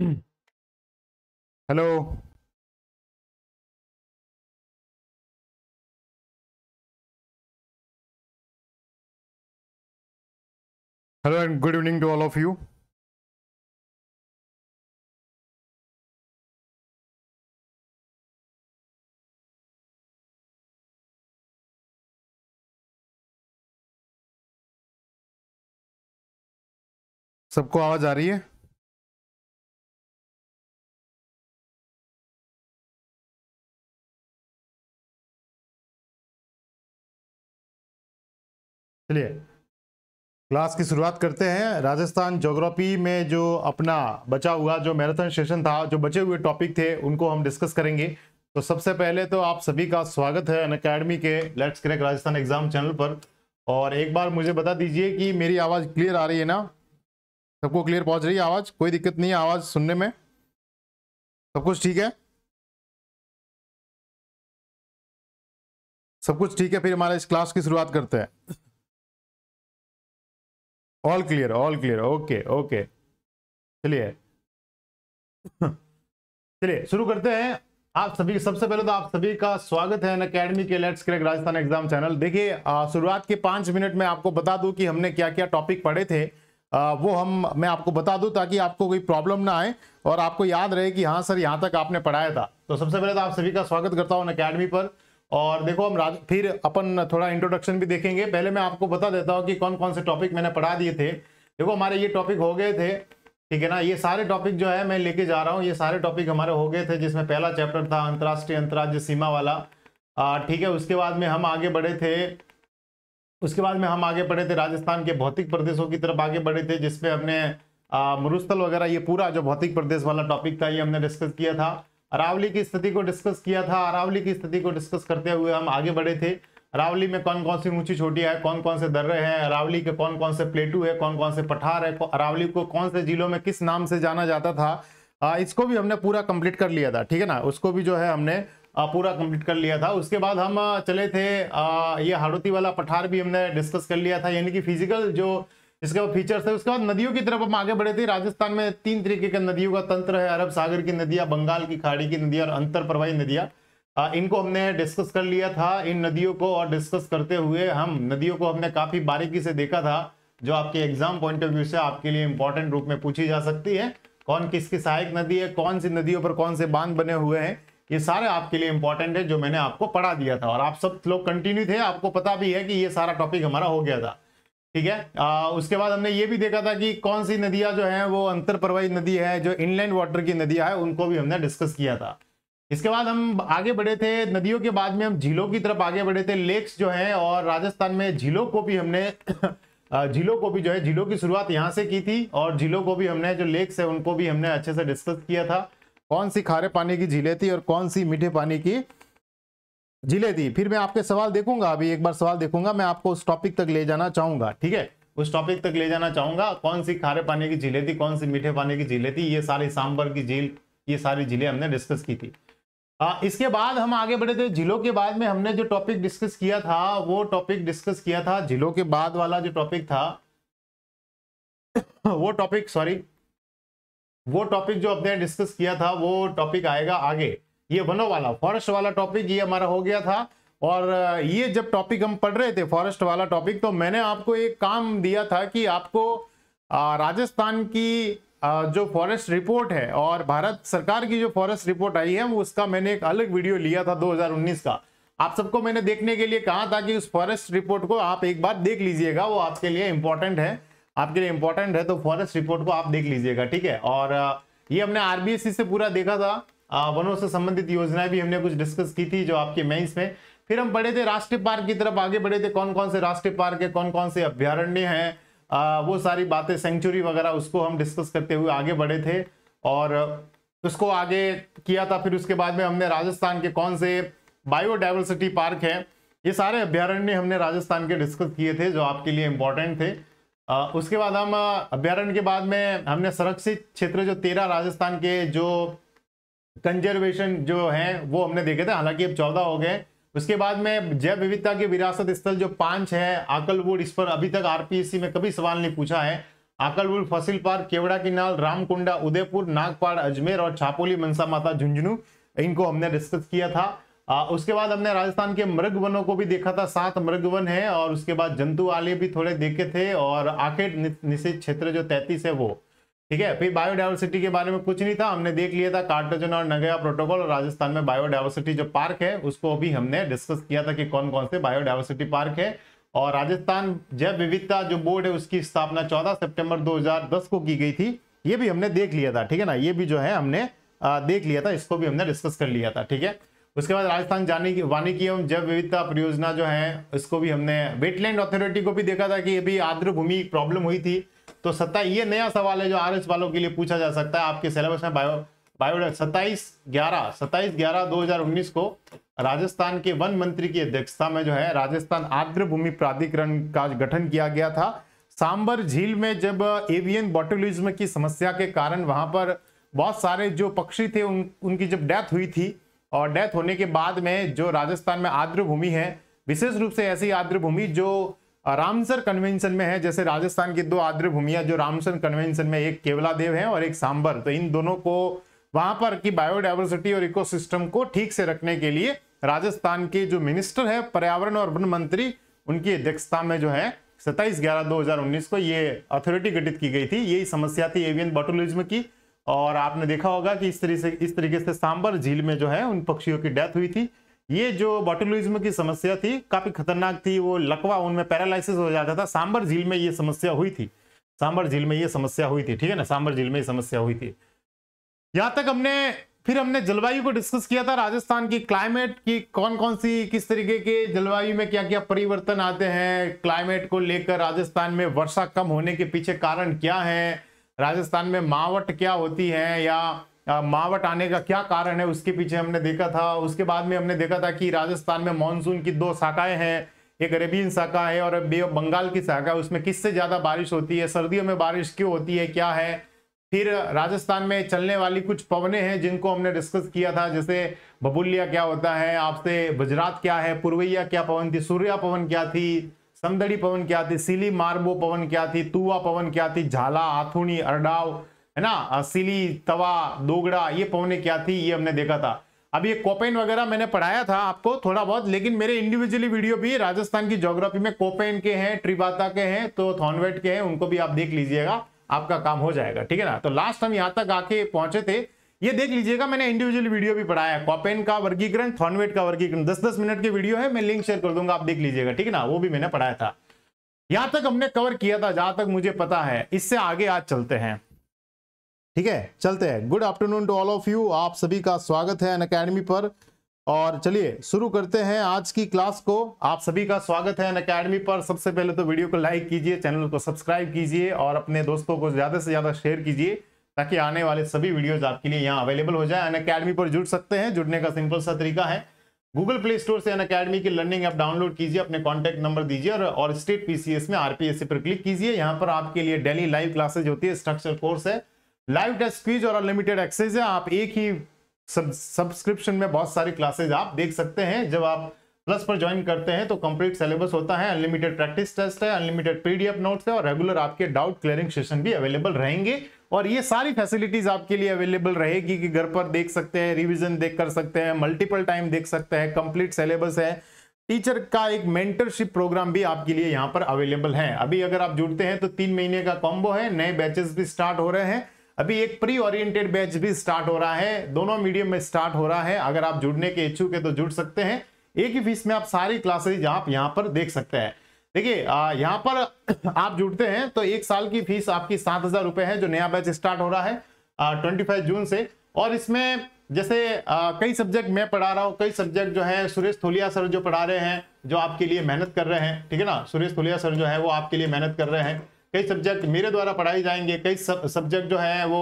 hello hello and good evening to all of you सबको आवाज आ रही है चलिए क्लास की शुरुआत करते हैं राजस्थान जोग्राफी में जो अपना बचा हुआ जो मैराथन सेशन था जो बचे हुए टॉपिक थे उनको हम डिस्कस करेंगे तो सबसे पहले तो आप सभी का स्वागत है अन अकेडमी के let's crack Rajasthan exam channel पर और एक बार मुझे बता दीजिए कि मेरी आवाज़ क्लियर आ रही है ना सबको क्लियर पहुंच रही है आवाज़ कोई दिक्कत नहीं है आवाज़ सुनने में सब कुछ ठीक है सब कुछ ठीक है फिर हमारे इस क्लास की शुरुआत करते हैं all clear all clear okay okay चलिए चलिए शुरू करते हैं आप सभी सबसे पहले तो आप सभी का स्वागत है अकेडमी के let's crack Rajasthan exam channel देखिए शुरुआत के पांच मिनट में आपको बता दूं कि हमने क्या क्या टॉपिक पढ़े थे आ, वो हम मैं आपको बता दूं ताकि आपको कोई प्रॉब्लम ना आए और आपको याद रहे कि हाँ सर यहाँ तक आपने पढ़ाया था तो सबसे पहले तो आप सभी का स्वागत करता हूँ अकेडमी पर और देखो हम फिर अपन थोड़ा इंट्रोडक्शन भी देखेंगे पहले मैं आपको बता देता हूँ कि कौन कौन से टॉपिक मैंने पढ़ा दिए थे देखो हमारे ये टॉपिक हो गए थे ठीक है ना ये सारे टॉपिक जो है मैं लेके जा रहा हूँ ये सारे टॉपिक हमारे हो गए थे जिसमें पहला चैप्टर था अंतर्राष्ट्रीय अंतर्राज्य सीमा वाला ठीक है उसके बाद में हम आगे बढ़े थे उसके बाद में हम आगे बढ़े थे राजस्थान के भौतिक प्रदेशों की तरफ आगे बढ़े थे जिसमें हमने मरुस्थल वगैरह ये पूरा जो भौतिक प्रदेश वाला टॉपिक था ये हमने डिस्कस किया था अरावली की स्थिति को डिस्कस किया था अरावली की स्थिति को डिस्कस करते हुए हम आगे बढ़े थे अरावली में कौन कौन सी ऊंची छोटी है कौन कौन से दर्रे हैं अरावली के कौन कौन से प्लेटू है कौन कौन से पठार है अरावली को कौन से जिलों में किस नाम से जाना जाता था आ, इसको भी हमने पूरा कंप्लीट कर लिया था ठीक है ना उसको भी जो है हमने पूरा कंप्लीट कर लिया था उसके बाद हम चले थे आ, ये हाड़ोती वाला पठार भी हमने डिस्कस कर लिया था यानी कि फिजिकल जो इसके बाद फीचर्स है उसके बाद नदियों की तरफ हम आगे बढ़े थे राजस्थान में तीन तरीके के नदियों का तंत्र है अरब सागर की नदियां बंगाल की खाड़ी की नदियां और अंतर प्रवाही नदियां इनको हमने डिस्कस कर लिया था इन नदियों को और डिस्कस करते हुए हम नदियों को हमने काफी बारीकी से देखा था जो आपके एग्जाम पॉइंट ऑफ व्यू से आपके लिए इंपॉर्टेंट रूप में पूछी जा सकती है कौन किसकी सहायक नदी है कौन सी नदियों पर कौन से बांध बने हुए हैं ये सारे आपके लिए इंपॉर्टेंट है जो मैंने आपको पढ़ा दिया था और आप सब लोग कंटिन्यू थे आपको पता भी है कि ये सारा टॉपिक हमारा हो गया था ठीक है आ, उसके बाद हमने ये भी देखा था कि कौन सी नदियां जो हैं वो अंतर प्रवाही नदी है जो इनलैंड वाटर की नदियां है उनको भी हमने डिस्कस किया था इसके बाद हम आगे बढ़े थे नदियों के बाद में हम झीलों की तरफ आगे बढ़े थे लेक्स जो हैं और राजस्थान में झीलों को भी हमने झीलों को भी जो है झीलों की शुरुआत यहाँ से की थी और झीलों को भी हमने जो लेक्स है उनको भी हमने अच्छे से डिस्कस किया था कौन सी खारे पानी की झीलें थी और कौन सी मीठे पानी की जिले दी फिर मैं आपके सवाल देखूंगा अभी एक बार सवाल देखूंगा मैं आपको उस टॉपिक तक ले जाना चाहूंगा ठीक है उस टॉपिक तक ले जाना चाहूंगा कौन सी खारे पानी की झीले थी कौन सी मीठे पानी की झीले थी ये सारी सांबर की झील ये सारी झीलें हमने डिस्कस की थी आ, इसके बाद हम आगे बढ़े थे झीलों के बाद में हमने जो टॉपिक डिस्कस किया था वो टॉपिक डिस्कस किया था झीलों के बाद वाला जो टॉपिक था वो टॉपिक सॉरी वो टॉपिक जो हमने डिस्कस किया था वो टॉपिक आएगा आगे ये वनों वाला फॉरेस्ट वाला टॉपिक ये हमारा हो गया था और ये जब टॉपिक हम पढ़ रहे थे फॉरेस्ट वाला टॉपिक तो मैंने आपको एक काम दिया था कि आपको राजस्थान की जो फॉरेस्ट रिपोर्ट है और भारत सरकार की जो फॉरेस्ट रिपोर्ट आई है उसका मैंने एक अलग वीडियो लिया था 2019 का आप सबको मैंने देखने के लिए कहा था कि उस फॉरेस्ट रिपोर्ट को आप एक बार देख लीजिएगा वो आपके लिए इम्पोर्टेंट है आपके लिए इम्पोर्टेंट है तो फॉरेस्ट रिपोर्ट को आप देख लीजिएगा ठीक है और ये हमने आरबीएससी e से पूरा देखा था वनों से संबंधित योजनाएं भी हमने कुछ डिस्कस की थी जो आपके मेंस में फिर हम बढ़े थे राष्ट्रीय पार्क की तरफ आगे बढ़े थे कौन कौन से राष्ट्रीय पार्क है कौन कौन से अभ्यारण्य हैं वो सारी बातें सेंचुरी वगैरह उसको हम डिस्कस करते हुए आगे बढ़े थे और उसको आगे किया था फिर उसके बाद में हमने राजस्थान के कौन से बायोडाइवर्सिटी पार्क हैं ये सारे अभ्यारण्य हमने राजस्थान के डिस्कस किए थे जो आपके लिए इम्पोर्टेंट थे आ, उसके बाद हम अभ्यारण्य के बाद में हमने संरक्षित क्षेत्र जो तेरह राजस्थान के जो कंजर्वेशन जो है वो हमने देखे थे हालांकि अब चौदह हो गए उसके बाद में जैव विविधता के विरासत स्थल जो पांच है आकलवुड इस पर अभी तक आरपीएससी में कभी सवाल नहीं पूछा है आकलवुड फसिल पार्क केवड़ा किनाल रामकुंडा उदयपुर नागपाड़ अजमेर और छापोली मनसा माता झुंझुनू इनको हमने डिस्कस किया था आ, उसके बाद हमने राजस्थान के मृग वनों को भी देखा था सात मृग वन है और उसके बाद जंतु आले भी थोड़े देखे थे और आखिर निश्चित क्षेत्र जो तैतीस है वो ठीक है फिर बायोडाइवर्सिटी के बारे में कुछ नहीं था हमने देख लिया था कार्टोजन और नगया प्रोटोकॉल और राजस्थान में बायोडाइवर्सिटी जो पार्क है उसको अभी हमने डिस्कस किया था कि कौन कौन से बायोडाइवर्सिटी पार्क है और राजस्थान जैव विविधता जो बोर्ड है उसकी स्थापना चौदह सेप्टेम्बर दो को की गई थी ये भी हमने देख लिया था ठीक है ना ये भी जो है हमने देख लिया था इसको भी हमने डिस्कस कर लिया था ठीक है उसके बाद राजस्थान जाने की वानिकी एवं जैव विविधता परियोजना जो है इसको भी हमने वेटलैंड अथॉरिटी को भी देखा था कि ये भी आर्द्र भूमि प्रॉब्लम हुई थी तो सत्ताईस ये नया सवाल है जो आर वालों के लिए पूछा जा सकता है आपके सिलेबस में बायो बायो सत्ताईस ग्यारह सत्ताईस ग्यारह दो हजार उन्नीस को राजस्थान के वन मंत्री की अध्यक्षता में जो है राजस्थान आर्द्र भूमि प्राधिकरण का गठन किया गया था सांबर झील में जब एवियन बॉटोलिज्म की समस्या के कारण वहां पर बहुत सारे जो पक्षी थे उन उनकी जब डेथ हुई थी और डेथ होने के बाद में जो राजस्थान में आर्द्र भूमि है विशेष रूप से ऐसी आर्द्र भूमि जो रामसर कन्वेंशन में है जैसे राजस्थान की दो आद्र भूमिया जो रामसर कन्वेंशन में एक केवला देव है और एक सांबर तो इन दोनों को वहां पर की बायोडाइवर्सिटी और इकोसिस्टम को ठीक से रखने के लिए राजस्थान के जो मिनिस्टर है पर्यावरण और वन मंत्री उनकी अध्यक्षता में जो है सत्ताईस ग्यारह दो को ये अथॉरिटी गठित की गई थी यही समस्या थी एवियन बॉटोलिज्म की और आपने देखा होगा कि इस तरीके से इस तरीके से सांबर झील में जो है उन पक्षियों की डेथ हुई थी ये जो बॉटुलिज्म की समस्या थी काफी खतरनाक थी वो लकवा उनमें पैरालिसिस हो जाता था सांबर झील में ये समस्या हुई थी सांबर झील में ये समस्या हुई थी ठीक है ना सांबर झील में ये समस्या हुई थी यहां तक हमने फिर हमने जलवायु को डिस्कस किया था राजस्थान की क्लाइमेट की कौन कौन सी किस तरीके के जलवायु में क्या क्या परिवर्तन आते हैं क्लाइमेट को लेकर राजस्थान में वर्षा कम होने के पीछे कारण क्या है राजस्थान में मावट क्या होती है या मावट आने का क्या कारण है उसके पीछे हमने देखा था उसके बाद में हमने देखा था कि राजस्थान में मानसून की दो शाखाएं हैं एक अरेबियन शाखा है और बे बंगाल की शाखा है उसमें किससे ज़्यादा बारिश होती है सर्दियों में बारिश क्यों होती है क्या है फिर राजस्थान में चलने वाली कुछ पवने हैं जिनको हमने डिस्कस किया था जैसे बबुलिया क्या होता है आपसे गुजरात क्या है पूर्वैया क्या पवन थी सूर्या पवन क्या थी समदड़ी पवन क्या थी सिली मार्बो पवन क्या थी तुआ पवन क्या थी झाला आथुनी अरडाव है ना सिली तवा दोगड़ा ये पौने क्या थी ये हमने देखा था अभी ये कोपेन वगैरह मैंने पढ़ाया था आपको थोड़ा बहुत लेकिन मेरे इंडिविजुअली वीडियो भी राजस्थान की ज्योग्राफी में कोपेन के हैं ट्रिबाता के हैं तो थॉनवेट के हैं उनको भी आप देख लीजिएगा आपका काम हो जाएगा ठीक है ना तो लास्ट हम यहाँ तक आके पहुंचे थे ये देख लीजिएगा मैंने इंडिविजुअल वीडियो भी पढ़ाया कॉपेन का वर्गीकरण थॉनवेट का वर्गीकरण दस दस मिनट के वीडियो है मैं लिंक शेयर कर दूंगा आप देख लीजिएगा ठीक है ना वो भी मैंने पढ़ाया था यहां तक हमने कवर किया था जहां तक मुझे पता है इससे आगे आज चलते हैं ठीक है चलते हैं good afternoon to all of you आप सभी का स्वागत है अन अकेडमी पर और चलिए शुरू करते हैं आज की क्लास को आप सभी का स्वागत है अन अकेडमी पर सबसे पहले तो वीडियो को लाइक कीजिए चैनल को सब्सक्राइब कीजिए और अपने दोस्तों को ज़्यादा से ज़्यादा शेयर कीजिए ताकि आने वाले सभी वीडियोज आपके लिए यहाँ अवेलेबल हो जाए अन अकेडमी पर जुड़ सकते हैं जुड़ने का सिंपल सा तरीका है गूगल प्ले स्टोर से अन अकेडमी की लर्निंग ऐप डाउनलोड कीजिए अपने कॉन्टैक्ट नंबर दीजिए और, और स्टेट पीसीएस में आरपीएससी पर क्लिक कीजिए यहाँ पर आपके लिए डेली लाइव क्लासेज होती है स्ट्रक्चर कोर्स है लाइव टेस्ट क्वीज और अनलिमिटेड एक्सेस है आप एक ही सब सब्सक्रिप्शन में बहुत सारी क्लासेज आप देख सकते हैं जब आप प्लस पर ज्वाइन करते हैं तो कंप्लीट सिलेबस होता है अनलिमिटेड प्रैक्टिस टेस्ट है अनलिमिटेड पीडीएफ नोट्स है और रेगुलर आपके डाउट क्लियरिंग सेशन भी अवेलेबल रहेंगे और ये सारी फैसिलिटीज आपके लिए अवेलेबल रहेगी कि घर पर देख सकते हैं रिविजन देख कर सकते हैं मल्टीपल टाइम देख सकते हैं कंप्लीट सिलेबस है टीचर का एक मेंटरशिप प्रोग्राम भी आपके लिए यहाँ पर अवेलेबल है अभी अगर आप जुड़ते हैं तो तीन महीने का कॉम्बो है नए बैचेस भी स्टार्ट हो रहे हैं अभी एक प्री ओरिएंटेड बैच भी स्टार्ट हो रहा है दोनों मीडियम में स्टार्ट हो रहा है अगर आप जुड़ने के इच्छुक है तो जुड़ सकते हैं एक ही फीस में आप सारी क्लासेज आप यहाँ पर देख सकते हैं देखिए यहाँ पर आप जुड़ते हैं तो एक साल की फीस आपकी सात हजार रुपए है जो नया बैच स्टार्ट हो रहा है ट्वेंटी फाइव जून से और इसमें जैसे आ, कई सब्जेक्ट मैं पढ़ा रहा हूँ कई सब्जेक्ट जो है सुरेश थोलिया सर जो पढ़ा रहे हैं जो आपके लिए मेहनत कर रहे हैं ठीक है ना सुरेश थोलिया सर जो है वो आपके लिए मेहनत कर रहे हैं कई सब्जेक्ट मेरे द्वारा पढ़ाए जाएंगे कई सब्जेक्ट जो हैं वो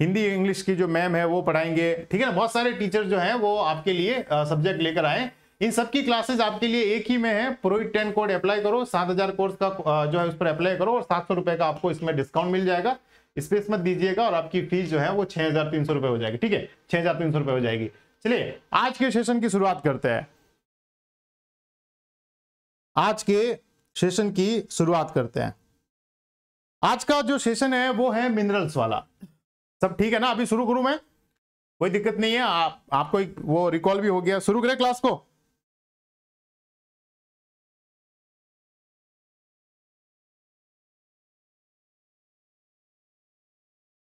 हिंदी इंग्लिश की जो मैम है वो पढ़ाएंगे ठीक है ना बहुत सारे टीचर जो हैं वो आपके लिए सब्जेक्ट लेकर आए इन सबकी क्लासेज आपके लिए एक ही में है प्रोइट टेन कोड अप्लाई करो सात हजार कोर्स का जो है उस पर अप्लाई करो और सात सौ रुपए का आपको इसमें डिस्काउंट मिल जाएगा स्पेस मत दीजिएगा और आपकी फीस जो है वो छह हजार तीन सौ रुपए हो जाएगी ठीक है छह हजार तीन सौ रुपए हो जाएगी चलिए आज के सेशन की शुरुआत करते हैं आज के सेशन की शुरुआत करते हैं आज का जो सेशन है वो है मिनरल्स वाला सब ठीक है ना अभी शुरू करूं मैं कोई दिक्कत नहीं है आप आपको एक वो रिकॉल भी हो गया शुरू करें क्लास को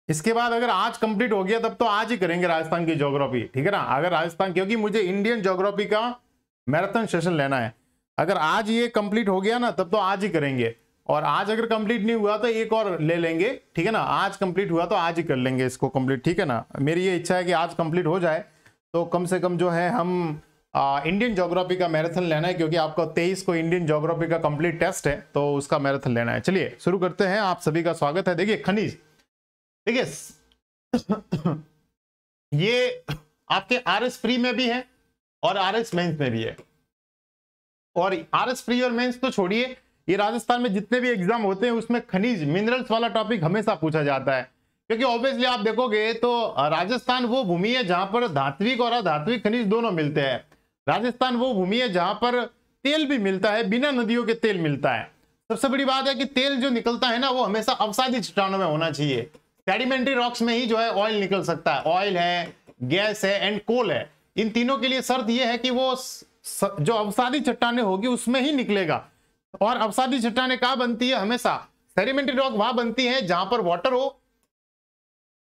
इसके बाद अगर आज कंप्लीट हो गया तब तो आज ही करेंगे राजस्थान की ज्योग्राफी ठीक है ना अगर राजस्थान क्योंकि मुझे इंडियन ज्योग्राफी का मैराथन सेशन लेना है अगर आज ये कंप्लीट हो गया ना तब तो आज ही करेंगे और आज अगर कंप्लीट नहीं हुआ तो एक और ले लेंगे ठीक है ना आज कंप्लीट हुआ तो आज ही कर लेंगे इसको कंप्लीट ठीक है ना मेरी ये इच्छा है कि आज कंप्लीट हो जाए तो कम से कम जो है हम आ, इंडियन जोग्राफी का मैराथन लेना है क्योंकि आपका तेईस को इंडियन जोग्राफी का कंप्लीट टेस्ट है तो उसका मैराथन लेना है चलिए शुरू करते हैं आप सभी का स्वागत है देखिए खनिज ठीक है ये आपके आर एस फ्री में भी है और आर एस मेन्स में भी है और आर एस फ्री और मेन्स तो छोड़िए ये राजस्थान में जितने भी एग्जाम होते हैं उसमें खनिज मिनरल्स वाला टॉपिक हमेशा पूछा जाता है क्योंकि ऑब्वियसली आप देखोगे तो राजस्थान वो भूमि है जहां पर धात्विक और अधात्विक खनिज दोनों मिलते हैं राजस्थान वो भूमि है जहां पर तेल भी मिलता है बिना नदियों के तेल मिलता है सबसे बड़ी बात है कि तेल जो निकलता है ना वो हमेशा अवसादी चट्टानों में होना चाहिए सेडिमेंट्री रॉक्स में ही जो है ऑयल निकल सकता है ऑयल है गैस है एंड कोल है इन तीनों के लिए शर्त यह है कि वो जो अवसादी चट्टाने होगी उसमें ही निकलेगा और अवसादी चट्टाने कहा बनती है हमेशा सेडिमेंट्री रॉक वहां बनती है जहां पर वाटर हो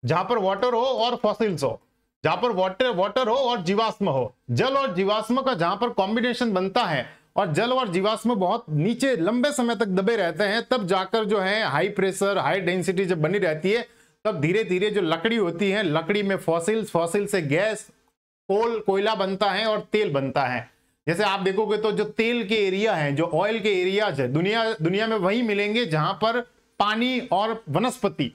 जहां पर वाटर हो और फॉसिल्स हो जहां पर वाटर वाटर हो और जीवाश्म हो जल और जीवाश्म का जहां पर कॉम्बिनेशन बनता है और जल और जीवाश्म बहुत नीचे लंबे समय तक दबे रहते हैं तब जाकर जो है हाई प्रेशर हाई डेंसिटी जब बनी रहती है तब धीरे धीरे जो लकड़ी होती है लकड़ी में फॉसिल्स फॉसिल से गैस कोल कोयला बनता है और तेल बनता है जैसे आप देखोगे तो जो तेल के एरिया है जो ऑयल के एरियाज है दुनिया दुनिया में वही मिलेंगे जहां पर पानी और वनस्पति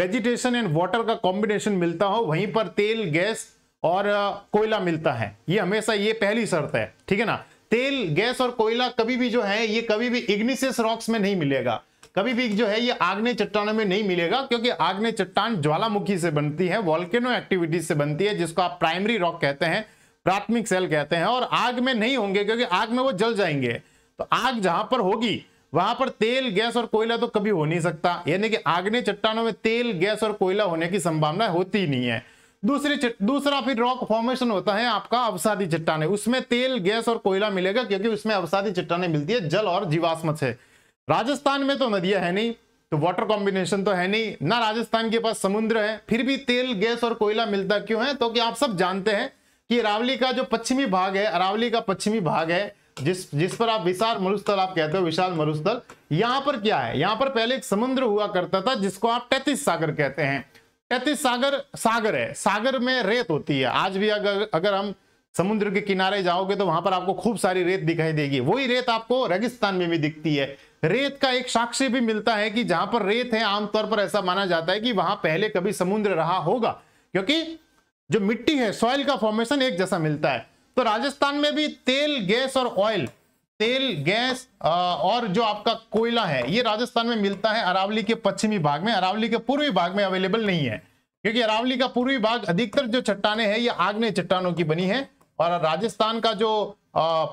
वेजिटेशन एंड वाटर का कॉम्बिनेशन मिलता हो वहीं पर तेल गैस और कोयला मिलता है ये हमेशा ये पहली शर्त है ठीक है ना तेल गैस और कोयला कभी भी जो है ये कभी भी इग्निशियस रॉक्स में नहीं मिलेगा कभी भी जो है ये आग्नेय चट्टानों में नहीं मिलेगा क्योंकि आग्नेय चट्टान ज्वालामुखी से बनती है वॉल्केनो एक्टिविटीज से बनती है जिसको आप प्राइमरी रॉक कहते हैं प्राथमिक सेल कहते हैं और आग में नहीं होंगे क्योंकि आग में वो जल जाएंगे तो आग जहां पर होगी वहां पर तेल गैस और कोयला तो कभी हो नहीं सकता यानी कि आग्नेय चट्टानों में तेल गैस और कोयला होने की संभावना होती नहीं है दूसरी दूसरा फिर रॉक फॉर्मेशन होता है आपका अवसादी चट्टाने उसमें तेल गैस और कोयला मिलेगा क्योंकि उसमें अवसादी चट्टाने मिलती है जल और जीवाश्म से राजस्थान में तो नदियां है नहीं तो वाटर कॉम्बिनेशन तो है नहीं ना राजस्थान के पास समुद्र है फिर भी तेल गैस और कोयला मिलता क्यों है तो कि आप सब जानते हैं कि अरावली का जो पश्चिमी भाग है अरावली का पश्चिमी भाग है जिस जिस पर आप विशाल मरुस्थल आप कहते हो विशाल मरुस्थल यहां पर क्या है यहां पर पहले एक समुद्र हुआ करता था जिसको आप टैतीस सागर कहते हैं टैतीस सागर सागर है सागर में रेत होती है आज भी अगर अगर हम समुद्र के किनारे जाओगे तो वहां पर आपको खूब सारी रेत दिखाई देगी वही रेत आपको रेगिस्तान में भी दिखती है रेत का एक साक्ष्य भी मिलता है कि जहां पर रेत है आमतौर पर ऐसा माना जाता है कि वहां पहले कभी समुद्र रहा होगा क्योंकि जो मिट्टी है सॉइल का फॉर्मेशन एक जैसा मिलता है तो राजस्थान में भी तेल गैस और ऑयल तेल गैस और जो आपका कोयला है ये राजस्थान में मिलता है अरावली के पश्चिमी भाग में अरावली के पूर्वी भाग में अवेलेबल नहीं है क्योंकि अरावली का पूर्वी भाग अधिकतर जो चट्टाने हैं ये आग्नेय चट्टानों की बनी है और राजस्थान का जो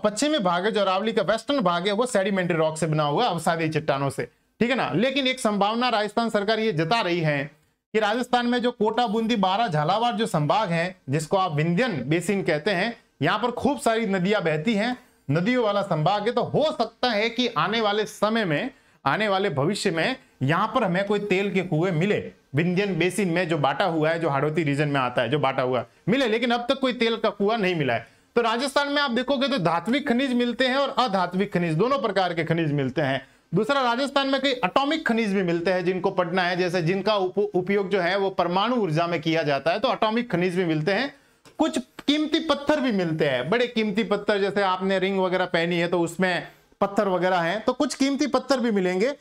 पश्चिमी भाग है जो अरावली का वेस्टर्न भाग है वो सेडिमेंट्री रॉक से बना हुआ है अवसादी चट्टानों से ठीक है ना लेकिन एक संभावना राजस्थान सरकार ये जता रही है कि राजस्थान में जो कोटा बूंदी बारा झालावाड़ जो संभाग है जिसको आप विंध्यन बेसिन कहते हैं यहाँ पर खूब सारी नदियां बहती हैं नदियों वाला संभाग है तो हो सकता है कि आने वाले समय में आने वाले भविष्य में यहाँ पर हमें कोई तेल के कुएं मिले विंध्यन बेसिन में जो बाटा हुआ है जो हाड़ोती रीजन में आता है जो बाटा हुआ मिले लेकिन अब तक कोई तेल का कुआ नहीं मिला है तो राजस्थान में आप देखोगे तो धात्विक खनिज मिलते हैं और अधात्विक खनिज दोनों प्रकार के खनिज मिलते हैं दूसरा राजस्थान में कई अटोमिक खनिज भी मिलते हैं जिनको पढ़ना है जैसे जिनका उपयोग जो है वो परमाणु ऊर्जा में किया जाता है तो अटोमिक खनिज भी मिलते हैं कुछ कीमती पत्थर भी मिलते हैं बड़े कीमती पत्थर जैसे आपने रिंग वगैरह पहनी है तो उसमें पत्थर वगैरह है तो कुछ कीमती पत्थर भी मिलेंगे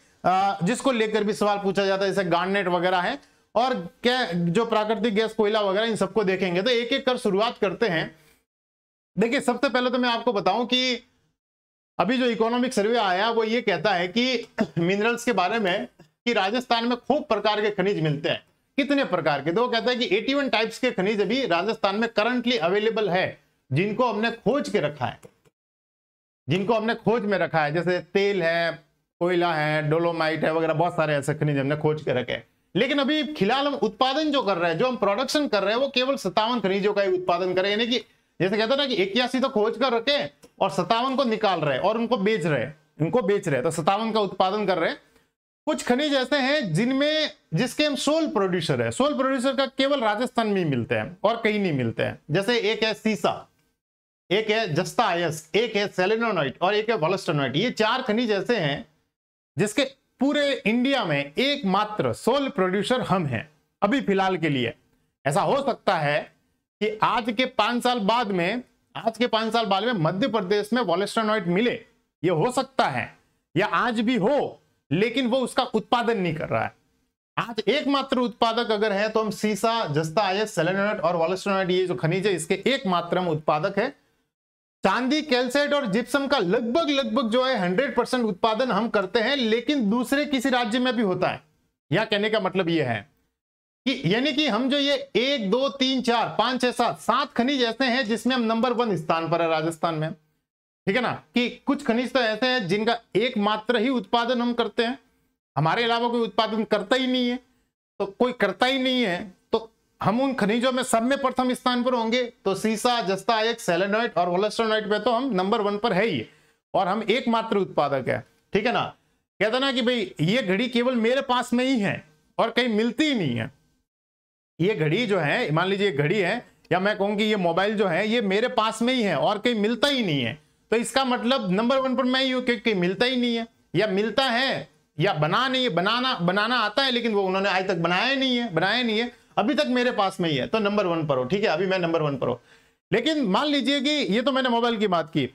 जिसको लेकर भी सवाल पूछा जाता है जैसे गार्नेट वगैरह है और क्या जो प्राकृतिक गैस कोयला वगैरह इन सबको देखेंगे तो एक एक कर शुरुआत करते हैं देखिए सबसे पहले तो मैं आपको बताऊं कि अभी जो इकोनॉमिक सर्वे आया वो ये कहता है कि मिनरल्स के बारे में कि राजस्थान में खूब प्रकार के खनिज मिलते हैं कितने प्रकार के तो वो कहता है कि 81 टाइप्स के खनिज अभी राजस्थान में करंटली अवेलेबल है जिनको हमने खोज के रखा है जिनको हमने खोज में रखा है जैसे तेल है कोयला है डोलोमाइट है वगैरह बहुत सारे ऐसे खनिज हमने खोज के रखे हैं लेकिन अभी फिलहाल हम उत्पादन जो कर रहे हैं जो हम प्रोडक्शन कर रहे हैं वो केवल सत्तावन खनिजों का ही उत्पादन कर रहे हैं यानी कि जैसे कहते हैं ना कि इक्यासी तो खोज कर रखे और सतावन को निकाल रहे और उनको बेच रहे उनको बेच रहे तो सतावन का उत्पादन कर रहे कुछ खनिज ऐसे हैं जिनमें जिसके हम सोल प्रोड्यूसर है सोल प्रोड्यूसर का केवल राजस्थान में ही मिलते हैं और कहीं नहीं मिलते हैं जैसे एक है सीसा एक है जस्ता आयस एक है सेलेनोनाइट और एक है वॉलस्टोनाइट ये चार खनिज ऐसे हैं जिसके पूरे इंडिया में एकमात्र सोल प्रोड्यूसर हम हैं अभी फिलहाल के लिए ऐसा हो सकता है कि आज के पांच साल बाद में आज के पांच साल बाद में मध्य प्रदेश में वॉलेस्टानॉइड मिले ये हो सकता है या आज भी हो लेकिन वो उसका उत्पादन नहीं कर रहा है आज एकमात्र उत्पादक अगर है तो हम सीसा जस्ता आयस सेलेनोइड और वॉलेस्टानॉइड ये जो खनिज है इसके एकमात्र उत्पादक है चांदी कैल्साइट और जिप्सम का लगभग लगभग जो है हंड्रेड परसेंट उत्पादन हम करते हैं लेकिन दूसरे किसी राज्य में भी होता है यह कहने का मतलब यह है यानी कि हम जो ये एक दो तीन चार पांच छह सात सात खनिज ऐसे हैं जिसमें हम नंबर वन स्थान पर है राजस्थान में ठीक है ना कि कुछ खनिज तो ऐसे हैं जिनका एकमात्र ही उत्पादन हम करते हैं हमारे अलावा कोई उत्पादन करता ही नहीं है तो कोई करता ही नहीं है तो हम उन खनिजों में सब में प्रथम स्थान पर होंगे तो सीसा जस्ता एक सेलेनोइट और होलेस्टोनाइट में तो हम नंबर वन पर है ही और हम एकमात्र उत्पादक है ठीक है ना कहते ना कि भाई ये घड़ी केवल मेरे पास में ही है और कहीं मिलती ही नहीं है ये घड़ी जो है मान लीजिए घड़ी है या मैं कहूँ ये मोबाइल जो है ये मेरे पास में ही है और कहीं मिलता ही नहीं है तो इसका मतलब नंबर वन पर मैं ही हूं क्योंकि मिलता ही नहीं है या मिलता है या बना नहीं बनाना बनाना आता है लेकिन वो उन्होंने आज तक बनाया नहीं है बनाया नहीं है अभी तक मेरे पास में ही है तो नंबर वन पर हो ठीक है अभी मैं नंबर वन पर हो लेकिन मान लीजिए कि ये तो मैंने मोबाइल की बात की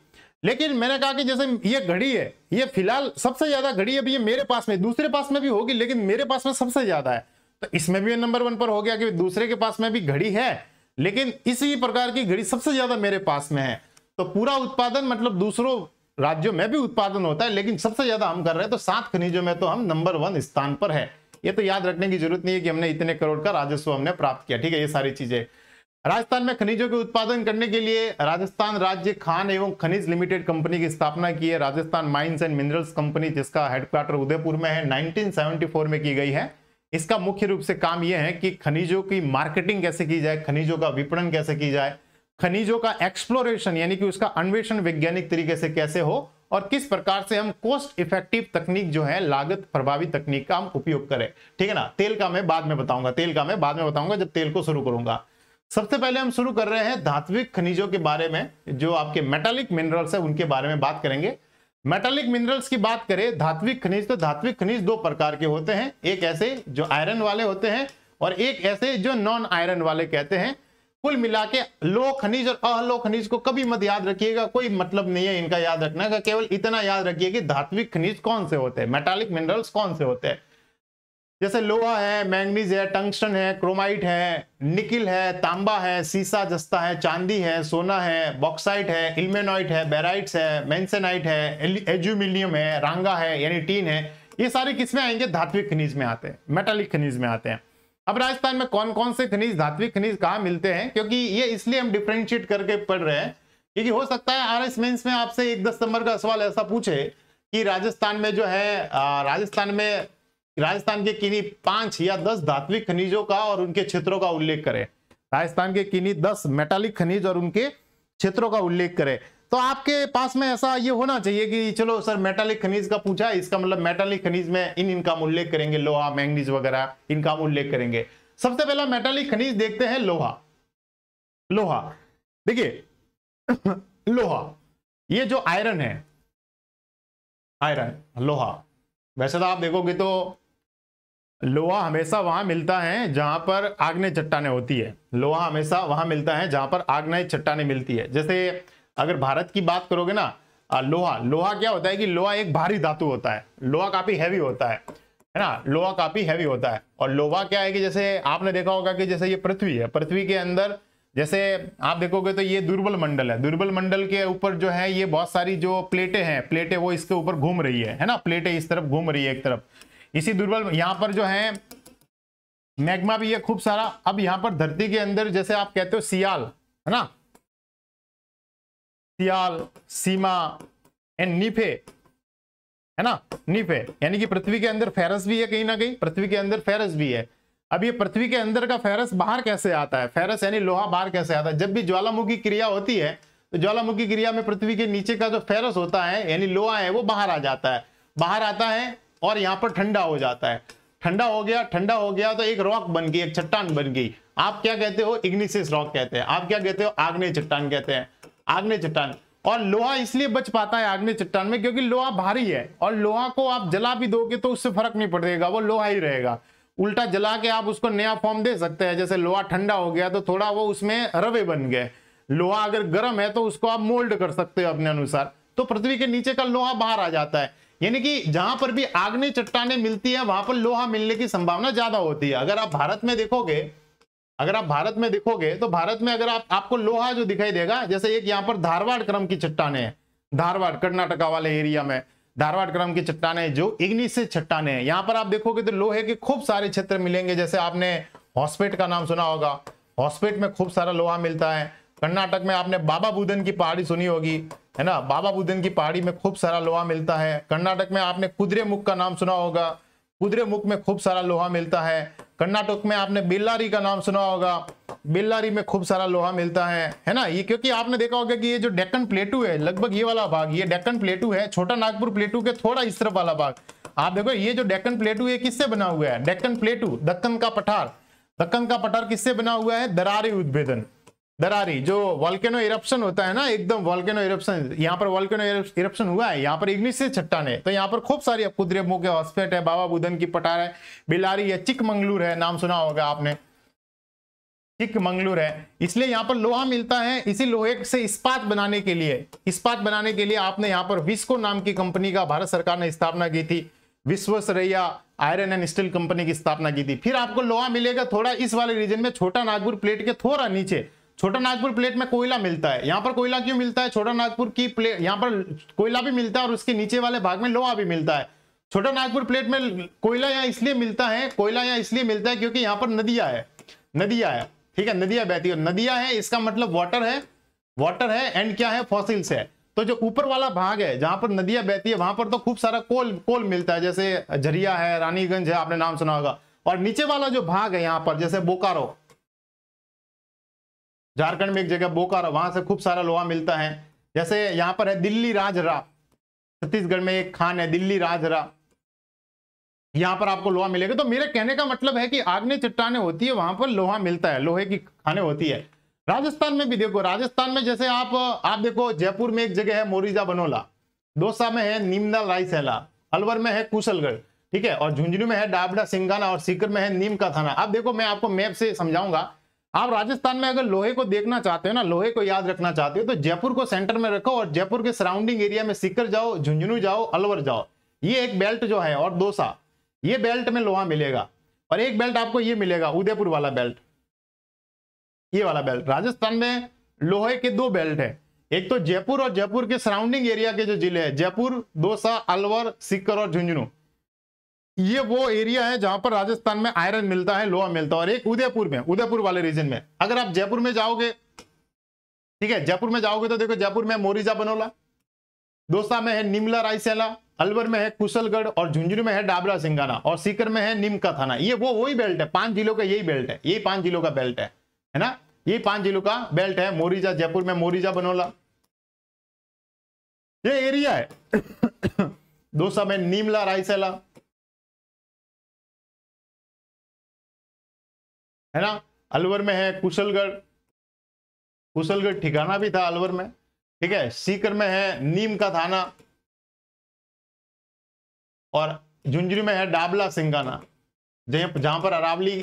लेकिन मैंने कहा कि जैसे ये घड़ी है ये फिलहाल सबसे ज्यादा घड़ी अभी ये मेरे पास में दूसरे पास में भी होगी लेकिन मेरे पास में सबसे ज्यादा है तो इसमें भी नंबर वन पर हो गया कि दूसरे के पास में भी घड़ी है लेकिन इसी प्रकार की घड़ी सबसे ज्यादा मेरे पास में है तो पूरा उत्पादन मतलब दूसरों राज्यों में भी उत्पादन होता है लेकिन सबसे ज्यादा हम कर रहे हैं तो सात खनिजों में तो हम नंबर वन स्थान पर है ये तो याद रखने की जरूरत नहीं है कि हमने इतने करोड़ का राजस्व हमने प्राप्त किया ठीक है ये सारी चीजें राजस्थान में खनिजों के उत्पादन करने के लिए राजस्थान राज्य खान एवं खनिज लिमिटेड कंपनी की स्थापना की है Rajasthan mines and minerals company जिसका हेडक्वार्टर उदयपुर में है 1974 में की गई है इसका मुख्य रूप से काम यह है कि खनिजों की मार्केटिंग कैसे की जाए खनिजों का विपणन कैसे की जाए खनिजों का एक्सप्लोरेशन यानी कि उसका अन्वेषण वैज्ञानिक तरीके से कैसे हो और किस प्रकार से हम कॉस्ट इफेक्टिव तकनीक जो है लागत प्रभावी तकनीक का हम उपयोग करें ठीक है ना तेल का मैं बाद में बताऊंगा तेल का मैं बाद में बताऊंगा जब तेल को शुरू करूंगा सबसे पहले हम शुरू कर रहे हैं धात्विक खनिजों के बारे में जो आपके मेटालिक मिनरल्स है उनके बारे में बात करेंगे मेटालिक मिनरल्स की बात करें धात्विक खनिज तो धात्विक खनिज दो प्रकार के होते हैं एक ऐसे जो आयरन वाले होते हैं और एक ऐसे जो नॉन आयरन वाले कहते हैं कुल मिला के लो खनिज और अहलो खनिज को कभी मत याद रखिएगा कोई मतलब नहीं है इनका याद रखना का केवल इतना याद रखिए कि धात्विक खनिज कौन से होते हैं मेटालिक मिनरल्स कौन से होते हैं जैसे लोहा है मैंगनीज है टंगस्टन है क्रोमाइट है निकिल है तांबा है सीसा जस्ता है चांदी है सोना है बॉक्साइट है इल्मेनॉइट है बेराइट्स है मैंसेनाइट है एजुमिलियम है रांगा है यानी टीन है ये सारे किस्में आएंगे धात्विक खनिज में आते हैं मेटालिक खनिज में आते हैं अब राजस्थान में कौन कौन से खनिज धात्विक खनिज कहाँ मिलते हैं क्योंकि ये इसलिए हम डिफ्रेंशिएट करके पढ़ रहे हैं क्योंकि हो सकता है आर एस मेन्स में आपसे एक दस नंबर का सवाल ऐसा पूछे कि राजस्थान में जो है राजस्थान में राजस्थान के किन्हीं पांच या दस धात्विक खनिजों का और उनके क्षेत्रों का उल्लेख करें राजस्थान के किन्हीं दस मेटालिक खनिज और उनके क्षेत्रों का उल्लेख करें तो आपके पास में ऐसा ये होना चाहिए कि चलो सर मेटालिक खनिज का पूछा इसका मतलब मेटालिक खनिज में इन इनका उल्लेख करेंगे लोहा मैंगनीज वगैरह इनका उल्लेख करेंगे सबसे पहला मेटालिक खनिज देखते हैं लोहा लोहा देखिए लोहा ये जो आयरन है आयरन लोहा वैसे तो आप देखोगे तो लोहा हमेशा वहां मिलता है जहां पर आग्नेय चट्टाने होती है लोहा हमेशा वहां मिलता है जहां पर आग्नेय चट्टाने मिलती है जैसे अगर भारत की बात करोगे ना लोहा लोहा क्या होता है कि लोहा एक भारी धातु होता है लोहा काफी हैवी होता है है ना लोहा काफी हैवी होता है और लोहा क्या है कि जैसे आपने देखा होगा कि जैसे ये पृथ्वी है पृथ्वी के अंदर जैसे आप देखोगे तो ये दुर्बल मंडल है दुर्बल मंडल के ऊपर जो है ये बहुत सारी जो प्लेटें हैं प्लेटें वो इसके ऊपर घूम रही है है ना प्लेटें इस तरफ घूम रही है एक तरफ इसी दुर्बल यहां पर जो है मैग्मा भी है खूब सारा अब यहाँ पर धरती के अंदर जैसे आप कहते हो सियाल है ना सियाल सीमा एंड निफे है ना निफे यानी कि पृथ्वी के अंदर फेरस भी है कहीं ना कहीं पृथ्वी के अंदर फेरस भी है अब ये पृथ्वी के अंदर का फेरस बाहर कैसे आता है फेरस यानी लोहा बाहर कैसे आता है जब भी ज्वालामुखी क्रिया होती है तो ज्वालामुखी क्रिया में पृथ्वी के नीचे का जो फेरस होता है यानी लोहा है वो बाहर आ जाता है बाहर आता है और यहाँ पर ठंडा हो जाता है ठंडा हो गया ठंडा हो गया तो एक रॉक बन गई एक चट्टान बन गई आप क्या कहते हो इग्निस रॉक कहते हैं आप क्या कहते हो आग्नेय चट्टान कहते हैं आग्नेय चट्टान और लोहा इसलिए बच पाता है आग्नेय चट्टान में क्योंकि लोहा भारी है और लोहा को आप जला भी दोगे तो उससे फर्क नहीं पड़ेगा वो लोहा ही रहेगा उल्टा जला के आप उसको नया फॉर्म दे सकते हैं जैसे लोहा ठंडा हो गया तो थोड़ा वो उसमें रवे बन गए लोहा अगर गर्म है तो उसको आप मोल्ड कर सकते हो अपने अनुसार तो पृथ्वी के नीचे का लोहा बाहर आ जाता है यानी कि जहां पर भी आग्ने चट्टाने मिलती है वहां पर लोहा मिलने की संभावना ज्यादा होती है अगर आप भारत में देखोगे अगर आप भारत में देखोगे तो भारत में अगर आप आपको लोहा जो दिखाई देगा जैसे एक यहाँ पर धारवाड़ क्रम की चट्टाने हैं धारवाड़ कर्नाटका वाले एरिया में धारवाड़ क्रम की चट्टाने जो इग्निस से चट्टाने हैं यहाँ पर आप देखोगे तो लोहे के खूब सारे क्षेत्र मिलेंगे जैसे आपने हॉस्पेट का नाम सुना होगा हॉस्पेट में खूब सारा लोहा मिलता है कर्नाटक में आपने बाबा बुदन की पहाड़ी सुनी होगी है ना बाबा बुद्धन की पहाड़ी में खूब सारा लोहा मिलता है कर्नाटक में आपने कुदरे मुख का नाम सुना होगा कुदरे मुख में खूब सारा लोहा मिलता है कर्नाटक में आपने बेल्लारी का नाम सुना होगा बिल्लारी में खूब सारा लोहा मिलता है है ना ये क्योंकि आपने देखा होगा कि ये जो डेक्कन प्लेटू है लगभग ये वाला भाग ये डेक्कन प्लेटू है छोटा नागपुर प्लेटू के थोड़ा इस तरफ वाला भाग आप देखो ये जो डेक्कन प्लेटू ये किससे बना हुआ है डेक्कन प्लेटू दक्कन का पठार दक्कन का पठार किससे बना हुआ है दरारे उद्भेदन दरारी जो वॉल्केनो इरप्शन होता है ना एकदम वॉल्केनो इरप्शन यहाँ पर वॉल्केनो इरप्शन हुआ है यहाँ पर इग्निशिय चट्टान है तो यहाँ पर खूब सारी कुद्रे मुख्य हॉस्पेट है बाबा बुधन की पटार है बिलारी या चिकमंगलूर है नाम सुना होगा आपने मंगलूर है इसलिए यहाँ पर लोहा मिलता है इसी लोहे से इस्पात बनाने के लिए इस्पात बनाने के लिए आपने यहाँ पर विस्को नाम की कंपनी का भारत सरकार ने स्थापना की थी Visvesvaraya iron and steel company की स्थापना की थी फिर आपको लोहा मिलेगा थोड़ा इस वाले रीजन में छोटा नागपुर प्लेट के थोड़ा नीचे छोटा नागपुर प्लेट में कोयला मिलता है यहाँ पर कोयला क्यों मिलता है छोटा नागपुर की प्लेट यहाँ पर कोयला भी मिलता है और उसके नीचे वाले भाग में लोहा भी मिलता है छोटा नागपुर प्लेट में कोयला यहाँ इसलिए मिलता है कोयला यहाँ इसलिए मिलता है क्योंकि यहाँ पर नदिया है नदिया है ठीक है नदिया बहती है नदिया है इसका मतलब वाटर है वाटर है एंड क्या है फॉसिल्स है तो जो ऊपर वाला भाग है जहां पर नदियां बहती है वहां पर तो खूब सारा कोल कोल मिलता है जैसे झरिया है रानीगंज है आपने नाम सुना होगा और नीचे वाला जो भाग है यहाँ पर जैसे बोकारो झारखंड में एक जगह बोकारो वहां से खूब सारा लोहा मिलता है जैसे यहाँ पर है दिल्ली राजरा छत्तीसगढ़ में एक खान है दिल्ली राजरा यहाँ पर आपको लोहा मिलेगा तो मेरे कहने का मतलब है कि आग्ने चट्टाने होती है वहां पर लोहा मिलता है लोहे की खाने होती है राजस्थान में भी देखो राजस्थान में जैसे आप आप देखो जयपुर में एक जगह है मोरिजा बनोला दोसा में है नीमदा रायसेला अलवर में है कुशलगढ़ ठीक है और झुंझुनू में है डाबडा सिंगाना और सीकर में है नीम का थाना अब देखो मैं आपको मैप से समझाऊंगा आप राजस्थान में अगर लोहे को देखना चाहते हो ना लोहे को याद रखना चाहते हो तो जयपुर को सेंटर में रखो और जयपुर के सराउंडिंग एरिया में सीकर जाओ झुंझुनू जाओ अलवर जाओ ये एक बेल्ट जो है और दोसा ये बेल्ट में लोहा मिलेगा और एक बेल्ट आपको ये मिलेगा उदयपुर वाला बेल्ट ये वाला बेल्ट राजस्थान में लोहे के दो बेल्ट है एक तो जयपुर और जयपुर के सराउंडिंग एरिया के जो जिले हैं जयपुर दोसा अलवर सीकर और झुंझुनू ये वो एरिया है जहां पर राजस्थान में आयरन मिलता है लोहा मिलता है और एक उदयपुर में उदयपुर वाले रीजन में अगर आप जयपुर में जाओगे ठीक है जयपुर में जाओगे तो देखो जयपुर में मोरिजा बनोला दोसा में है निमला रायसेला अलवर में है कुशलगढ़ और झुंझुनू में है डाबरा सिंगाना और सीकर में है निमका थाना ये वो वही बेल्ट है पांच जिलों का यही बेल्ट है यही पांच जिलों का बेल्ट है है ना ये पांच जिलों का बेल्ट है मोरिजा जयपुर में मोरिजा बनोला ये एरिया है दोसा में नीमला रायसेला है ना अलवर में है कुशलगढ़ कुशलगढ़ ठिकाना भी था अलवर में ठीक है सीकर में है नीम का थाना और झुंझुनू में है डाबला सिंगाना जहां पर अरावली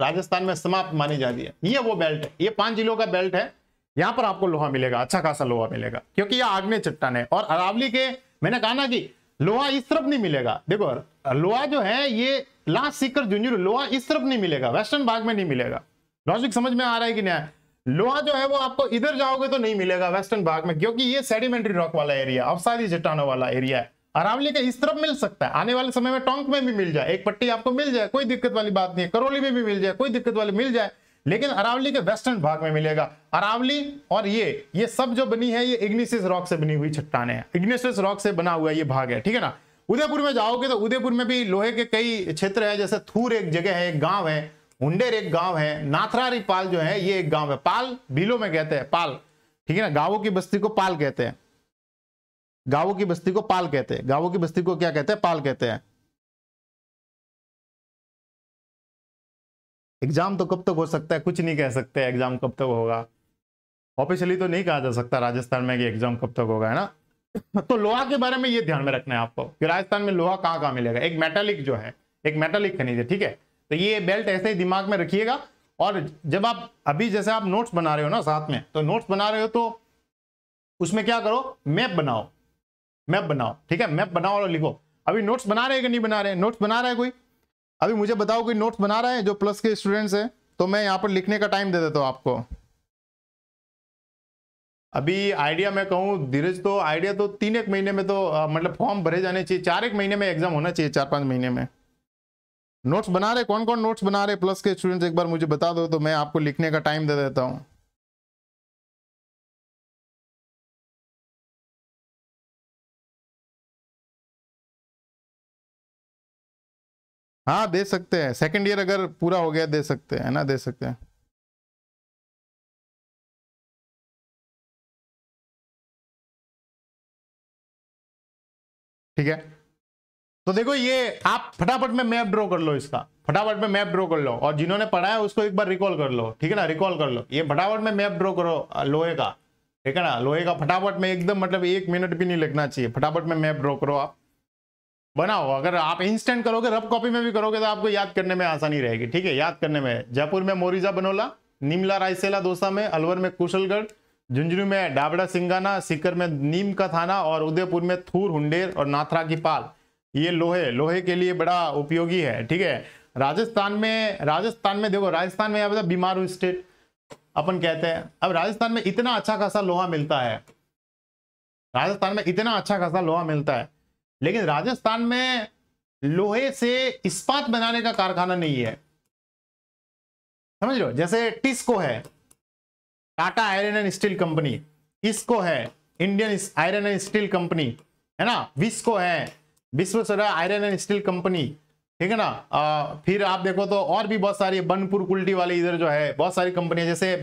राजस्थान में समाप्त मानी जाती है ये वो बेल्ट है ये पांच जिलों का बेल्ट है यहां पर आपको लोहा मिलेगा अच्छा खासा लोहा मिलेगा क्योंकि यह आग्नेय चट्टान है और अरावली के मैंने कहा ना कि लोहा इस तरफ नहीं मिलेगा देखो लोहा जो है ये लास्ट सीकर जूनियर लोहा इस तरफ नहीं मिलेगा वेस्टर्न भाग में नहीं मिलेगा लॉजिक समझ में आ रहा है कि नहीं लोहा जो है वो आपको इधर जाओगे तो नहीं मिलेगा वेस्टर्न भाग में क्योंकि ये सेडिमेंट्री रॉक वाला एरिया अफसादी चट्टानों वाला एरिया है अरावली का इस तरफ मिल सकता है आने वाले समय में टोंक में भी मिल जाए एक पट्टी आपको मिल जाए कोई दिक्कत वाली बात नहीं है करौली में भी मिल जाए कोई दिक्कत वाली मिल जाए लेकिन अरावली के वेस्टर्न भाग में मिलेगा अरावली और ये ये सब जो बनी है ये इग्निसिस रॉक से बनी हुई चट्टाने हैं इग्निसिस रॉक से बना हुआ ये भाग है ठीक है ना उदयपुर में जाओगे तो उदयपुर में भी लोहे के कई क्षेत्र है जैसे थूर एक जगह है एक गाँव है उंडेर एक गाँव है नाथरारी पाल जो है ये एक गाँव है पाल भीलो में कहते हैं पाल ठीक है ना गाँवों की बस्ती को पाल कहते हैं गाँवों की बस्ती को पाल कहते हैं गाँवों की बस्ती को क्या कहते हैं पाल कहते हैं एग्जाम तो कब तक हो सकता है कुछ नहीं कह सकते एग्जाम कब तक होगा ऑफिशियली तो नहीं कहा जा सकता राजस्थान में कि एग्जाम कब तक होगा है ना तो लोहा के बारे में ये ध्यान में रखना है आपको कि राजस्थान में लोहा कहाँ कहाँ मिलेगा एक मेटालिक जो है एक मेटालिक खनिज है ठीक है तो ये बेल्ट ऐसे ही दिमाग में रखिएगा और जब आप अभी जैसे आप नोट्स बना रहे हो ना साथ में तो नोट्स बना रहे हो तो उसमें क्या करो मैप बनाओ मैप बनाओ ठीक है मैप बनाओ और लिखो अभी नोट्स बना रहे हैं कि नहीं बना रहे नोट्स बना रहा है कोई अभी मुझे बताओ कोई नोट्स बना रहे हैं जो प्लस के स्टूडेंट्स हैं तो मैं यहाँ पर लिखने का टाइम दे देता हूँ आपको अभी आइडिया मैं कहूँ धीरज तो आइडिया तो तीन एक महीने में तो मतलब फॉर्म भरे जाने चाहिए चार एक महीने में एग्जाम होना चाहिए चार पाँच महीने में नोट्स बना रहे कौन कौन नोट्स बना रहे प्लस के स्टूडेंट्स एक बार मुझे बता दो तो मैं आपको लिखने का टाइम दे देता हूँ हाँ दे सकते हैं सेकेंड ईयर अगर पूरा हो गया दे सकते हैं ना दे सकते हैं ठीक है तो देखो ये आप फटाफट में मैप ड्रॉ कर लो इसका फटाफट में मैप ड्रॉ कर लो और जिन्होंने पढ़ा है उसको एक बार रिकॉल कर लो ठीक है ना रिकॉल कर लो ये फटाफट में मैप ड्रॉ करो लोहे का ठीक है ना लोहे का फटाफट में एकदम मतलब एक मिनट भी नहीं लगना चाहिए फटाफट में मैप ड्रॉ करो आप बनाओ अगर आप इंस्टेंट करोगे रब कॉपी में भी करोगे तो आपको याद करने में आसानी रहेगी ठीक है याद करने में जयपुर में मोरिजा बनोला नीमला रायसेला दोसा में अलवर में कुशलगढ़ झुंझुनू में डाबड़ा सिंगाना सीकर में नीम का थाना और उदयपुर में थूर हुंडेर और नाथरा की पाल ये लोहे लोहे के लिए बड़ा उपयोगी है ठीक है राजस्थान में राजस्थान में देखो राजस्थान में यहाँ बीमारू स्टेट अपन कहते हैं अब राजस्थान में इतना अच्छा खासा लोहा मिलता है राजस्थान में इतना अच्छा खासा लोहा मिलता है लेकिन राजस्थान में लोहे से इस्पात बनाने का कारखाना नहीं है समझ लो जैसे टिस्को है Tata iron and steel company इसको है Indian iron and steel company है ना विस्को है सरा आयरन एंड स्टील कंपनी ठीक है ना आ, फिर आप देखो तो और भी बहुत सारी बनपुर कुल्टी वाले इधर जो है बहुत सारी कंपनी है जैसे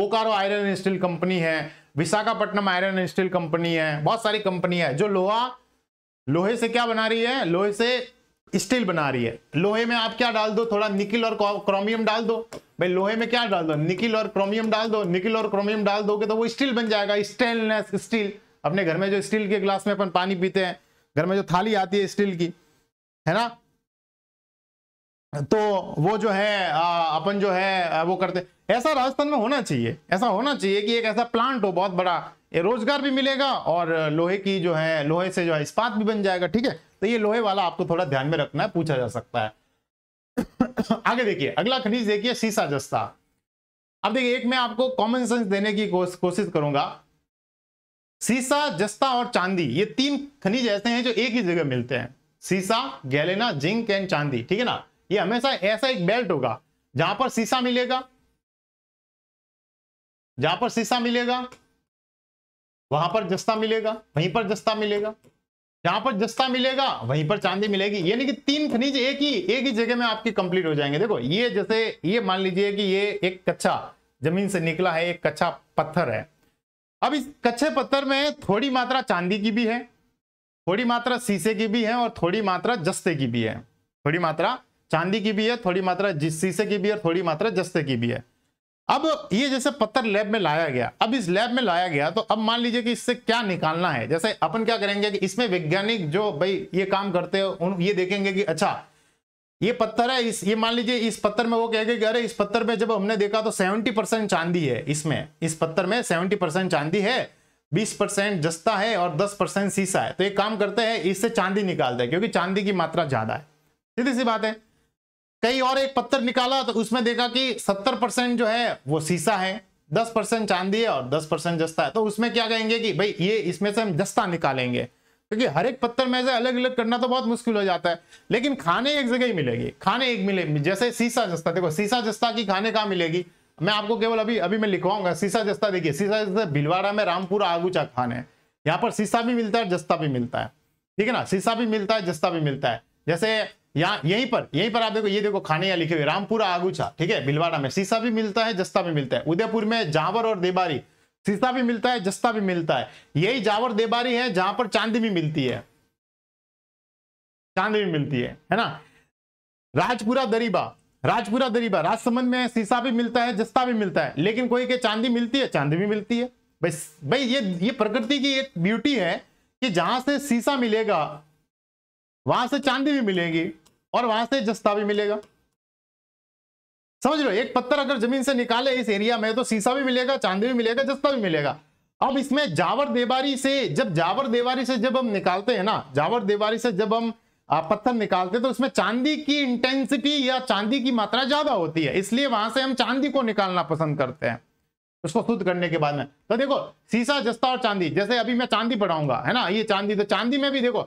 Bokaro iron and steel company है Visakhapatnam iron and steel company है बहुत सारी कंपनी है जो लोहा लोहे से क्या बना रही है लोहे से स्टील बना रही है लोहे में आप क्या डाल दो थोड़ा निकिल और क्रोमियम डाल दो भाई लोहे में क्या डाल दो निकिल और क्रोमियम डाल दो निकिल और क्रोमियम डाल दोगे तो वो स्टील बन जाएगा स्टेनलेस स्टील अपने घर में जो स्टील के ग्लास में अपन पानी पीते हैं घर में जो थाली आती है स्टील की है ना तो वो जो है अपन जो है वो करते ऐसा राजस्थान में होना चाहिए ऐसा होना चाहिए कि एक ऐसा प्लांट हो बहुत बड़ा ये रोजगार भी मिलेगा और लोहे की जो है लोहे से जो है इस्पात भी बन जाएगा ठीक है तो ये लोहे वाला आपको थोड़ा ध्यान में रखना है पूछा जा सकता है आगे देखिए अगला खनिज देखिए सीसा जस्ता अब देखिए एक मैं आपको कॉमन सेंस देने की कोशिश करूंगा सीसा जस्ता और चांदी ये तीन खनिज ऐसे हैं जो एक ही जगह मिलते हैं सीसा गैलेना जिंक एंड चांदी ठीक है ना ये हमेशा ऐसा एक बेल्ट होगा जहां पर शीशा मिलेगा जहां पर शीशा मिलेगा वहां पर जस्ता मिलेगा वहीं पर जस्ता मिलेगा जहां पर जस्ता मिलेगा वहीं पर चांदी मिलेगी यानी कि तीन खनिज एक ही एक ही जगह में आपके कंप्लीट हो जाएंगे देखो ये जैसे ये मान लीजिए कि ये एक कच्चा जमीन से निकला है एक कच्चा पत्थर है अब इस कच्चे पत्थर में थोड़ी मात्रा चांदी की भी है थोड़ी मात्रा शीशे की भी है और थोड़ी मात्रा जस्ते की भी है थोड़ी मात्रा चांदी की भी है थोड़ी मात्रा शीशे की भी है थोड़ी मात्रा जस्ते की भी है अब ये जैसे पत्थर लैब में लाया गया अब इस लैब में लाया गया तो अब मान लीजिए कि इससे क्या निकालना है जैसे अपन क्या करेंगे कि इसमें वैज्ञानिक जो भाई ये काम करते हो उन ये देखेंगे कि अच्छा ये पत्थर है इस ये मान लीजिए इस पत्थर में वो कहेंगे कि अरे इस पत्थर में जब हमने देखा तो सेवेंटी परसेंट चांदी है इसमें इस पत्थर में सेवेंटी परसेंट चांदी है बीस परसेंट जस्ता है और दस परसेंट शीशा है तो ये काम करते हैं इससे चांदी निकालते हैं क्योंकि चांदी की मात्रा ज्यादा है सीधी सी बात है कई और एक पत्थर निकाला तो उसमें देखा कि सत्तर परसेंट जो है वो सीसा है दस परसेंट चांदी है और दस परसेंट जस्ता है तो उसमें क्या कहेंगे कि भाई ये इसमें से हम जस्ता निकालेंगे क्योंकि हर एक पत्थर में से अलग अलग करना तो बहुत मुश्किल हो जाता है लेकिन खाने एक जगह ही मिलेगी खाने एक मिले जैसे सीसा जस्ता देखो सीसा जस्ता की खाने कहाँ मिलेगी मैं आपको केवल अभी अभी मैं लिखवाऊंगा सीसा जस्ता देखिए सीसा जस्ता भिलवाड़ा में रामपुरा आगूचा खान है यहाँ पर सीसा भी मिलता है जस्ता भी मिलता है ठीक है ना सीसा भी मिलता है जस्ता भी मिलता है जैसे यहाँ यहीं पर यहीं पर आप देखो ये देखो खाने यहाँ लिखे हुए रामपुरा आगुछा ठीक है बिलवाड़ा में सीसा भी मिलता है जस्ता भी मिलता है उदयपुर में जावर और देबारी सीसा भी मिलता है जस्ता भी मिलता है यही जावर देबारी है जहां पर चांदी भी मिलती है चांदी भी मिलती है है ना राजपुरा दरीबा राजपुरा दरीबा राजसमंद में सीसा भी मिलता है जस्ता भी मिलता है लेकिन कोई के चांदी मिलती है चांदी भी मिलती है भाई ये ये प्रकृति की एक ब्यूटी है कि जहां से सीसा मिलेगा वहां से चांदी भी मिलेगी और वहां से जस्ता भी मिलेगा समझ लो एक पत्थर अगर जमीन से निकाले इस एरिया में तो सीसा भी मिलेगा चांदी भी मिलेगा जस्ता भी मिलेगा अब इसमें जावर देवारी से जब जावर देवारी से जब हम निकालते हैं ना जावर देवारी से जब हम पत्थर निकालते हैं तो उसमें चांदी की इंटेंसिटी या चांदी की मात्रा ज्यादा होती है इसलिए वहां से हम चांदी को निकालना पसंद करते हैं उसको शुद्ध करने के बाद में तो देखो सीसा जस्ता और चांदी जैसे अभी मैं चांदी पढ़ाऊंगा है ना ये चांदी तो चांदी में भी देखो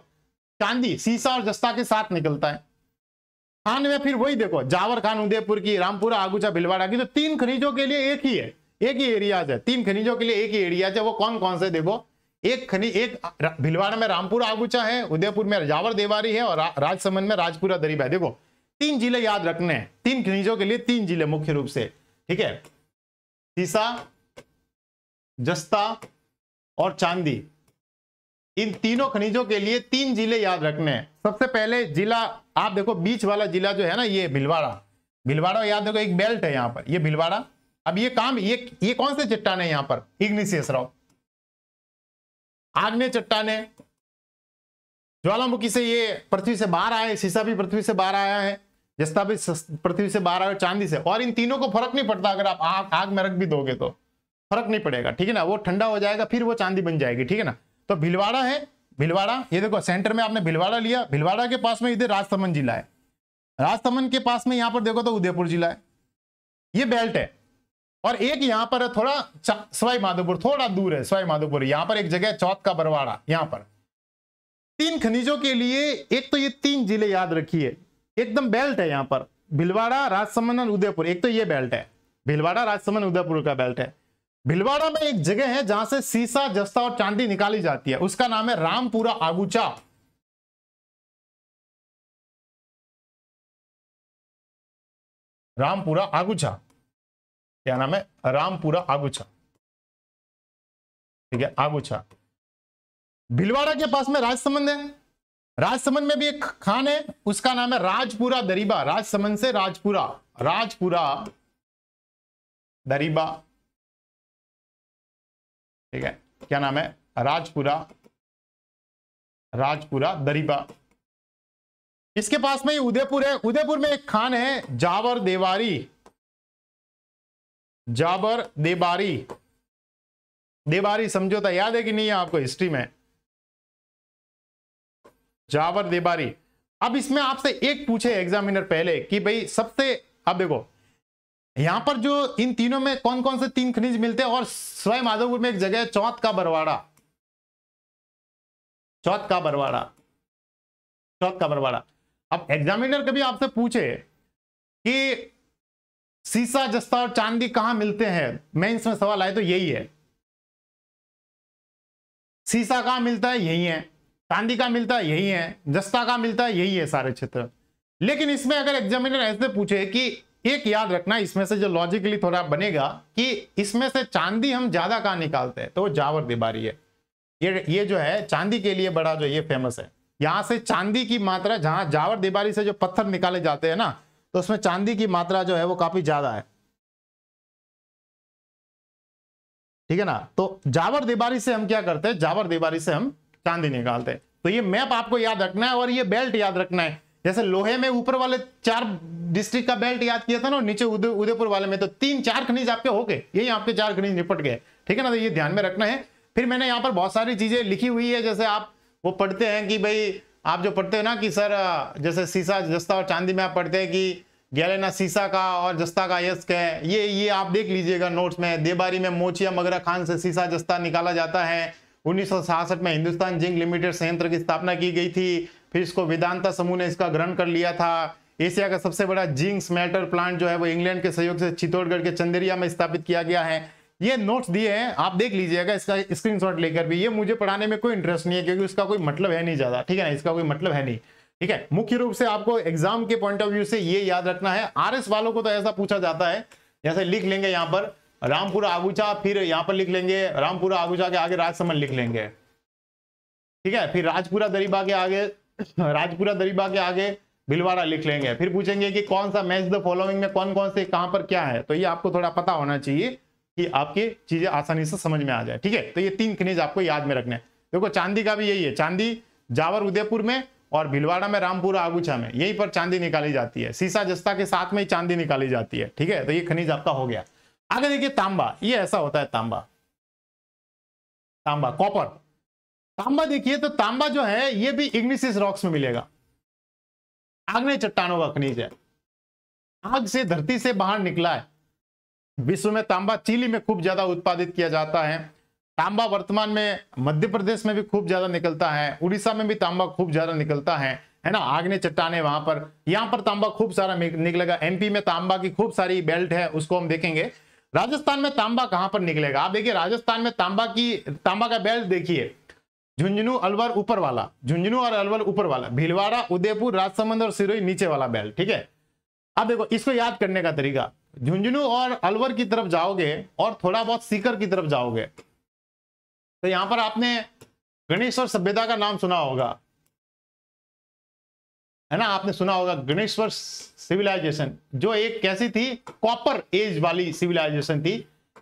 चांदी सीसा और जस्ता के साथ निकलता है खान में फिर वही देखो जावर खान उदयपुर की रामपुरा आगुचा भिलवाड़ा की तो तीन खनिजों के लिए एक ही है एक ही एरियाज है तीन खनिजों के लिए एक ही एरियाज है वो कौन कौन से देखो एक खनिज एक भिलवाड़ा में रामपुर आगुचा है उदयपुर में जावर देवारी है और रा, राजसमंद में राजपुरा दरीब है देखो तीन जिले याद रखने हैं तीन खनिजों के लिए तीन जिले मुख्य रूप से ठीक है सीसा जस्ता और चांदी इन तीनों खनिजों के लिए तीन जिले याद रखने हैं सबसे पहले जिला आप देखो बीच वाला जिला जो है ना ये भिलवाड़ा भिलवाड़ा याद देखो एक बेल्ट है यहाँ पर ये भिलवाड़ा अब ये काम ये ये कौन से चट्टान है यहाँ पर इग्निशियस आग्ने चट्टान है ज्वालामुखी से ये पृथ्वी से बाहर आए सीसा भी पृथ्वी से बाहर आया है जस्ता भी पृथ्वी से बाहर आया चांदी से और इन तीनों को फर्क नहीं पड़ता अगर आप आग में रख भी दोगे तो फर्क नहीं पड़ेगा ठीक है ना वो ठंडा हो जाएगा फिर वो चांदी बन जाएगी ठीक है ना तो भिलवाड़ा है भिलवाड़ा ये देखो सेंटर में आपने भिलवाड़ा लिया भिलवाड़ा के पास में इधर राजसमंद जिला है राजसमंद के पास में यहाँ पर देखो तो उदयपुर जिला है ये बेल्ट है और एक यहाँ पर है थोड़ा सवाई माधोपुर थोड़ा दूर है सवाई माधोपुर यहाँ पर एक जगह चौथ का बरवाड़ा यहाँ पर तीन खनिजों के लिए एक तो ये तीन जिले याद रखिए एकदम बेल्ट है यहाँ पर भिलवाड़ा राजसमंद और उदयपुर एक तो ये बेल्ट है भिलवाड़ा राजसमंद उदयपुर का बेल्ट है भिलवाड़ा में एक जगह है जहां से सीसा जस्ता और चांदी निकाली जाती है उसका नाम है रामपुरा आगुचा रामपुरा आगुचा क्या नाम है रामपुरा आगुचा ठीक है आगुचा भिलवाड़ा के पास में राजसमंद है राजसमंद में भी एक खान है उसका नाम है राजपुरा दरीबा राजसमंद से राजपुरा राजपुरा दरीबा ठीक है क्या नाम है राजपुरा राजपुरा दरीबा इसके पास में उदयपुर है उदयपुर में एक खान है जावर देवारी जाबर देबारी देबारी समझौता तो याद है कि नहीं है आपको हिस्ट्री में जावर देबारी अब इसमें आपसे एक पूछे एग्जामिनर पहले कि भाई सबसे अब देखो यहां पर जो इन तीनों में कौन कौन से तीन खनिज मिलते हैं और स्वयं माधोपुर में एक जगह है चौथ का बरवाड़ा चौथ का बरवाड़ा चौथ का बरवाड़ा अब एग्जामिनर कभी आपसे पूछे कि सीसा जस्ता और चांदी कहां मिलते हैं मैं इसमें सवाल आए तो यही है सीसा कहां मिलता है यही है चांदी का मिलता है यही है जस्ता का मिलता है यही है सारे क्षेत्र लेकिन इसमें अगर एग्जामिनर ऐसे पूछे कि एक याद रखना इसमें से जो लॉजिकली थोड़ा बनेगा कि इसमें से चांदी हम ज्यादा कहाँ निकालते हैं तो जावर दिबारी है ये ये जो है चांदी के लिए बड़ा जो ये फेमस है यहाँ से चांदी की मात्रा जहाँ जावर दिबारी से जो पत्थर निकाले जाते हैं ना तो उसमें चांदी की मात्रा जो है वो काफी ज्यादा है ठीक है ना तो जावर दिबारी से हम क्या करते हैं जावर दिबारी से हम चांदी निकालते हैं तो ये मैप आपको याद रखना है और ये बेल्ट याद रखना है जैसे लोहे में ऊपर वाले चार डिस्ट्रिक्ट का बेल्ट याद किया था ना नीचे उदयपुर वाले में तो तीन चार खनिज आपके हो गए यही आपके चार खनिज निपट गए ठीक है ना तो ये ध्यान में रखना है फिर मैंने यहाँ पर बहुत सारी चीजें लिखी हुई है जैसे आप वो पढ़ते हैं कि भाई आप जो पढ़ते हो ना कि सर जैसे सीसा जस्ता और चांदी में आप पढ़ते हैं कि गैलेना सीसा का और जस्ता का यश है ये ये आप देख लीजिएगा नोट्स में देबारी में मोचिया मगरा खान से सीसा जस्ता निकाला जाता है उन्नीस में हिंदुस्तान जिंक लिमिटेड संयंत्र की स्थापना की गई थी फिर इसको वेदांता समूह ने इसका ग्रहण कर लिया था एशिया का सबसे बड़ा जिंक स्मेल्टर प्लांट जो है वो इंग्लैंड के सहयोग से चित्तौड़गढ़ के चंदेरिया में स्थापित किया गया है ये नोट्स दिए हैं आप देख लीजिएगा इसका स्क्रीनशॉट लेकर भी ये मुझे पढ़ाने में कोई इंटरेस्ट नहीं है क्योंकि उसका कोई मतलब है नहीं ज्यादा ठीक है ना इसका कोई मतलब है नहीं ठीक है मुख्य रूप से आपको एग्जाम के पॉइंट ऑफ व्यू से ये याद रखना है आर वालों को तो ऐसा पूछा जाता है जैसे लिख लेंगे यहाँ पर रामपुरा आगुचा फिर यहाँ पर लिख लेंगे रामपुरा आगुचा के आगे राजसमंद लिख लेंगे ठीक है फिर राजपुरा दरीबा के आगे राजपुरा दरीबा के आगे भिलवाड़ा लिख लेंगे फिर पूछेंगे कि कौन सा मैच द फॉलोइंग में कौन कौन से कहां पर क्या है तो ये आपको थोड़ा पता होना चाहिए कि आपकी चीजें आसानी से समझ में आ जाए ठीक है तो ये तीन खनिज आपको याद में रखने देखो चांदी का भी यही है चांदी जावर उदयपुर में और भिलवाड़ा में रामपुर आगुछा में यहीं पर चांदी निकाली जाती है सीसा जस्ता के साथ में ही चांदी निकाली जाती है ठीक है तो ये खनिज आपका हो गया आगे देखिए तांबा ये ऐसा होता है तांबा तांबा कॉपर तांबा देखिए तो तांबा जो है ये भी इग्निशियस रॉक्स में मिलेगा आग्नेय चट्टानों का खनिज है आग से धरती से बाहर निकला है विश्व में तांबा चीली में खूब ज्यादा उत्पादित किया जाता है तांबा वर्तमान में मध्य प्रदेश में भी खूब ज्यादा निकलता है उड़ीसा में भी तांबा खूब ज्यादा निकलता है है ना आग्ने चट्टाने वहां पर यहाँ पर तांबा खूब सारा निकलेगा एमपी में तांबा की खूब सारी बेल्ट है उसको हम देखेंगे राजस्थान में तांबा कहां पर निकलेगा आप देखिए राजस्थान में तांबा की तांबा का बेल्ट देखिए झुंझुनू अलवर ऊपर वाला झुंझुनू और अलवर ऊपर वाला भीलवाड़ा उदयपुर राजसमंद और सिरोही नीचे वाला बेल्ट ठीक है अब देखो इसको याद करने का तरीका झुंझुनू और अलवर की तरफ जाओगे और थोड़ा बहुत सीकर की तरफ जाओगे तो यहां पर आपने गणेश्वर सभ्यता का नाम सुना होगा है ना आपने सुना होगा गणेश्वर सिविलाइजेशन जो एक कैसी थी कॉपर एज वाली सिविलाइजेशन थी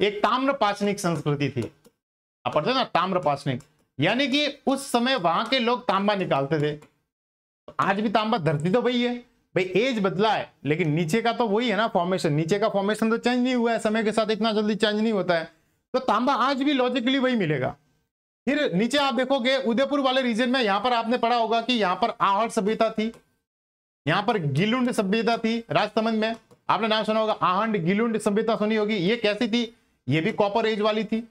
एक ताम्रपाचनिक संस्कृति थी आप पढ़ते ना ताम्रपाचनिक यानी कि उस समय वहां के लोग तांबा निकालते थे तो आज भी तांबा धरती तो वही है भाई एज बदला है लेकिन नीचे का तो वही है ना फॉर्मेशन नीचे का फॉर्मेशन तो चेंज नहीं हुआ है समय के साथ इतना जल्दी चेंज नहीं होता है तो तांबा आज भी लॉजिकली वही मिलेगा फिर नीचे आप देखोगे उदयपुर वाले रीजन में यहां पर आपने पढ़ा होगा कि यहां पर आहर सभ्यता थी यहां पर गिलुंड सभ्यता थी राजसमंद में आपने नाम सुना होगा आहंड गिलुंड सभ्यता सुनी होगी ये कैसी थी ये भी कॉपर एज वाली थी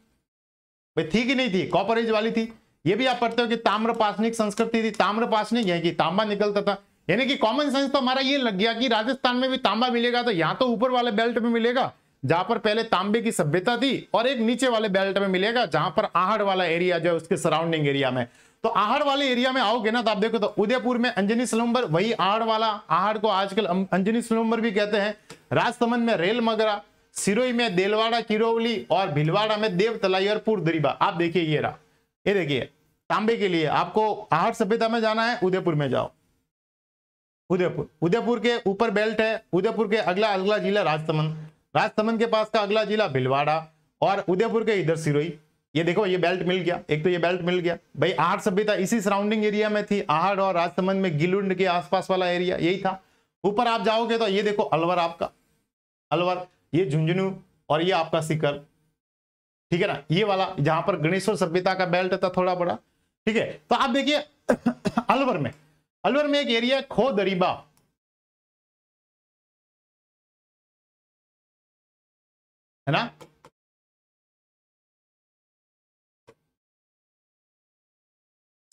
भाई थी कि नहीं थी कॉपर एज वाली थी ये भी आप पढ़ते हो कि ताम्रपासनिक संस्कृति थी ताम्रपासनिक है कि तांबा निकलता था यानी कि कॉमन सेंस तो हमारा ये लग गया कि राजस्थान में भी तांबा मिलेगा तो यहाँ तो ऊपर वाले बेल्ट में मिलेगा जहां पर पहले तांबे की सभ्यता थी और एक नीचे वाले बेल्ट में मिलेगा जहां पर आहड़ वाला एरिया जो है उसके सराउंडिंग एरिया में तो आहड़ वाले एरिया में आओगे ना तो आप देखो तो उदयपुर में अंजनी सलोम्बर वही आहड़ वाला आहड़ को आजकल अं-, अंजनी सलोम्बर भी कहते हैं राजसमंद में रेल मगरा सिरोई में देलवाड़ा किरोवली और भिलवाड़ा में देवतलाई और पुरदरीबा आप देखिए ये रहा ये देखिए तांबे के लिए आपको आहट सभ्यता में जाना है उदयपुर में जाओ उदयपुर उदयपुर के ऊपर बेल्ट है उदयपुर के अगला अगला जिला राजसमंद राजसमंद के पास का अगला जिला भिलवाड़ा और उदयपुर के इधर सिरोई ये देखो ये बेल्ट मिल गया एक तो ये बेल्ट मिल गया भाई आहट सभ्यता इसी सराउंडिंग एरिया में थी आहट और राजसमंद में गिलुंड के आसपास वाला एरिया यही था ऊपर आप जाओगे तो ये देखो अलवर आपका अलवर ये झुंझुनू और ये आपका सिकर ठीक है ना ये वाला जहां पर गणेश्वर सभ्यता का बेल्ट था थोड़ा बड़ा ठीक है तो आप देखिए अलवर में अलवर में एक एरिया है खो दरीबा है ना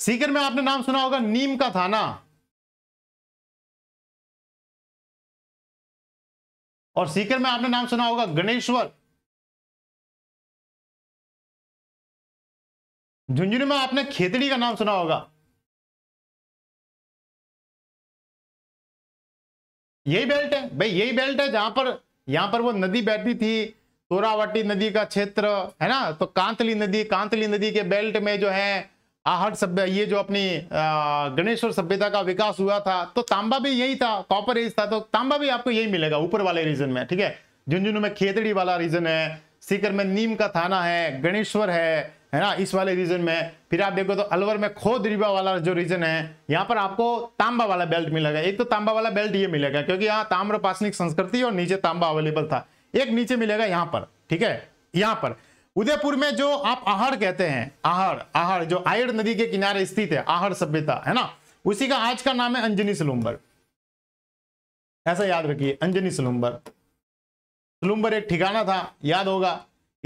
सीकर में आपने नाम सुना होगा नीम का थाना और सीकर में आपने नाम सुना होगा गणेश्वर झुंझुनू में आपने खेतड़ी का नाम सुना होगा यही बेल्ट है भाई यही बेल्ट है जहां पर यहां पर वो नदी बैठती थी तोरावटी नदी का क्षेत्र है ना तो कांतली नदी कांतली नदी के बेल्ट में जो है आहट सभ्य ये जो अपनी गणेश्वर सभ्यता का विकास हुआ था तो तांबा भी यही था कॉपर एज था तो तांबा भी आपको यही मिलेगा ऊपर वाले रीजन में ठीक है झुंझुनू में खेतड़ी वाला रीजन है सीकर में नीम का थाना है गणेश्वर है है ना इस वाले रीजन में फिर आप देखो तो अलवर में खोद रिबा वाला जो रीजन है यहाँ पर आपको तांबा वाला बेल्ट मिलेगा एक तो तांबा वाला बेल्ट ये मिलेगा क्योंकि यहाँ ताम्र पासनिक संस्कृति और नीचे तांबा अवेलेबल था एक नीचे मिलेगा यहाँ पर ठीक है यहाँ पर उदयपुर में जो आप आहड़ कहते हैं आहड़ आहड़ जो आयड़ नदी के किनारे स्थित है आहड़ सभ्यता है ना उसी का आज का नाम है अंजनी सलूम्बर ऐसा याद रखिए अंजनी सलूम्बर सलूम्बर एक ठिकाना था याद होगा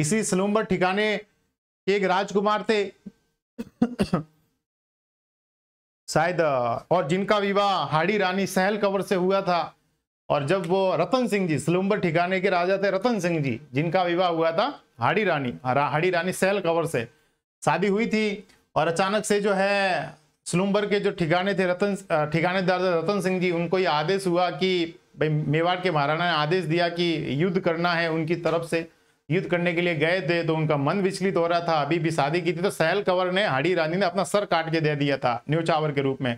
इसी सलूम्बर ठिकाने के एक राजकुमार थे शायद और जिनका विवाह हाड़ी रानी सहल कंवर से हुआ था और जब वो रतन सिंह जी सिलुम्बर ठिकाने के राजा थे रतन सिंह जी जिनका विवाह हुआ था हाड़ी रानी हाँ, हाड़ी रानी सेल कंवर से शादी हुई थी और अचानक से जो है सिलुम्बर के जो ठिकाने थे रतन ठिकानेदार रतन सिंह जी उनको ये आदेश हुआ कि भाई मेवाड़ के महाराणा ने आदेश दिया कि युद्ध करना है उनकी तरफ से युद्ध करने के लिए गए थे तो उनका मन विचलित हो रहा था अभी भी शादी की थी तो सहल कंवर ने हाड़ी रानी ने अपना सर काट के दे दिया था न्यू चावर के रूप में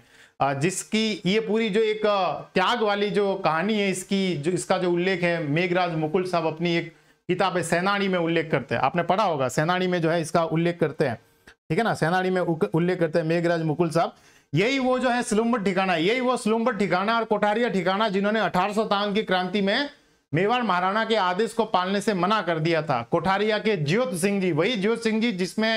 जिसकी ये पूरी जो एक त्याग वाली जो कहानी है इसकी जो इसका जो उल्लेख है मेघराज मुकुल साहब अपनी एक किताब है सेनानी में उल्लेख करते हैं आपने पढ़ा होगा सेनानी में जो है इसका उल्लेख करते हैं ठीक है ना सेनानी में उल्लेख करते हैं मेघराज मुकुल साहब यही वो जो है स्लुम्बर ठिकाना यही वो स्लुम्बर ठिकाना और कोठारिया ठिकाना जिन्होंने अठारह की क्रांति में मेवाड़ महाराणा के आदेश को पालने से मना कर दिया था कोठारिया के ज्योत सिंह जी वही ज्योत सिंह जी जिसमें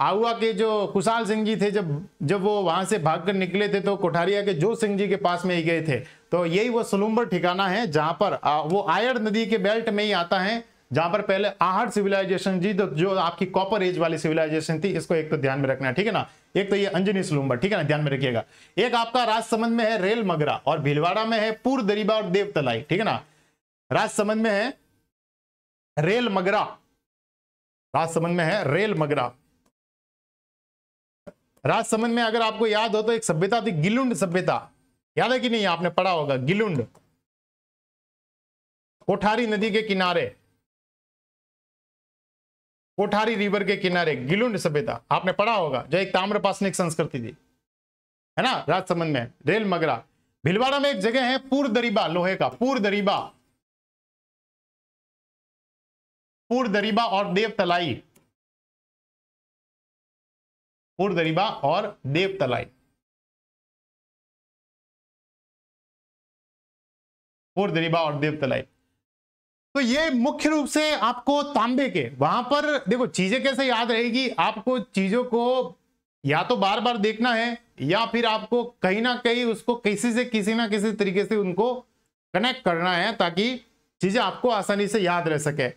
आहुआ के जो कुशाल सिंह जी थे जब जब वो वहां से भागकर निकले थे तो कोठारिया के जोत सिंह जी के पास में ही गए थे तो यही वो सलूम्बर ठिकाना है जहां पर वो आयर नदी के बेल्ट में ही आता है जहां पर पहले आहट सिविलाइजेशन जी तो जो आपकी कॉपर एज वाली सिविलाइजेशन थी इसको एक तो ध्यान में रखना है ठीक है ना एक तो ये अंजनी सुलूम्बर ठीक है ना ध्यान में रखिएगा एक आपका राजसमंद में है रेल मगरा और भीलवाड़ा में है पूर्व दरीबा और देवतलाई ठीक है ना राजसमंद में है रेल मगरा राजसमंद में है रेल मगरा राजसमंद में अगर आपको याद हो तो एक सभ्यता थी गिलुंड सभ्यता याद है कि नहीं आपने पढ़ा होगा गिलुंड कोठारी नदी के किनारे कोठारी रिवर के किनारे गिलुंड सभ्यता आपने पढ़ा होगा जो एक ताम्रपासनिक संस्कृति थी है ना राजसमंद में रेल मगरा भिलवाड़ा में एक जगह है पूर दरीबा लोहे का पूर दरीबा पूर दरीबा और देव तलाई पुरदरीबा और देवतलाई पुरदरीबा और देवतलाई तो ये मुख्य रूप से आपको तांबे के वहां पर देखो चीजें कैसे याद रहेगी आपको चीजों को या तो बार बार देखना है या फिर आपको कहीं ना कहीं उसको किसी से किसी ना किसी तरीके से उनको कनेक्ट करना है ताकि चीजें आपको आसानी से याद रह सके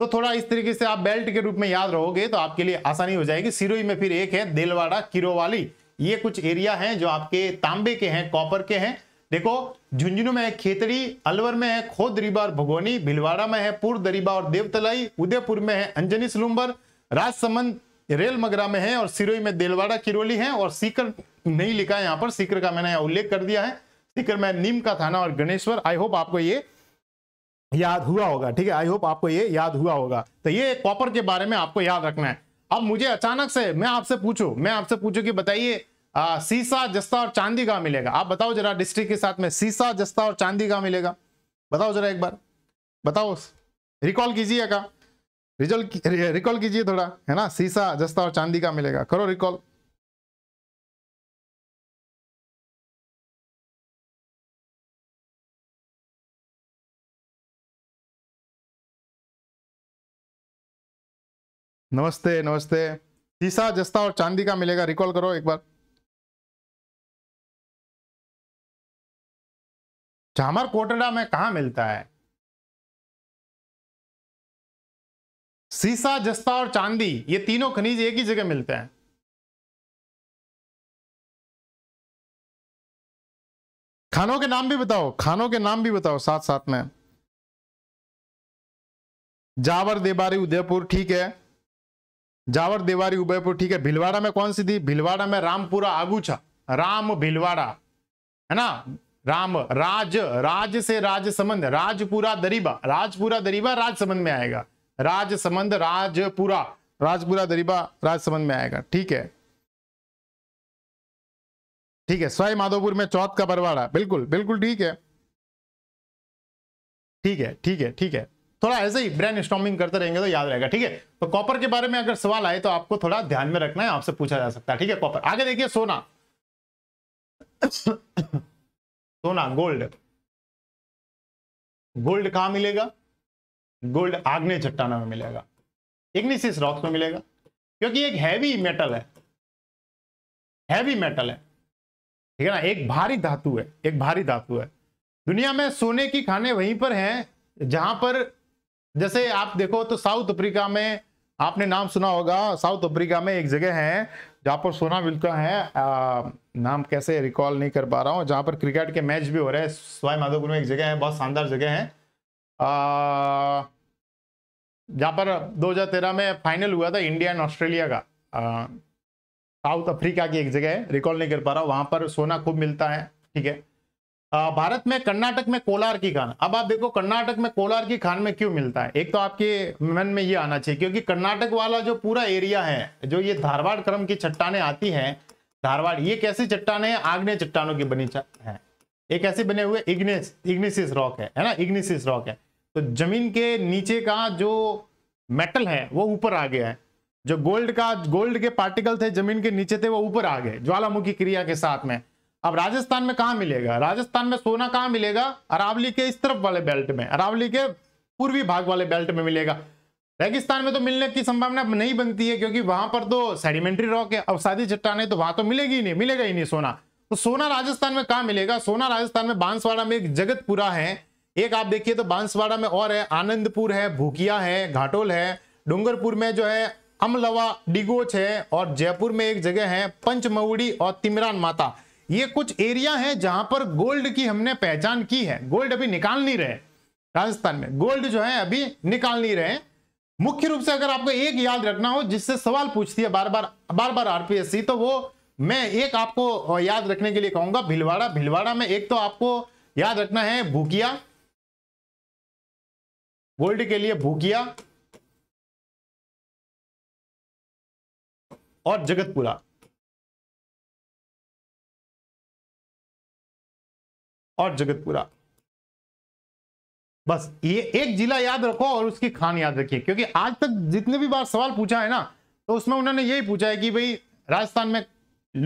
तो थोड़ा इस तरीके से आप बेल्ट के रूप में याद रहोगे तो आपके लिए आसानी हो जाएगी सिरोई में फिर एक है देलवाड़ा किरोवाली ये कुछ एरिया हैं जो आपके तांबे के हैं कॉपर के हैं देखो झुंझुनू में है खेतड़ी अलवर में है खोद दरीबा और भगोनी भिलवाड़ा में है पूर्व दरीबा और देवतलाई उदयपुर में है अंजनी सलूम्बर राजसमंद रेल मगरा में है और सिरोई में देलवाड़ा किरोली है और सीकर नहीं लिखा है यहाँ पर सीकर का मैंने उल्लेख कर दिया है सीकर में नीम का थाना और गणेश्वर आई होप आपको ये याद हुआ होगा ठीक है आई होप आपको ये याद हुआ होगा तो ये कॉपर के बारे में आपको याद रखना है अब मुझे अचानक से मैं आपसे पूछू मैं आपसे पूछू कि बताइए सीसा जस्ता और चांदी कहाँ मिलेगा आप बताओ जरा डिस्ट्रिक्ट के साथ में सीसा जस्ता और चांदी कहाँ मिलेगा बताओ जरा एक बार बताओ रिकॉल कीजिएगा रिजल्ट रिकॉल कीजिए थोड़ा है ना सीसा जस्ता और चांदी का मिलेगा करो रिकॉल नमस्ते नमस्ते सीसा जस्ता और चांदी का मिलेगा रिकॉल करो एक बार झामर कोटड़ा में कहा मिलता है सीसा जस्ता और चांदी ये तीनों खनिज एक ही जगह मिलते हैं खानों के नाम भी बताओ खानों के नाम भी बताओ साथ साथ में जावर देबारी उदयपुर ठीक है जावर देवारी उदयपुर ठीक है भिलवाड़ा में कौन सी थी भिलवाड़ा में रामपुरा आगूछा राम भिलवाड़ा है ना राम राज राज से राज संबंध राजपुरा दरीबा राजपुरा दरीबा राज संबंध में आएगा राज संबंध राजपुरा राजपुरा दरीबा राज संबंध में आएगा ठीक है ठीक है स्वाई माधोपुर में चौथ का बरवाड़ा बिल्कुल बिल्कुल ठीक है ठीक है ठीक है ठीक है थोड़ा ऐसे ही ब्रेन स्टॉमिंग करते रहेंगे तो याद रहेगा ठीक है तो कॉपर के बारे में अगर सवाल आए तो आपको थोड़ा ध्यान में रखना है आपसे पूछा जा सकता है ठीक है कॉपर आगे देखिए सोना सोना गोल्ड गोल्ड कहा मिलेगा गोल्ड आग्नेय चट्टाना में मिलेगा इग्निसिस रॉक्स में मिलेगा क्योंकि एक हैवी मेटल है हैवी मेटल है ठीक है ना एक भारी धातु है एक भारी धातु है दुनिया में सोने की खाने वहीं पर हैं जहां पर जैसे आप देखो तो साउथ अफ्रीका में आपने नाम सुना होगा साउथ अफ्रीका में एक जगह है जहाँ पर सोना मिलता है आ, नाम कैसे रिकॉल नहीं कर पा रहा हूँ जहाँ पर क्रिकेट के मैच भी हो रहे हैं स्वाई माधोपुर में एक जगह है बहुत शानदार जगह है जहाँ पर 2013 में फाइनल हुआ था इंडिया एंड ऑस्ट्रेलिया का साउथ अफ्रीका की एक जगह है रिकॉल नहीं कर पा रहा हूँ वहाँ पर सोना खूब मिलता है ठीक है भारत में कर्नाटक में कोलार की खान अब आप देखो कर्नाटक में कोलार की खान में क्यों मिलता है एक तो आपके मन में ये आना चाहिए क्योंकि कर्नाटक वाला जो पूरा एरिया है जो ये धारवाड़ क्रम की चट्टाने आती है धारवाड़ ये कैसी चट्टाने आग्ने चट्टानों की बनी है एक ऐसे बने हुए इग्नेस इग्निसिस रॉक है है ना इग्निसिस रॉक है तो जमीन के नीचे का जो मेटल है वो ऊपर आ गया है जो गोल्ड का गोल्ड के पार्टिकल थे जमीन के नीचे थे वो ऊपर आ गए ज्वालामुखी क्रिया के साथ में अब राजस्थान में कहा मिलेगा राजस्थान में सोना कहाँ मिलेगा अरावली के इस तरफ वाले बेल्ट में अरावली के पूर्वी भाग वाले बेल्ट में मिलेगा रेगिस्तान में तो मिलने की संभावना नहीं बनती है क्योंकि वहां पर तो सेडिमेंट्री रॉक है अवसादी चट्टाने तो वहां तो मिलेगी ही नहीं मिलेगा ही नहीं सोना तो सोना राजस्थान में कहा मिलेगा सोना राजस्थान में बांसवाड़ा में एक जगतपुरा है एक आप देखिए तो बांसवाड़ा में और है आनंदपुर है भूकिया है घाटोल है डूंगरपुर में जो है अमलवा डिगोच है और जयपुर में एक जगह है पंचमउड़ी और तिमरान माता ये कुछ एरिया है जहां पर गोल्ड की हमने पहचान की है गोल्ड अभी निकाल नहीं रहे राजस्थान में गोल्ड जो है अभी निकाल नहीं रहे मुख्य रूप से अगर आपको एक याद रखना हो जिससे सवाल पूछती है बार बार बार बार आरपीएससी तो वो मैं एक आपको याद रखने के लिए कहूंगा भिलवाड़ा भिलवाड़ा में एक तो आपको याद रखना है भूकिया गोल्ड के लिए भूकिया और जगतपुरा और जगतपुरा बस ये एक जिला याद रखो और उसकी खान याद रखिए क्योंकि आज तक जितने भी बार सवाल पूछा है ना तो उसमें उन्होंने यही पूछा है कि भाई राजस्थान में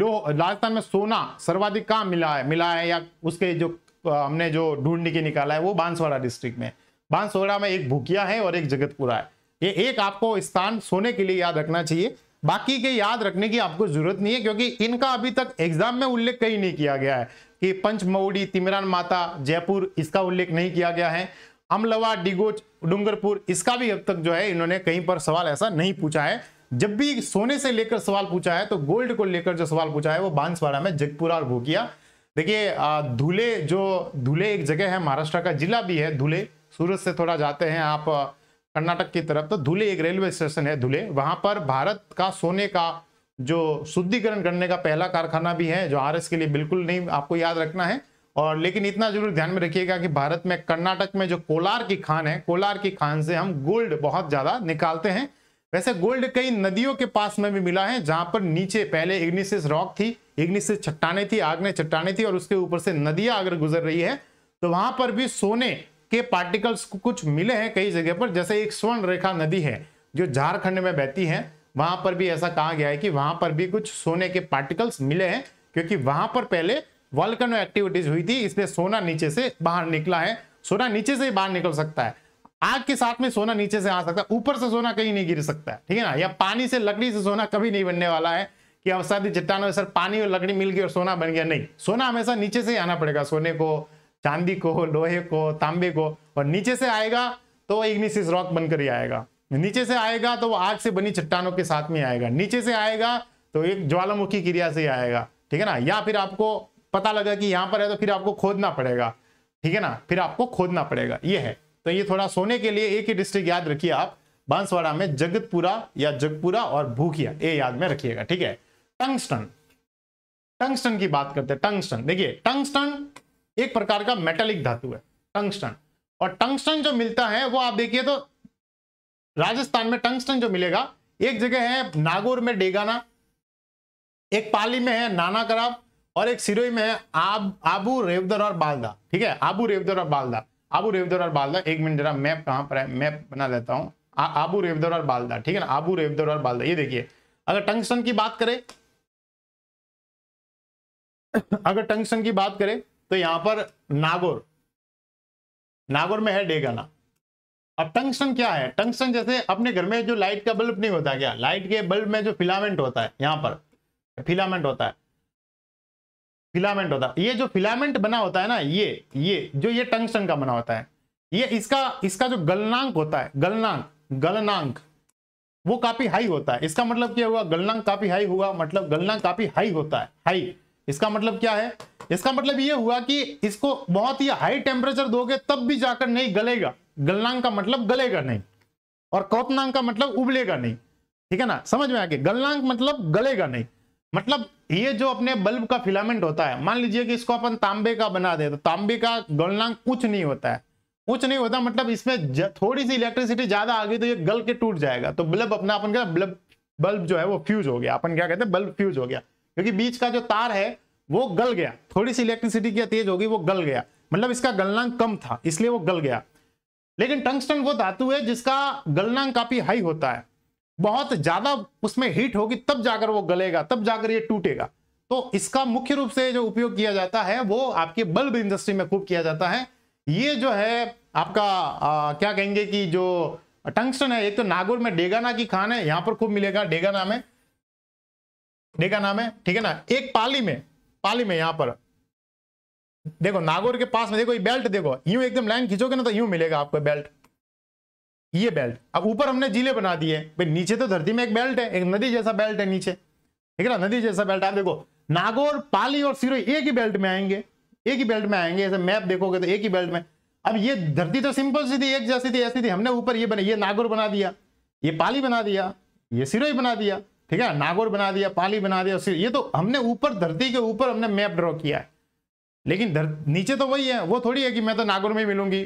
लो राजस्थान में सोना सर्वाधिक कहाँ मिला है मिला है या उसके जो हमने जो ढूंढने के निकाला है वो बांसवाड़ा डिस्ट्रिक्ट में बांसवाड़ा में एक भुकिया है और एक जगतपुरा है ये एक आपको स्थान सोने के लिए याद रखना चाहिए बाकी के याद रखने की आपको जरूरत नहीं है क्योंकि इनका अभी तक एग्जाम में उल्लेख कहीं नहीं किया गया है कि पंचमौड़ी तिमरान माता जयपुर इसका उल्लेख नहीं किया गया है अमलवा डिगोच डूंगरपुर इसका भी अब तक जो है इन्होंने कहीं पर सवाल ऐसा नहीं पूछा है जब भी सोने से लेकर सवाल पूछा है तो गोल्ड को लेकर जो सवाल पूछा है वो बांसवाड़ा में जगपुरा और भूकिया देखिए धूले जो धूले एक जगह है महाराष्ट्र का जिला भी है धूले सूरत से थोड़ा जाते हैं आप कर्नाटक की तरफ तो धुले एक रेलवे स्टेशन है धुले वहां पर भारत का सोने का जो शुद्धिकरण करने का पहला कारखाना भी है जो आर के लिए बिल्कुल नहीं आपको याद रखना है और लेकिन इतना जरूर ध्यान में रखिएगा कि भारत में कर्नाटक में जो कोलार की खान है कोलार की खान से हम गोल्ड बहुत ज्यादा निकालते हैं वैसे गोल्ड कई नदियों के पास में भी मिला है जहां पर नीचे पहले इग्निसिस रॉक थी इग्निसिस चट्टाने थी आग चट्टाने थी और उसके ऊपर से नदियां अगर गुजर रही है तो वहां पर भी सोने के पार्टिकल्स कुछ मिले हैं कई जगह पर जैसे एक स्वर्ण रेखा नदी है जो झारखंड में बहती है वहां पर भी ऐसा कहा गया है कि वहां पर भी कुछ सोने के पार्टिकल्स मिले हैं क्योंकि वहां पर पहले वॉल्कनो एक्टिविटीज हुई थी इसमें सोना नीचे से बाहर निकला है सोना नीचे से ही बाहर निकल सकता है आग के साथ में सोना नीचे से आ सकता है ऊपर से सोना कहीं नहीं गिर सकता है ठीक है ना या पानी से लकड़ी से सोना कभी नहीं बनने वाला है कि अवसादी चट्टानों में सर पानी और लकड़ी मिल गई और सोना बन गया नहीं सोना हमेशा नीचे से आना पड़ेगा सोने को चांदी को लोहे को तांबे को और नीचे से आएगा तो इग्निसिस रॉक बनकर ही आएगा नीचे से आएगा तो वो आग से बनी चट्टानों के साथ में आएगा नीचे से आएगा तो एक ज्वालामुखी क्रिया से आएगा ठीक है ना या फिर आपको पता लगा कि यहाँ पर है तो फिर आपको खोदना पड़ेगा ठीक है ना फिर आपको खोदना पड़ेगा ये है तो ये थोड़ा सोने के लिए एक ही डिस्ट्रिक्ट याद रखिए आप बांसवाड़ा में जगतपुरा या जगपुरा और भूखिया ये याद में रखिएगा ठीक है टंगस्टन टंगस्टन की बात करते हैं टंगस्टन देखिए टंगस्टन एक प्रकार का मेटलिक धातु है टंगस्टन और टंगस्टन जो मिलता है वो आप देखिए तो राजस्थान में टंगस्टन जो मिलेगा एक जगह है नागौर में डेगाना एक पाली में है नाना कराब और एक सिरोई में है आब आबू रेवदर और बालदा ठीक है आबू रेवदर और बालदा आबू रेवदर और बालदा एक मिनट जरा मैप कहां पर है मैप बना लेता हूँ आबू रेवदर और बालदा ठीक है ना आबू रेवदर और बालदा ये देखिए अगर टंगस्टन की बात करें अगर टंगस्टन की बात करें तो यहां पर नागौर नागौर में है डेगाना अब टंक्शन क्या है टंक्शन जैसे अपने घर में जो लाइट का बल्ब नहीं होता क्या लाइट के बल्ब में जो फिलामेंट होता है यहाँ पर फिलामेंट होता है फिलामेंट होता है ये जो फिलामेंट बना होता है ना ये ये जो ये टंक्शन का बना होता है ये इसका इसका जो गलनांक होता है गलनांक गलनांक वो काफी हाई होता है इसका मतलब क्या हुआ गलनांक काफी हाई हुआ मतलब गलनांक काफी हाई होता है हाई इसका मतलब क्या है इसका मतलब ये हुआ कि इसको बहुत ही हाई टेम्परेचर दोगे तब भी जाकर नहीं गलेगा गलनांग का मतलब गलेगा नहीं और कौतनांग का मतलब उबलेगा नहीं ठीक है ना समझ में आके गलनांग मतलब गलेगा नहीं मतलब ये जो अपने बल्ब का फिलामेंट होता है मान लीजिए कि इसको अपन तांबे का बना दे तो तांबे का गलनांग कुछ नहीं होता है कुछ नहीं होता मतलब इसमें थोड़ी सी इलेक्ट्रिसिटी ज्यादा आ गई तो ये गल के टूट जाएगा तो बल्ब अपना अपन क्या बल्ब बल्ब जो है वो फ्यूज हो गया अपन क्या कहते हैं बल्ब फ्यूज हो गया क्योंकि बीच का जो तार है वो गल गया थोड़ी सी इलेक्ट्रिसिटी क्या तेज होगी वो गल गया मतलब इसका गलनांक कम था इसलिए वो गल गया लेकिन टंगस्टन वो धातु है जिसका गलनांक काफी हाई होता है बहुत ज्यादा उसमें हीट होगी तब जाकर वो गलेगा तब जाकर ये टूटेगा तो इसका मुख्य रूप से जो उपयोग किया जाता है वो आपके बल्ब इंडस्ट्री में खूब किया जाता है ये जो है आपका आ, क्या कहेंगे कि जो टंगस्टन है एक तो नागौर में डेगाना की खान है यहाँ पर खूब मिलेगा डेगाना में डे का नाम है ठीक है ना एक पाली में पाली में यहां पर देखो नागौर के पास में देखो ये बेल्ट देखो यूं एकदम लाइन खींचोगे ना तो यूं मिलेगा आपको बेल्ट ये बेल्ट अब ऊपर हमने जिले बना दिए भाई नीचे तो धरती में एक बेल्ट है एक नदी जैसा बेल्ट है नीचे ठीक है ना नदी जैसा बेल्ट आप देखो नागौर पाली और सिरोही एक ही बेल्ट में आएंगे एक ही बेल्ट में आएंगे ऐसे मैप देखोगे तो एक ही बेल्ट में अब ये धरती तो सिंपल सी थी एक जैसी थी ऐसी थी हमने ऊपर ये बना ये नागौर बना दिया ये पाली बना दिया ये सिरोही बना दिया ठीक है नागौर बना दिया पाली बना दिया सिर ये तो हमने ऊपर धरती के ऊपर हमने मैप ड्रॉ किया है लेकिन नीचे तो वही है वो थोड़ी है कि मैं तो नागौर में मिलूंगी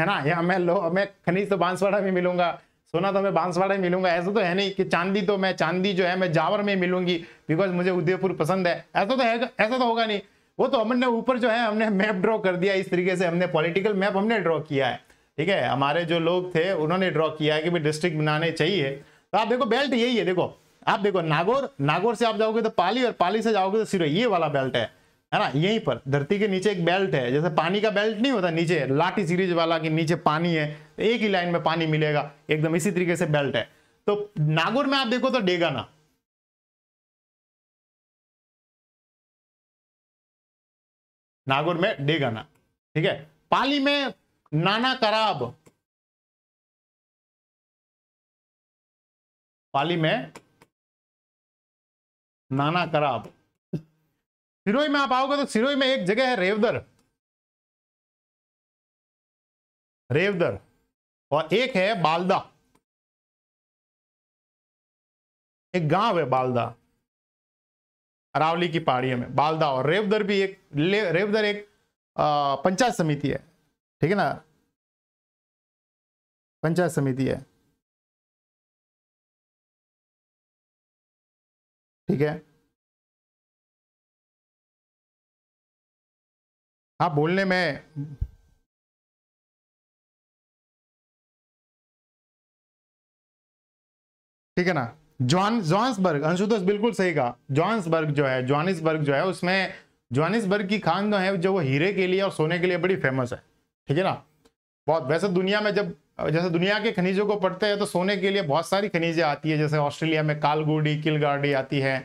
है ना या मैं लो मैं खनिज तो बांसवाड़ा में मिलूंगा सोना तो मैं बांसवाड़ा में मिलूंगा ऐसा तो है नहीं कि चांदी तो मैं चांदी जो है मैं जावर में मिलूंगी बिकॉज मुझे उदयपुर पसंद है ऐसा तो है ऐसा तो होगा नहीं वो तो हमने ऊपर जो है हमने मैप ड्रॉ कर दिया इस तरीके से हमने पॉलिटिकल मैप हमने ड्रॉ किया है ठीक है हमारे जो लोग थे उन्होंने ड्रॉ किया है कि भाई डिस्ट्रिक्ट बनाने चाहिए तो आप देखो बेल्ट यही है देखो आप देखो नागौर नागौर से आप जाओगे तो पाली और पाली से जाओगे तो सिरोही ये वाला बेल्ट है है ना यहीं पर धरती के नीचे एक बेल्ट है जैसे पानी का बेल्ट नहीं होता नीचे लाठी सीरीज वाला कि नीचे पानी है तो एक ही लाइन में पानी मिलेगा एकदम इसी तरीके से बेल्ट है तो नागौर में आप देखो तो डेगाना नागौर में डेगाना ठीक है पाली में नाना कराब पाली में नाना करा आप सिरोई में आप आओगे तो सिरोई में एक जगह है रेवदर रेवदर और एक है बालदा एक गांव है बालदा अरावली की पहाड़ियों में बालदा और रेवदर भी एक रेवदर एक पंचायत समिति है ठीक है ना पंचायत समिति है ठीक है आप हाँ, बोलने में ठीक है ना जॉन जॉन्सबर्ग अंशुतोष बिल्कुल सही कहा जॉन्सबर्ग जो है जॉनिसबर्ग जो है उसमें जॉनिसबर्ग की खान जो है जो वो हीरे के लिए और सोने के लिए बड़ी फेमस है ठीक है ना बहुत वैसे दुनिया में जब जैसे दुनिया के खनिजों को पढ़ते हैं तो सोने के लिए बहुत सारी खनिजें आती है जैसे ऑस्ट्रेलिया में कालगोडी किलगाडी आती है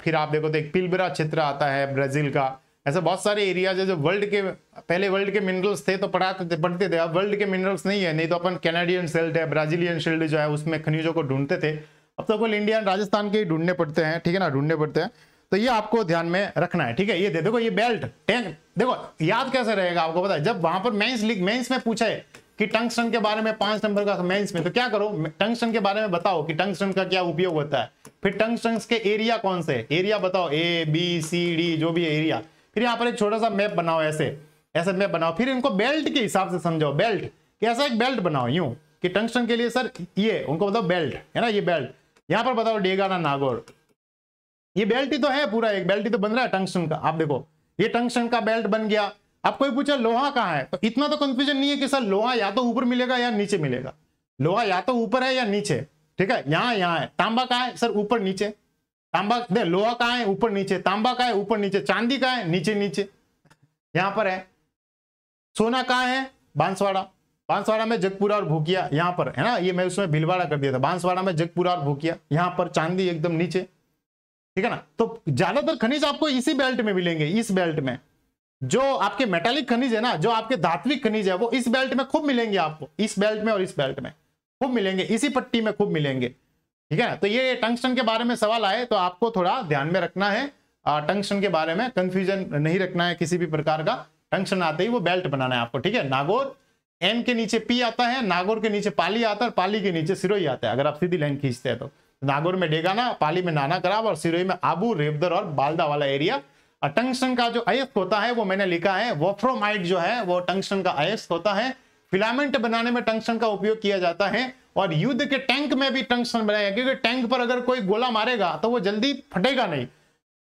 फिर आप देखो तो एक पिलबरा क्षेत्र आता है ब्राजील का ऐसे बहुत सारे एरियाज है जो वर्ल्ड के पहले वर्ल्ड के मिनरल्स थे तो पढ़ाते थे पढ़ते थे अब वर्ल्ड के मिनरल्स नहीं है नहीं तो अपन कैनेडियन शेल्ड है ब्राजीलियन शेल्ड जो है उसमें खनिजों को ढूंढते थे अब तो कुल इंडिया राजस्थान के ही ढूंढने पड़ते हैं ठीक है ना ढूंढने पड़ते हैं तो ये आपको ध्यान में रखना है ठीक है ये दे देखो ये बेल्ट टैंक देखो याद कैसे रहेगा आपको पता है जब वहां पर मेन्स लीग मेन्स में पूछा है कि टंगस्टन के बारे में पांच नंबर का मेंस में तो क्या करो टंगस्टन के बारे में बताओ कि टंगस्टन का क्या उपयोग होता है फिर टंगस्टन के एरिया कौन से एरिया बताओ ए बी सी डी जो भी एरिया फिर यहाँ पर एक छोटा सा मैप बनाओ ऐसे ऐसे मैप बनाओ फिर इनको बेल्ट के हिसाब से समझाओ बेल्ट कि ऐसा एक बेल्ट बनाओ यूं कि टंगस्टन के लिए सर ये उनको बताओ बेल्ट है ना ये बेल्ट यहाँ पर बताओ डेगाना नागौर ये बेल्ट ही तो है पूरा एक बेल्ट ही तो बन रहा है टंगस्टन का आप देखो ये टंगस्टन का बेल्ट बन गया अब कोई पूछा लोहा कहाँ है तो इतना तो कंफ्यूजन नहीं है कि सर लोहा या तो ऊपर मिलेगा या नीचे मिलेगा लोहा या तो ऊपर है या नीचे ठीक है यहाँ यहाँ है तांबा कहाँ है सर ऊपर नीचे तांबा लोहा कहाँ है ऊपर नीचे तांबा कहाँ है ऊपर नीचे चांदी कहाँ है नीचे नीचे यहाँ पर है सोना कहाँ है बांसवाड़ा बांसवाड़ा में जगपुरा और भूकिया यहाँ पर है ना ये मैं उसमें भिलवाड़ा कर दिया था बांसवाड़ा में जगपुरा और भूकिया यहाँ पर चांदी एकदम नीचे ठीक है ना तो ज्यादातर खनिज आपको इसी बेल्ट में मिलेंगे इस बेल्ट में जो आपके मेटालिक खनिज है ना जो आपके धात्विक खनिज है वो इस बेल्ट में खूब मिलेंगे आपको इस बेल्ट में और इस बेल्ट में खूब मिलेंगे इसी पट्टी में खूब मिलेंगे ठीक है ना तो ये टंगस्टन के बारे में सवाल आए तो आपको थोड़ा ध्यान में रखना है टंगस्टन के बारे में कंफ्यूजन नहीं रखना है किसी भी प्रकार का टंक्शन आते ही वो बेल्ट बनाना है आपको ठीक है नागौर एन के नीचे पी आता है नागौर के नीचे पाली आता है और पाली के नीचे सिरोही आता है अगर आप सीधी लाइन खींचते हैं तो नागौर में डेगाना पाली में नाना खराब और सिरोही में आबू रेवदर और बालदा वाला एरिया टंगस्टन का जो अयस्क होता है वो मैंने लिखा है वोफ्रोमाइट जो है वो टंगस्टन का अयस्क होता है फिलामेंट बनाने में टंगस्टन का उपयोग किया जाता है और युद्ध के टैंक में भी टंगस्टन बनाया क्योंकि टैंक पर अगर कोई गोला मारेगा तो वो जल्दी फटेगा नहीं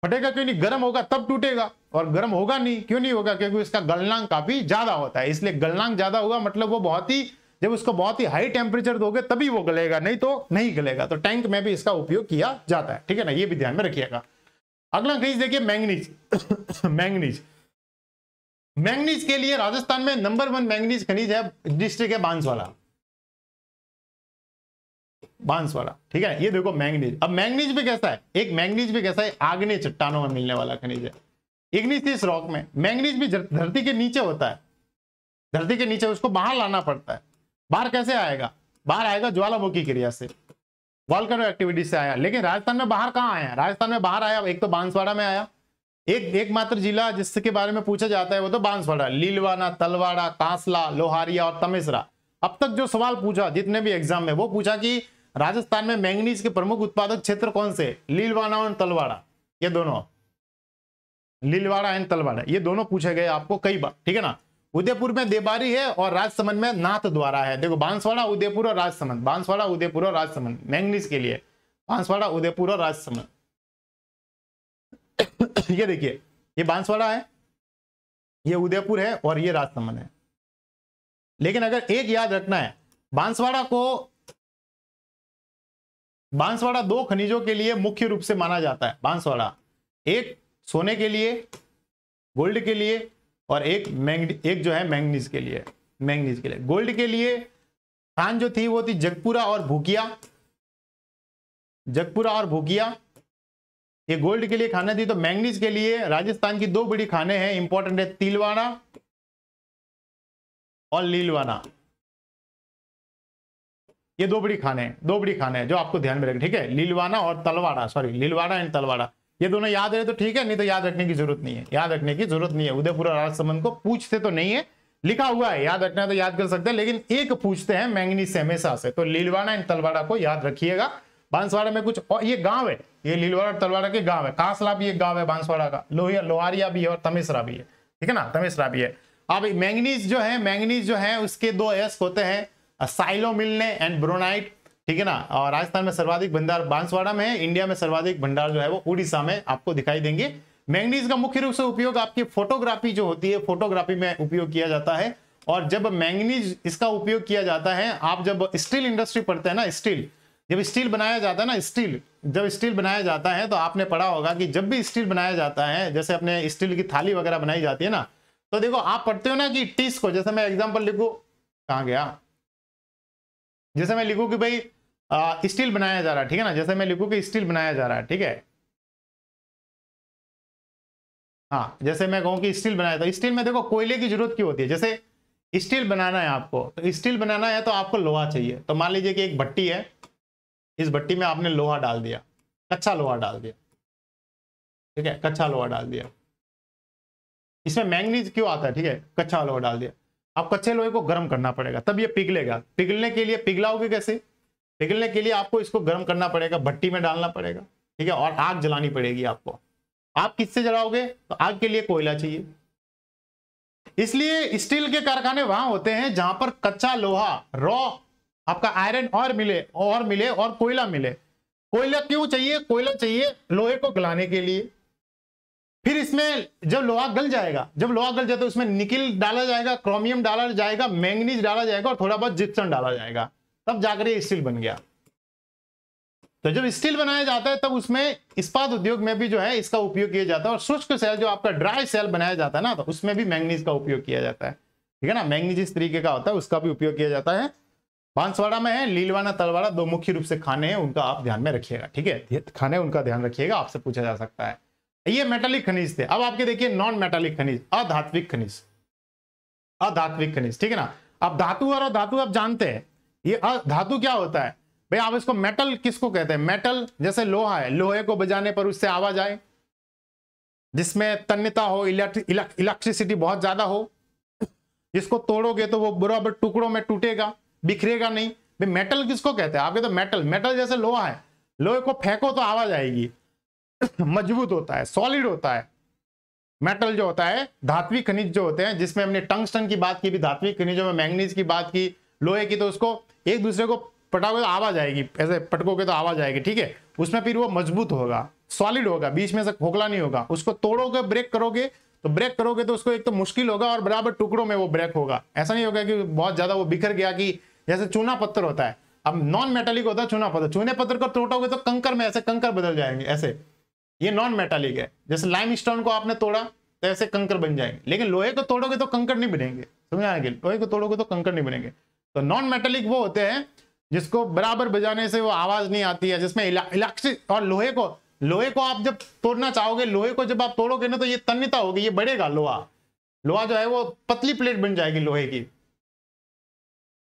फटेगा क्यों नहीं गर्म होगा तब टूटेगा और गर्म होगा नहीं क्यों नहीं होगा क्योंकि इसका गलनांग काफी ज्यादा होता है इसलिए गलनांग ज्यादा होगा मतलब वो बहुत ही जब उसको बहुत ही हाई टेम्परेचर दोगे तभी वो गलेगा नहीं तो नहीं गलेगा तो टैंक में भी इसका उपयोग किया जाता है ठीक है ना ये भी ध्यान में रखिएगा अगला खनिज देखिए मैंगनीज मैंगनीज मैंगनीज के लिए राजस्थान में नंबर वन मैंगनीज खनिज है डिस्ट्रिक्ट है बांसवाड़ा बांसवाड़ा ठीक है ये देखो मैंगनीज अब मैंगनीज भी कैसा है एक मैंगनीज भी कैसा है आग्ने चट्टानों में मिलने वाला खनिज है इग्निशियस रॉक में मैंगनीज भी धरती के नीचे होता है धरती के नीचे उसको बाहर लाना पड़ता है बाहर कैसे आएगा बाहर आएगा ज्वालामुखी क्रिया से वॉलकर एक्टिविटी से आया लेकिन राजस्थान में बाहर कहाँ आया राजस्थान में बाहर आया एक तो बांसवाड़ा में आया एक एकमात्र जिला जिसके बारे में पूछा जाता है वो तो बांसवाड़ा लीलवाना तलवाड़ा कांसला लोहारिया और तमेसरा अब तक जो सवाल पूछा जितने भी एग्जाम में वो पूछा कि राजस्थान में मैंगनीज के प्रमुख उत्पादक क्षेत्र कौन से लीलवाना और तलवाड़ा ये दोनों लीलवाड़ा एंड तलवाड़ा ये दोनों पूछे गए आपको कई बार ठीक है ना उदयपुर में देबारी है और राजसमंद में नाथ द्वारा है देखो बांसवाड़ा उदयपुर और राजसमंद बांसवाड़ा उदयपुर और राजसमंद मैंगनीज के लिए बांसवाड़ा उदयपुर और राजसमंद ये देखिए ये बांसवाड़ा है ये उदयपुर है और ये राजसमंद है लेकिन अगर एक याद रखना है बांसवाड़ा को बांसवाड़ा दो खनिजों के लिए मुख्य रूप से माना जाता है बांसवाड़ा एक सोने के लिए गोल्ड के लिए और एक मैंग एक जो है मैंगनीज के लिए मैंगनीज के लिए गोल्ड के लिए खान जो थी वो थी जगपुरा और भूकिया जगपुरा और भूकिया ये गोल्ड के लिए खाने थी तो मैंगनीज के लिए राजस्थान की दो बड़ी खाने हैं इंपॉर्टेंट है तिलवाना और लीलवाना ये दो बड़ी खाने दो बड़ी खाने हैं जो आपको ध्यान में रखें ठीक है लीलवाना और तलवाड़ा सॉरी लीलवाड़ा एंड तलवाड़ा ये दोनों याद रहे तो ठीक है नहीं तो याद रखने की जरूरत नहीं है याद रखने की जरूरत नहीं है उदयपुर और राजसमंद को पूछते तो नहीं है लिखा हुआ है याद रखना तो याद कर सकते हैं लेकिन एक पूछते हैं मैंगनी सेमेसा से तो लीलवाड़ा एंड तलवाड़ा को याद रखिएगा बांसवाड़ा में कुछ और ये गांव है ये लीलवाड़ा और तलवाड़ा के गांव है कांसला भी एक गांव है बांसवाड़ा का लोहिया लोहारिया भी है और तमेसरा भी है ठीक है ना तमेसरा भी है अब मैंगनीज जो है मैंगनीज जो है उसके दो एस होते हैं साइलो मिलने एंड ब्रोनाइट ठीक है ना और राजस्थान में सर्वाधिक भंडार बांसवाड़ा में है इंडिया में सर्वाधिक भंडार जो है वो उड़ीसा में आपको दिखाई देंगे मैंगनीज का मुख्य रूप से उपयोग आपकी फोटोग्राफी जो होती है फोटोग्राफी में उपयोग किया जाता है और जब मैंगनीज इसका उपयोग किया जाता है आप जब स्टील इंडस्ट्री पढ़ते हैं ना स्टील जब स्टील बनाया जाता है ना स्टील जब स्टील बनाया जाता है तो आपने पढ़ा होगा कि जब भी स्टील बनाया जाता है जैसे अपने स्टील की थाली वगैरह बनाई जाती है ना तो देखो आप पढ़ते हो ना कि टीस को जैसे मैं एग्जाम्पल लिखू कहा गया जैसे मैं लिखू कि भाई स्टील बनाया जा रहा है ठीक है ना जैसे मैं लिखूँ कि स्टील बनाया जा रहा है ठीक है हाँ जैसे मैं कहूँ कि स्टील बनाया तो स्टील में देखो कोयले की जरूरत क्यों होती है जैसे स्टील बनाना है आपको तो स्टील बनाना है तो आपको लोहा चाहिए तो मान लीजिए कि एक भट्टी है इस भट्टी में आपने लोहा डाल दिया कच्चा लोहा डाल दिया ठीक है कच्चा लोहा डाल दिया इसमें मैंगनीज क्यों आता है ठीक है कच्चा लोहा डाल दिया आप कच्चे लोहे को गर्म करना पड़ेगा तब ये पिघलेगा पिघलने के लिए पिघलाओगे कैसे पिघलने के लिए आपको इसको गर्म करना पड़ेगा भट्टी में डालना पड़ेगा ठीक है और आग जलानी पड़ेगी आपको आप किससे जलाओगे तो आग के लिए कोयला चाहिए इसलिए स्टील के कारखाने वहां होते हैं जहां पर कच्चा लोहा रॉ आपका आयरन और मिले और मिले और कोयला मिले कोयला क्यों चाहिए कोयला चाहिए लोहे को गलाने के लिए फिर इसमें जब लोहा गल जाएगा जब लोहा गल जाए तो उसमें निकिल डाला जाएगा क्रोमियम डाला जाएगा मैंगनीज डाला जाएगा और थोड़ा बहुत जिप्सन डाला जाएगा तब जाकर ये स्टील बन गया तो जब स्टील बनाया जाता है तब उसमें इस्पात उद्योग में भी जो है इसका उपयोग किया जाता है और शुष्क सेल जो आपका ड्राई सेल बनाया जाता है ना तो उसमें भी मैंगनीज का उपयोग किया जाता है ठीक है ना मैंगनीज इस तरीके का होता है उसका भी उपयोग किया जाता है बांसवाड़ा में है लीलवाना तलवाड़ा दो मुख्य रूप से खाने हैं उनका आप ध्यान में रखिएगा ठीक है खाने उनका ध्यान रखिएगा आपसे पूछा जा सकता है ये मेटालिक खनिज थे अब आपके देखिए नॉन मेटालिक खनिज अधात्विक खनिज अधात्विक खनिज ठीक है ना अब धातु और अधातु आप जानते हैं ये हाँ, धातु क्या होता है भाई आप इसको मेटल किसको कहते हैं मेटल जैसे लोहा है लोहे को बजाने पर उससे आवाज आए जिसमें तन्यता हो इलेक्ट्रिसिटी बहुत ज्यादा हो जिसको तोड़ोगे तो वो बराबर टुकड़ों में टूटेगा बिखरेगा नहीं भाई मेटल किसको कहते हैं आपके तो मेटल मेटल जैसे लोहा है लोहे को फेंको तो आवाज आएगी मजबूत होता है सॉलिड होता है मेटल जो होता है धात्विक खनिज जो होते हैं जिसमें हमने टंगस्टन की बात की भी धात्विक खनिजों में मैंगनीज की बात की लोहे की तो उसको एक दूसरे को पटाओगे तो आवाज आएगी ऐसे पटकोगे तो आवाज आएगी ठीक है उसमें फिर वो मजबूत होगा सॉलिड होगा बीच में से खोखला नहीं होगा उसको तोड़ोगे ब्रेक करोगे तो ब्रेक करोगे तो उसको एक तो मुश्किल होगा और बराबर टुकड़ों में वो ब्रेक होगा ऐसा नहीं होगा कि बहुत ज्यादा वो बिखर गया कि जैसे चूना पत्थर होता है अब नॉन मेटालिक होता है चूना पत्थर चूने पत्थर को तोड़ोगे तो कंकर में ऐसे कंकर बदल जाएंगे ऐसे ये नॉन मेटालिक है जैसे लाइम स्टोन को आपने तोड़ा तो ऐसे कंकर बन जाएंगे लेकिन लोहे को तोड़ोगे तो कंकर नहीं बनेंगे समझ आएंगे लोहे को तोड़ोगे तो कंकर नहीं बनेंगे तो नॉन मेटेलिक वो होते हैं जिसको बराबर बजाने से वो आवाज नहीं आती है जिसमें इलेक्ट्रिक और लोहे को लोहे को आप जब तोड़ना चाहोगे लोहे को जब आप तोड़ोगे ना तो ये तन्यता होगी ये बढ़ेगा लोहा लोहा जो है वो पतली प्लेट बन जाएगी लोहे की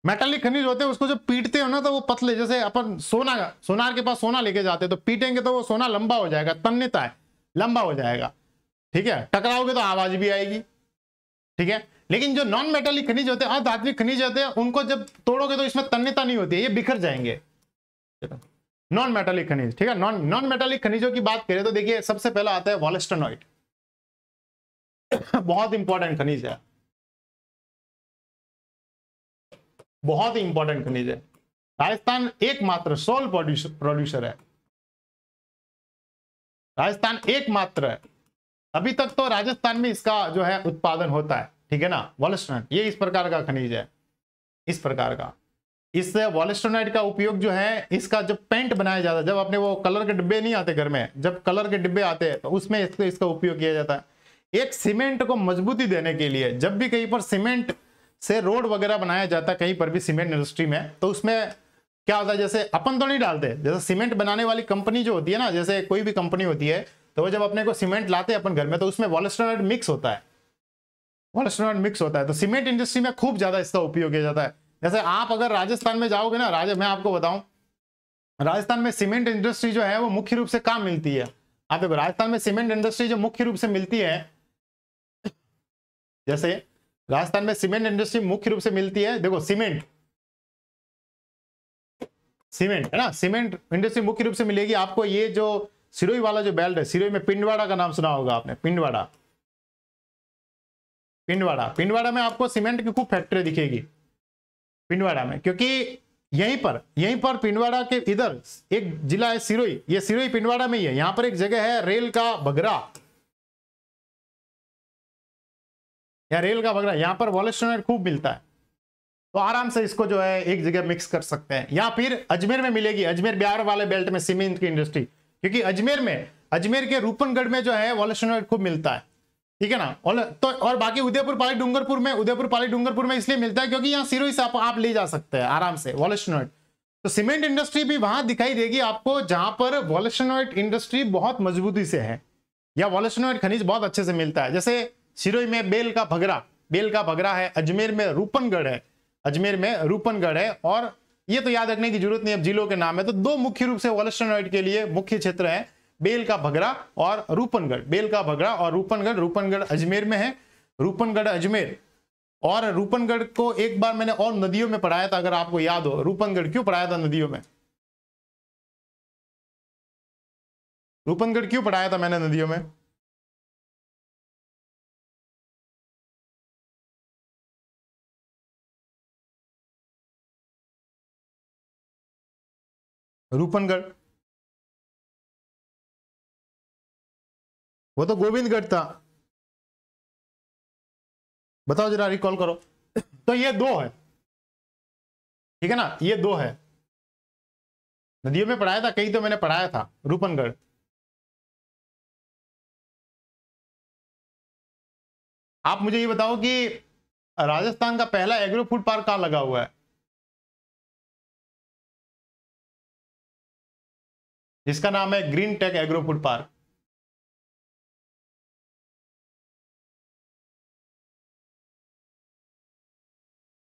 मेटलिक खनिज होते हैं उसको जब पीटते हो ना तो वो पतले जैसे अपन सोना सोनार के पास सोना लेके जाते हैं तो पीटेंगे तो वो सोना लंबा हो जाएगा तन्यता है लंबा हो जाएगा ठीक है टकराओगे तो आवाज भी आएगी ठीक है लेकिन जो नॉन मेटालिक खनिज होते हैं अधात्विक खनिज होते हैं उनको जब तोड़ोगे तो इसमें तन्यता नहीं होती है ये बिखर जाएंगे नॉन मेटालिक खनिज ठीक है नॉन नॉन मेटालिक खनिजों की बात करें तो देखिए सबसे पहला आता है वॉलेस्टनॉइड बहुत इंपॉर्टेंट खनिज है बहुत इंपॉर्टेंट खनिज है राजस्थान एकमात्र सोल प्रोड्यूसर है राजस्थान एकमात्र है अभी तक तो राजस्थान में इसका जो है उत्पादन होता है ठीक है ना वॉलेस्टोनाइट ये इस प्रकार का खनिज है इस प्रकार का इस वॉलेस्टोनाइट का उपयोग जो है इसका जब पेंट बनाया जाता है जब अपने वो कलर के डिब्बे नहीं आते घर में जब कलर के डिब्बे आते हैं तो उसमें इसका, इसका उपयोग किया जाता है एक सीमेंट को मजबूती देने के लिए जब भी कहीं पर सीमेंट से रोड वगैरह बनाया जाता है कहीं पर भी सीमेंट इंडस्ट्री में तो उसमें क्या होता है जैसे अपन तो नहीं डालते जैसे सीमेंट बनाने वाली कंपनी जो होती है ना जैसे कोई भी कंपनी होती है तो वो जब अपने को सीमेंट लाते हैं अपन घर में तो उसमें वॉलेस्टोनाइट मिक्स होता है वन मिक्स अच्छा होता है तो सीमेंट इंडस्ट्री में खूब ज्यादा इसका उपयोग किया जाता है जैसे आप अगर राजस्थान में जाओगे ना राज मैं आपको बताऊं राजस्थान में सीमेंट इंडस्ट्री जो है वो मुख्य रूप से कहा मिलती है आप देखो राजस्थान में सीमेंट इंडस्ट्री जो मुख्य रूप से मिलती है जैसे राजस्थान में सीमेंट इंडस्ट्री मुख्य रूप से मिलती है देखो सीमेंट सीमेंट है ना सीमेंट इंडस्ट्री मुख्य रूप से मिलेगी आपको ये जो सिरोई वाला जो बेल्ट है सिरोई में पिंडवाड़ा का नाम सुना होगा आपने पिंडवाड़ा पिंडवाड़ा पिंडवाड़ा में आपको सीमेंट की खूब फैक्ट्री दिखेगी पिंडवाड़ा में क्योंकि यहीं पर यहीं पर पिंडवाड़ा के इधर एक जिला है सिरोही ये सिरोई पिंडवाड़ा में ही है यहां पर एक जगह है रेल का बगरा या रेल का बगरा यहां पर वॉलेस्टोनेट खूब मिलता है तो आराम से इसको जो है एक जगह मिक्स कर सकते हैं या फिर अजमेर में मिलेगी अजमेर बिहार वाले बेल्ट में सीमेंट की इंडस्ट्री क्योंकि अजमेर में अजमेर के रूपनगढ़ में जो है वॉलेस्टोनेट खूब मिलता है ठीक है ना और तो और बाकी उदयपुर पाली डूंगरपुर में उदयपुर पाली डूंगरपुर में इसलिए मिलता है क्योंकि यहाँ सिरोही से आप, आप ले जा सकते हैं आराम से वॉलेशनोइट तो सीमेंट इंडस्ट्री भी वहां दिखाई देगी आपको जहां पर वॉलेशनोइट इंडस्ट्री बहुत मजबूती से है या वॉलेशनोइट खनिज बहुत अच्छे से मिलता है जैसे सिरोई में बेल का भगरा बेल का भगरा है अजमेर में रूपनगढ़ है अजमेर में रूपनगढ़ है और ये तो याद रखने की जरूरत नहीं अब जिलों के नाम है तो दो मुख्य रूप से वॉलेशनोइट के लिए मुख्य क्षेत्र है बेल का भगरा और रूपनगढ़ बेल का भगरा और रूपनगढ़ रूपनगढ़ अजमेर में है रूपनगढ़ अजमेर और रूपनगढ़ को एक बार मैंने और नदियों में पढ़ाया था अगर आपको याद हो रूपनगढ़ क्यों पढ़ाया था नदियों में रूपनगढ़ क्यों पढ़ाया था मैंने नदियों में रूपनगढ़ वो तो गोविंदगढ़ था बताओ जरा रिकॉल करो तो ये दो है ठीक है ना ये दो है नदियों में पढ़ाया था कहीं तो मैंने पढ़ाया था रूपनगढ़ आप मुझे ये बताओ कि राजस्थान का पहला एग्रो फूड पार्क कहाँ लगा हुआ है जिसका नाम है green tech agro food park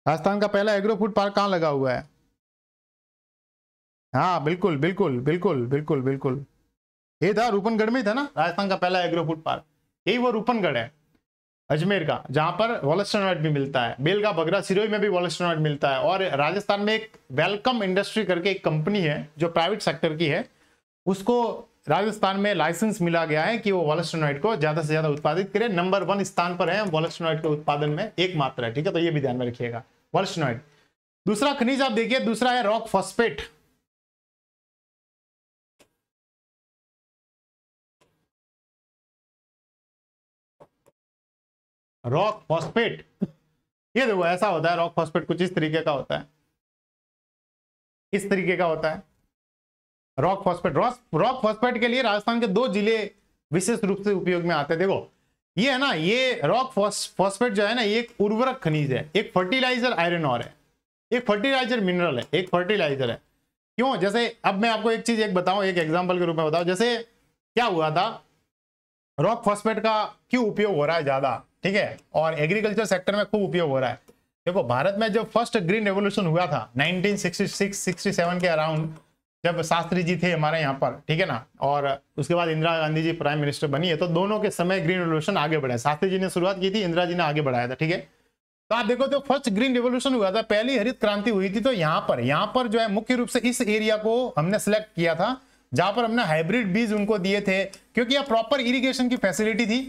Rajasthan का पहला एग्रो फूड पार्क कहाँ लगा हुआ है हाँ बिल्कुल बिल्कुल बिल्कुल बिल्कुल बिल्कुल ये था रूपनगढ़ में था ना राजस्थान का पहला एग्रो फूड पार्क यही वो रूपनगढ़ है अजमेर का जहाँ पर वॉलस्टनॉइट भी मिलता है बेल का बगरा सिरोई में भी वॉलस्टनॉइट मिलता है और राजस्थान में एक वेलकम इंडस्ट्री करके एक कंपनी है जो प्राइवेट सेक्टर की है उसको राजस्थान में लाइसेंस मिला गया है कि वो वॉलस्टोनॉइड को ज्यादा से ज्यादा उत्पादित करें नंबर वन स्थान पर है वॉलस्टोनॉइड के उत्पादन में एक मात्रा है ठीक है तो ये भी ध्यान में रखिएगा वॉलस्टोनॉइड दूसरा खनिज आप देखिए दूसरा है रॉक फॉस्फेट रॉक फॉस्फेट ये देखो ऐसा होता है रॉक फॉस्फेट कुछ इस तरीके का होता है इस तरीके का होता है रॉक फॉस्फेट रॉक फॉस्फेट के लिए राजस्थान के दो जिले विशेष रूप से उपयोग में आते हैं देखो ये है ना ये रॉक फॉस्फेट जो है ना ये एक उर्वरक खनिज है एक फर्टिलाइजर आयरन और है एक फर्टिलाइजर मिनरल है एक फर्टिलाइजर है क्यों जैसे अब मैं आपको एक चीज एक बताऊं एक एग्जांपल के रूप में बताऊं जैसे क्या हुआ था रॉक फॉस्फेट का क्यों उपयोग हो रहा है ज्यादा ठीक है और एग्रीकल्चर सेक्टर में खूब उपयोग हो रहा है देखो भारत में जब फर्स्ट ग्रीन रेवोल्यूशन हुआ था 1966 67 के अराउंड जब शास्त्री जी थे हमारे यहाँ पर ठीक है ना और उसके बाद इंदिरा गांधी जी प्राइम मिनिस्टर बनी है तो दोनों के समय ग्रीन रेवोल्यूशन आगे बढ़ा शास्त्री जी ने शुरुआत की थी इंदिरा जी ने आगे बढ़ाया था ठीक है तो आप देखो तो फर्स्ट ग्रीन रेवोल्यूशन हुआ था पहली हरित क्रांति हुई थी तो यहाँ पर यहाँ पर जो है मुख्य रूप से इस एरिया को हमने सेलेक्ट किया था जहां पर हमने हाइब्रिड बीज उनको दिए थे क्योंकि यहाँ प्रॉपर इरिगेशन की फैसिलिटी थी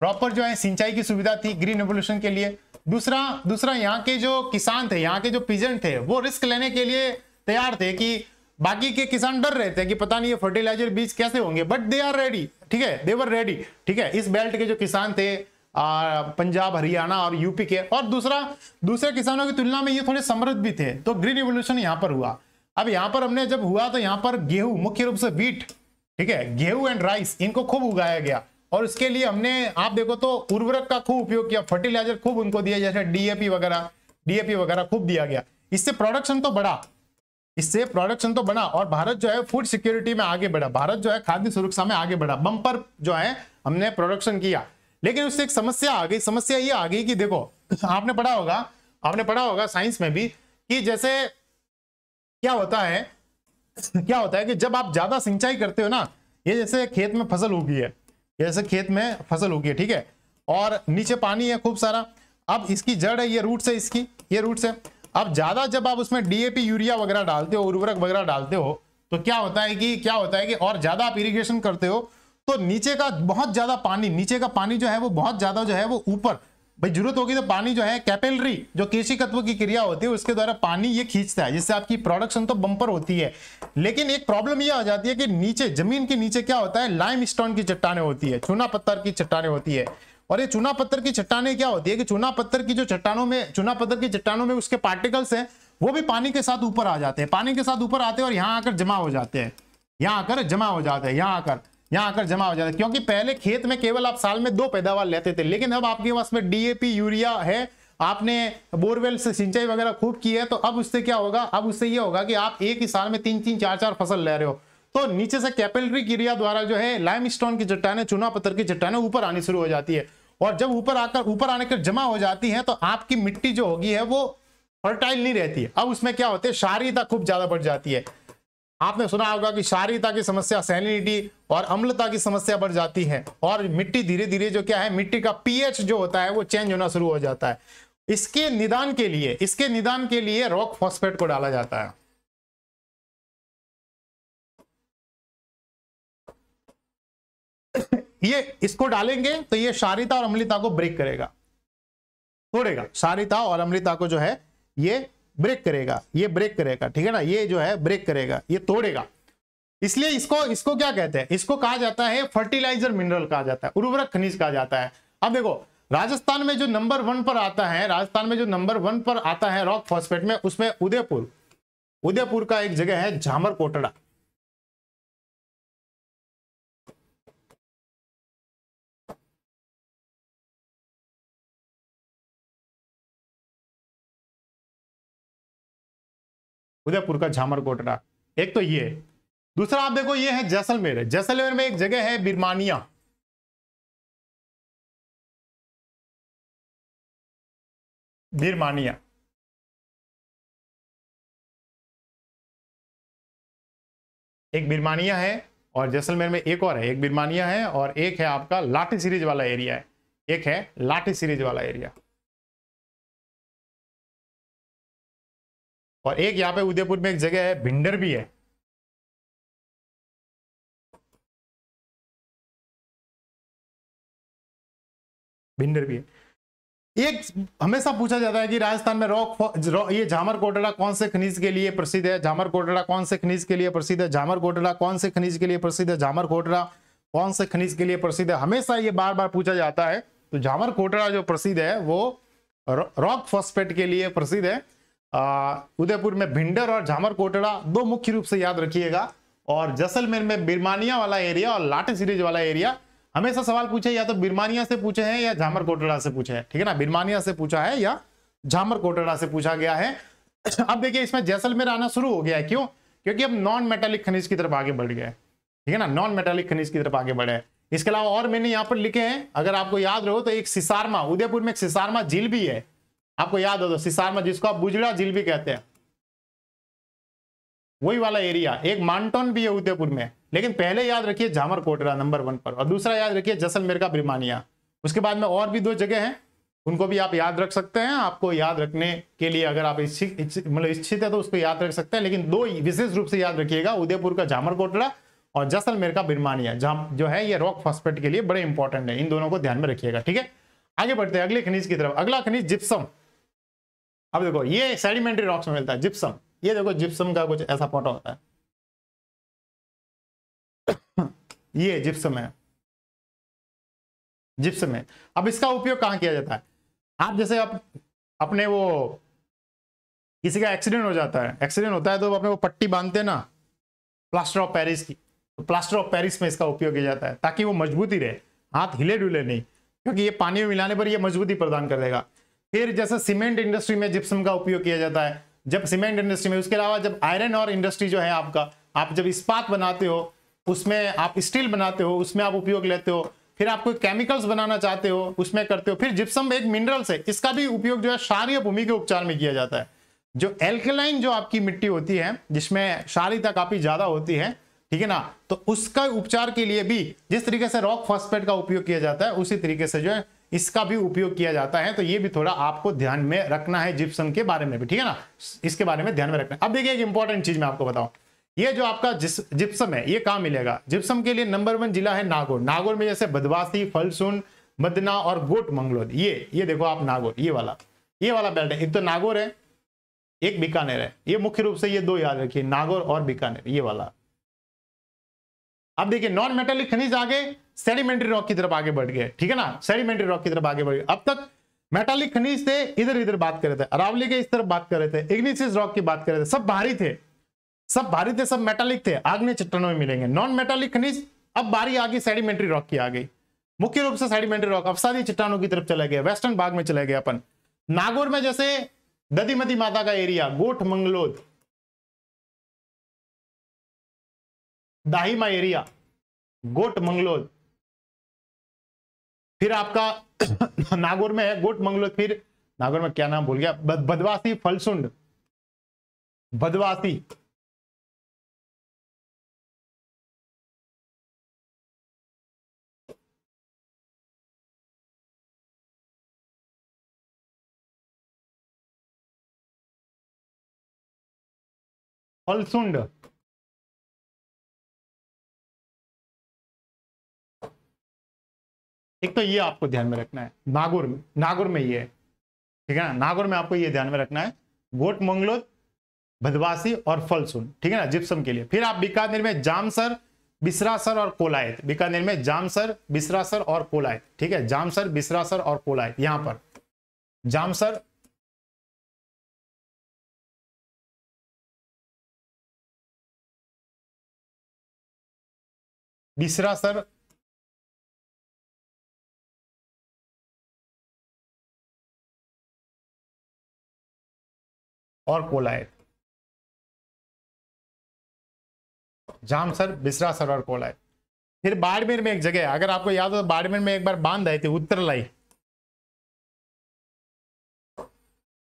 प्रॉपर जो है सिंचाई की सुविधा थी ग्रीन रेवोल्यूशन के लिए दूसरा दूसरा यहाँ के जो किसान थे यहाँ के जो पिजन थे वो रिस्क लेने के लिए तैयार थे कि बाकी के किसान डर रहे थे कि पता नहीं ये फर्टिलाइजर बीज कैसे होंगे बट दे आर रेडी ठीक है देवर रेडी ठीक है इस बेल्ट के जो किसान थे आ, पंजाब हरियाणा और यूपी के और दूसरा दूसरे किसानों की तुलना में ये थोड़े समृद्ध भी थे तो ग्रीन रिवोल्यूशन यहाँ पर हुआ अब यहाँ पर हमने जब हुआ तो यहाँ पर गेहूं मुख्य रूप से बीट ठीक है गेहूं एंड राइस इनको खूब उगाया गया और इसके लिए हमने आप देखो तो उर्वरक का खूब उपयोग किया फर्टिलाइजर खूब उनको दिया जैसे डीएपी वगैरह डीएपी वगैरह खूब दिया गया इससे प्रोडक्शन तो बढ़ा इससे प्रोडक्शन तो बढ़ा और भारत जो है फूड सिक्योरिटी में आगे बढ़ा भारत जो है खाद्य सुरक्षा में आगे बढ़ा बंपर जो है हमने प्रोडक्शन किया लेकिन उससे एक समस्या आ गई समस्या ये आ गई कि देखो आपने पढ़ा होगा आपने पढ़ा होगा साइंस में भी कि जैसे क्या होता है क्या होता है कि जब आप ज्यादा सिंचाई करते हो ना ये जैसे खेत में फसल उगी है जैसे खेत में फसल उगी है ठीक है और नीचे पानी है खूब सारा अब इसकी जड़ है ये रूट से इसकी ये रूट से अब ज्यादा जब आप उसमें डीएपी यूरिया वगैरह डालते हो उर्वरक वगैरह डालते हो तो क्या होता है कि क्या होता है कि और ज्यादा आप इरीगेशन करते हो तो नीचे का बहुत ज्यादा पानी नीचे का पानी जो है वो बहुत ज्यादा जो है वो ऊपर भाई जरूरत होगी तो पानी जो है कैपेलरी जो केशी तत्व की क्रिया होती है उसके द्वारा पानी ये खींचता है जिससे आपकी प्रोडक्शन तो बम्पर होती है लेकिन एक प्रॉब्लम ये आ जाती है कि नीचे जमीन के नीचे क्या होता है लाइम स्टोन की चट्टाने होती है चूना पत्थर की चट्टाने होती है और ये चुना पत्थर की चट्टाने क्या होती है कि चुना पत्थर की जो चट्टानों में चुना पत्थर की चट्टानों में उसके पार्टिकल्स है वो भी पानी के साथ ऊपर आ जाते हैं पानी के साथ ऊपर आते हैं और यहाँ आकर जमा हो जाते हैं यहाँ आकर जमा हो जाते हैं यहाँ आकर यहाँ आकर जमा हो जाते हैं क्योंकि पहले खेत में केवल आप साल में दो पैदावार लेते थे लेकिन अब आपके पास में डीएपी यूरिया है आपने बोरवेल से सिंचाई वगैरह खूब की है तो अब उससे क्या होगा अब उससे ये होगा कि आप एक ही साल में तीन तीन चार चार फसल ले रहे हो तो नीचे से कैपेलरी क्रिया द्वारा जो है लाइमस्टोन की चट्टाने चूना पत्थर की चट्टाने ऊपर आनी शुरू हो जाती है और जब ऊपर आकर ऊपर आने कर जमा हो जाती है तो आपकी मिट्टी जो होगी है वो फर्टाइल नहीं रहती है अब उसमें क्या होते हैं क्षारीयता खूब ज्यादा बढ़ जाती है आपने सुना होगा कि क्षारीयता की समस्या सैलिनिटी और अम्लता की समस्या बढ़ जाती है और मिट्टी धीरे धीरे जो क्या है मिट्टी का पीएच जो होता है वो चेंज होना शुरू हो जाता है इसके निदान के लिए इसके निदान के लिए रॉक फॉस्फेट को डाला जाता है ये इसको डालेंगे तो ये सारिता और अमृता को ब्रेक करेगा तोड़ेगा शारिता और अमृता को जो है ये ब्रेक करेगा ये ब्रेक करेगा ठीक है ना ये जो है ब्रेक करेगा ये तोड़ेगा इसलिए इसको इसको क्या कहते हैं इसको कहा जाता है फर्टिलाइजर मिनरल कहा जाता है उर्वरक खनिज कहा जाता है अब देखो राजस्थान में जो नंबर वन पर आता है राजस्थान में जो नंबर वन पर आता है रॉक फॉस्फेट में उसमें उदयपुर उदयपुर का एक जगह है झामर कोटड़ा उदयपुर का झामर कोटरा एक तो ये दूसरा आप देखो ये है जैसलमेर जैसलमेर में एक जगह है बिरमानिया बिरमानिया एक बिरमानिया है और जैसलमेर में एक और है एक बिरमानिया है और एक है आपका लाठी सीरीज वाला एरिया है एक है लाठी सीरीज वाला एरिया और एक यहाँ पे उदयपुर में एक जगह है भिंडर भी है भिंडर भी है एक हमेशा पूछा जाता है कि राजस्थान में रॉक ये झामर कोटड़ा कौन से खनिज के लिए प्रसिद्ध है झामर कोटड़ा कौन से खनिज के लिए प्रसिद्ध है झामर कोटड़ा कौन से खनिज के लिए प्रसिद्ध है झामर कोटड़ा कौन से खनिज के लिए प्रसिद्ध है हमेशा ये बार बार पूछा जाता है तो झामर कोटड़ा जो प्रसिद्ध है वो रॉक फॉस्फेट के लिए प्रसिद्ध है उदयपुर में भिंडर और झामर कोटड़ा दो मुख्य रूप से याद रखिएगा और जैसलमेर में बिरमानिया वाला एरिया और लाटे सीरीज वाला एरिया हमेशा सवाल पूछे या तो बिरमानिया से पूछे हैं या झामर कोटड़ा से पूछे हैं ठीक है ना बिरमानिया से पूछा है या झामर कोटड़ा से पूछा गया है अब देखिए इसमें जैसलमेर आना शुरू हो गया है क्यों क्योंकि अब नॉन मेटालिक खनिज की तरफ आगे बढ़ गया है ठीक है ना नॉन मेटालिक खनिज की तरफ आगे बढ़े इसके अलावा और मैंने यहाँ पर लिखे हैं अगर आपको याद रहो तो एक सिसारमा उदयपुर में एक सिसारमा झील भी है आपको याद हो तो सिसार में जिसको आप बुजड़ा झील भी कहते हैं वही वाला एरिया एक मानटोन भी है उदयपुर में लेकिन पहले याद रखिए झामर कोटरा नंबर वन पर और दूसरा याद रखिए जैसलमेर का ब्रिमानिया उसके बाद में और भी दो जगह हैं उनको भी आप याद रख सकते हैं आपको याद रखने के लिए अगर आप इच्छित मतलब इच्छित है तो उसको याद रख सकते हैं लेकिन दो विशेष रूप से याद रखिएगा उदयपुर का झामर कोटरा और जैसलमेर का बिरमानिया जहां जो है ये रॉक फॉस्पेट के लिए बड़े इंपॉर्टेंट है इन दोनों को ध्यान में रखिएगा ठीक है आगे बढ़ते हैं अगले खनिज की तरफ अगला खनिज जिप्सम अब देखो ये सेडिमेंट्री रॉक्स में मिलता है जिप्सम ये देखो जिप्सम का कुछ ऐसा फोटो होता है ये जिप्सम है जिप्सम है अब इसका उपयोग कहां किया जाता है आप जैसे आप अपने वो किसी का एक्सीडेंट हो जाता है एक्सीडेंट होता है तो अपने वो पट्टी बांधते हैं ना प्लास्टर ऑफ पेरिस की तो प्लास्टर ऑफ पेरिस में इसका उपयोग किया जाता है ताकि वो मजबूती रहे हाथ हिले डुले नहीं क्योंकि ये पानी में मिलाने पर ये मजबूती प्रदान कर देगा फिर जैसे सीमेंट इंडस्ट्री में जिप्सम का उपयोग किया जाता है जब सीमेंट इंडस्ट्री में उसके अलावा जब आयरन और इंडस्ट्री जो है आपका आप जब इस्पात बनाते हो उसमें आप स्टील बनाते हो उसमें आप उपयोग लेते हो फिर आप कोई केमिकल्स बनाना चाहते हो उसमें करते हो फिर जिप्सम एक मिनरल्स है इसका भी उपयोग जो है क्षारीय भूमि के उपचार में किया जाता है जो एल्केलाइन जो आपकी मिट्टी होती है जिसमें क्षारिता काफी ज्यादा होती है ठीक है ना तो उसका उपचार के लिए भी जिस तरीके से रॉक फॉस्फेट का उपयोग किया जाता है उसी तरीके से जो है इसका भी उपयोग किया जाता है तो ये भी थोड़ा आपको ध्यान में रखना है जिप्सम के बारे में भी ठीक है ना इसके बारे में ध्यान में रखना अब देखिए एक इंपॉर्टेंट चीज मैं आपको बताऊं ये जो आपका जिप्सम है ये कहाँ मिलेगा जिप्सम के लिए नंबर वन जिला है नागौर नागौर में जैसे बदवासी फलसुन मदना और गोट मंगलोर ये ये देखो आप नागौर ये वाला ये वाला बेल्ट है एक तो नागौर है एक बीकानेर है ये मुख्य रूप से ये दो याद रखिए नागौर और बीकानेर ये वाला अब देखिए नॉन मेटेलिक खनिज आगे सेडिमेंट्री रॉक की तरफ आगे बढ़ गए ठीक है ना सेडिमेंट्री रॉक की तरफ आगे बढ़ गए अब तक मेटालिक खनिज थे इधर इधर बात कर रहे थे अरावली के इस तरफ बात कर रहे थे इग्निशियस रॉक की बात कर रहे थे सब भारी थे सब भारी थे सब मेटालिक थे आग्नेय चट्टानों में मिलेंगे नॉन मेटालिक खनिज अब बारी आ गई सेडिमेंट्री रॉक की आ गई मुख्य रूप से सेडिमेंट्री रॉक अफसादी चट्टानों की तरफ चले गए वेस्टर्न भाग में चले गए अपन नागौर में जैसे ददीमती माता का एरिया गोठ मंगलोद दाहिमा एरिया गोट मंगलोर फिर आपका नागौर में है गोट मंगलोर फिर नागौर में क्या नाम भूल गया बदवासी फलसुंड बदवासी फलसुंड एक तो ये आपको ध्यान में रखना है नागौर में नागौर में ये ठीक है ना नागौर में आपको ये ध्यान में रखना है गोट मंगलोद भदवासी और फलसून ठीक है ना जिप्सम के लिए फिर आप बीकानेर में जामसर बिसरासर और कोलायत बीकानेर में जामसर बिसरासर और कोलायत ठीक है जामसर बिसरासर और कोलायत यहां पर जामसर बिसरासर और कोलायत जामसर बिश्रा सर और कोलायत फिर बाड़मेर में एक जगह है अगर आपको याद हो तो बाड़मेर में एक बार बांध आई थी उत्तरलाई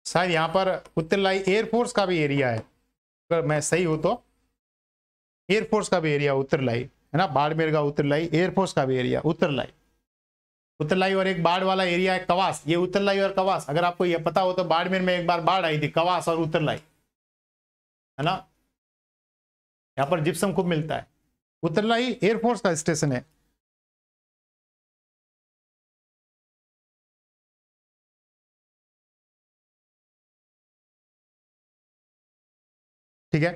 शायद यहां पर उत्तरलाई एयरफोर्स का भी एरिया है अगर मैं सही हूं तो एयरफोर्स का भी एरिया उत्तरलाई है ना बाड़मेर का उत्तरलाई एयरफोर्स का भी एरिया उत्तरलाई उत्तरलाई और एक बाढ़ वाला एरिया है कवास ये उत्तरलाई और कवास अगर आपको ये पता हो तो बाड़मेर में एक बार बाढ़ आई थी कवास और उत्तरलाई है ना यहाँ पर जिप्सम खूब मिलता है उत्तरलाई एयरफोर्स का स्टेशन है ठीक है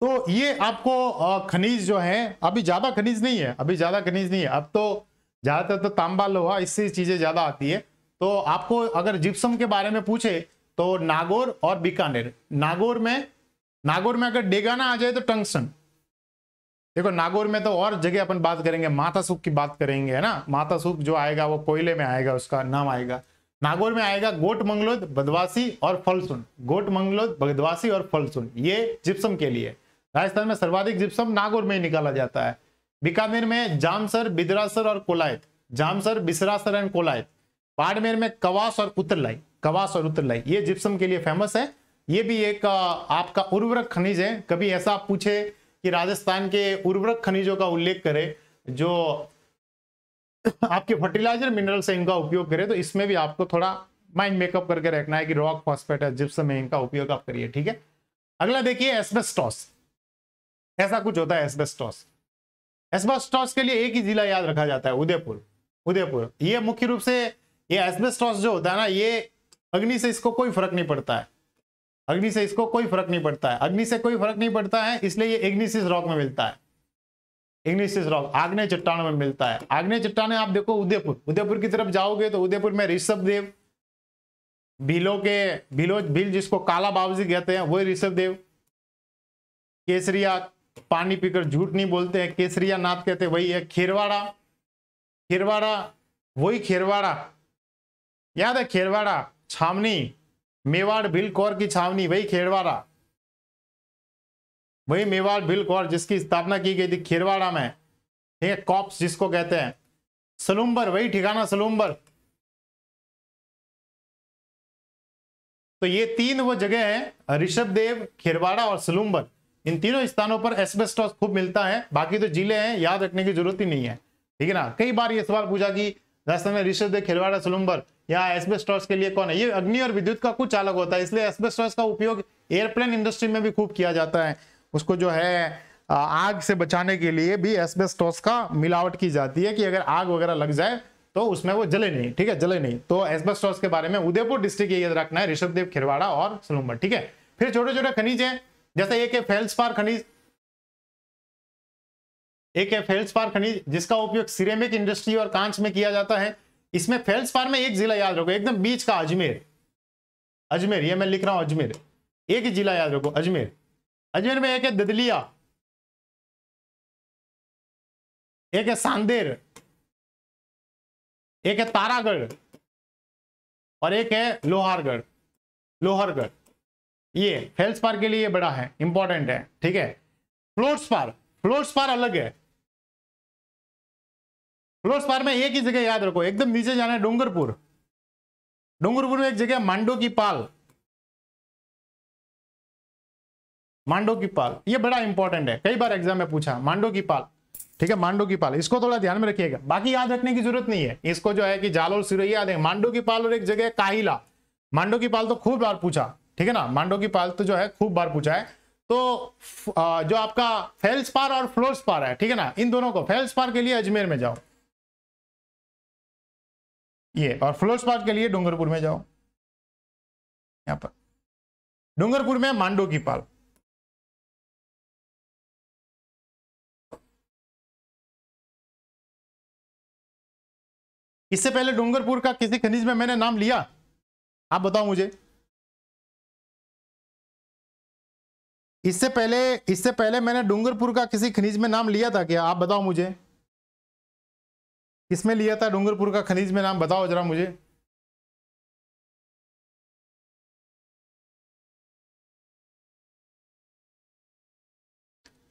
तो ये आपको खनिज जो है अभी ज्यादा खनिज नहीं है अभी ज्यादा खनिज नहीं है अब तो ज़्यादातर तो तांबा लोहा इससे चीज़ें ज़्यादा आती है तो आपको अगर जिप्सम के बारे में पूछे तो नागौर और बीकानेर नागौर में नागौर में अगर डेगाना आ जाए तो टंगसन देखो नागौर में तो और जगह अपन बात करेंगे माता सुख की बात करेंगे है ना माता सुख जो आएगा वो कोयले में आएगा उसका नाम आएगा नागौर में आएगा गोट मंगलोद बदवासी और फलसुन गोट मंगलोद बदवासी और फलसुन ये जिप्सम के लिए राजस्थान में सर्वाधिक जिप्सम नागौर में ही निकाला जाता है बीकानेर में जामसर बिदरासर और कोलायत जामसर बिसरासर एंड कोलायत बाड़मेर में कवास और उतरलाई कवास और उतरलाई ये जिप्सम के लिए फेमस है ये भी एक आपका उर्वरक खनिज है कभी ऐसा आप पूछे कि राजस्थान के उर्वरक खनिजों का उल्लेख करे जो आपके फर्टिलाइजर मिनरल से इनका उपयोग करें तो इसमें भी आपको थोड़ा माइंड मेकअप करके रखना है कि रॉक फॉस्फेट है जिप्सम है इनका उपयोग आप करिए ठीक है अगला देखिए एस्बेस्टॉस ऐसा कुछ होता है एस्बेस्टॉस एस्बेस्टॉस के लिए एक ही जिला याद रखा जाता है उदयपुर उदयपुर ये मुख्य रूप से ये एस्बेस्टॉस जो होता है ना ये अग्नि से इसको कोई फर्क नहीं पड़ता है अग्नि से इसको कोई फर्क नहीं पड़ता है अग्नि से कोई फर्क नहीं पड़ता है इसलिए ये इग्निसिस रॉक में मिलता है इग्निसिस रॉक आग्ने चट्टान में मिलता है आग्ने चट्टान आप देखो उदयपुर उदयपुर की तरफ जाओगे तो उदयपुर में ऋषभ देव भीलो के भीलो भील जिसको काला बाबूजी कहते हैं वही ऋषभ देव केसरिया पानी पीकर झूठ नहीं बोलते हैं केसरिया नाथ कहते वही है खेरवाड़ा खेरवाड़ा वही खेरवाड़ा याद है खेरवाड़ा छावनी मेवाड़ भील कौर की छावनी वही खेरवाड़ा वही मेवाड़ भील कौर जिसकी स्थापना की गई थी खेरवाड़ा में ठीक है कॉप्स जिसको कहते हैं सलूम्बर वही ठिकाना सलूम्बर तो ये तीन वो जगह है ऋषभ देव खेरवाड़ा और सलूम्बर इन तीनों स्थानों पर एस्बेस्टॉस खूब मिलता है बाकी तो जिले हैं याद रखने की जरूरत ही नहीं है ठीक है ना कई बार ये सवाल पूछा कि राजस्थान में ऋषि दे खिलवाड़ा सुलंबर या एस्बेस्टॉस के लिए कौन है ये अग्नि और विद्युत का कुछ अलग होता है इसलिए एस्बेस्टॉस का उपयोग एयरप्लेन इंडस्ट्री में भी खूब किया जाता है उसको जो है आग से बचाने के लिए भी एस्बेस्टॉस का मिलावट की जाती है कि अगर आग वगैरह लग जाए तो उसमें वो जले नहीं ठीक है जले नहीं तो एस्बेस्टॉस के बारे में उदयपुर डिस्ट्रिक्ट ये याद रखना है ऋषभदेव खिरवाड़ा और सुलंबर ठीक है फिर छोटे छोटे खनिज है जैसे एक है फेल्सपार खनिज एक है फेल्सपार खनिज जिसका उपयोग सिरेमिक इंडस्ट्री और कांच में किया जाता है इसमें फेल्सपार में एक जिला याद रखो एकदम बीच का अजमेर अजमेर ये मैं लिख रहा हूं अजमेर एक ही जिला याद रखो अजमेर अजमेर में एक है ददलिया एक है सांदेर एक है तारागढ़ और एक है लोहारगढ़ लोहारगढ़ ये पार के लिए बड़ा है इंपॉर्टेंट है ठीक है फ्लोट्सपार पार अलग है पार में एक ही जगह याद रखो एकदम नीचे जाना है डूंगरपुर डूंगरपुर में एक जगह मांडो की पाल मांडो की पाल ये बड़ा इंपॉर्टेंट है कई बार एग्जाम में पूछा मांडो की पाल ठीक है मांडो की पाल इसको थोड़ा ध्यान में रखिएगा बाकी याद रखने की जरूरत नहीं है इसको जो है कि जाल और सिरो याद है मांडो की पाल और एक जगह काहिला मांडो की पाल तो खूब बार पूछा ठीक है ना मांडो की पाल तो जो है खूब बार पूछा है तो जो आपका फेल्स पार और फ्लोर्स पार है ठीक है ना इन दोनों को फेल्स पार के लिए अजमेर में जाओ ये और पार के लिए डूंगरपुर में जाओ यहां पर डूंगरपुर में मांडो की पाल इससे पहले डूंगरपुर का किसी खनिज में मैंने नाम लिया आप बताओ मुझे इससे पहले इससे पहले मैंने डूंगरपुर का किसी खनिज में नाम लिया था क्या आप बताओ मुझे किसमें लिया था डूंगरपुर का खनिज में नाम बताओ जरा मुझे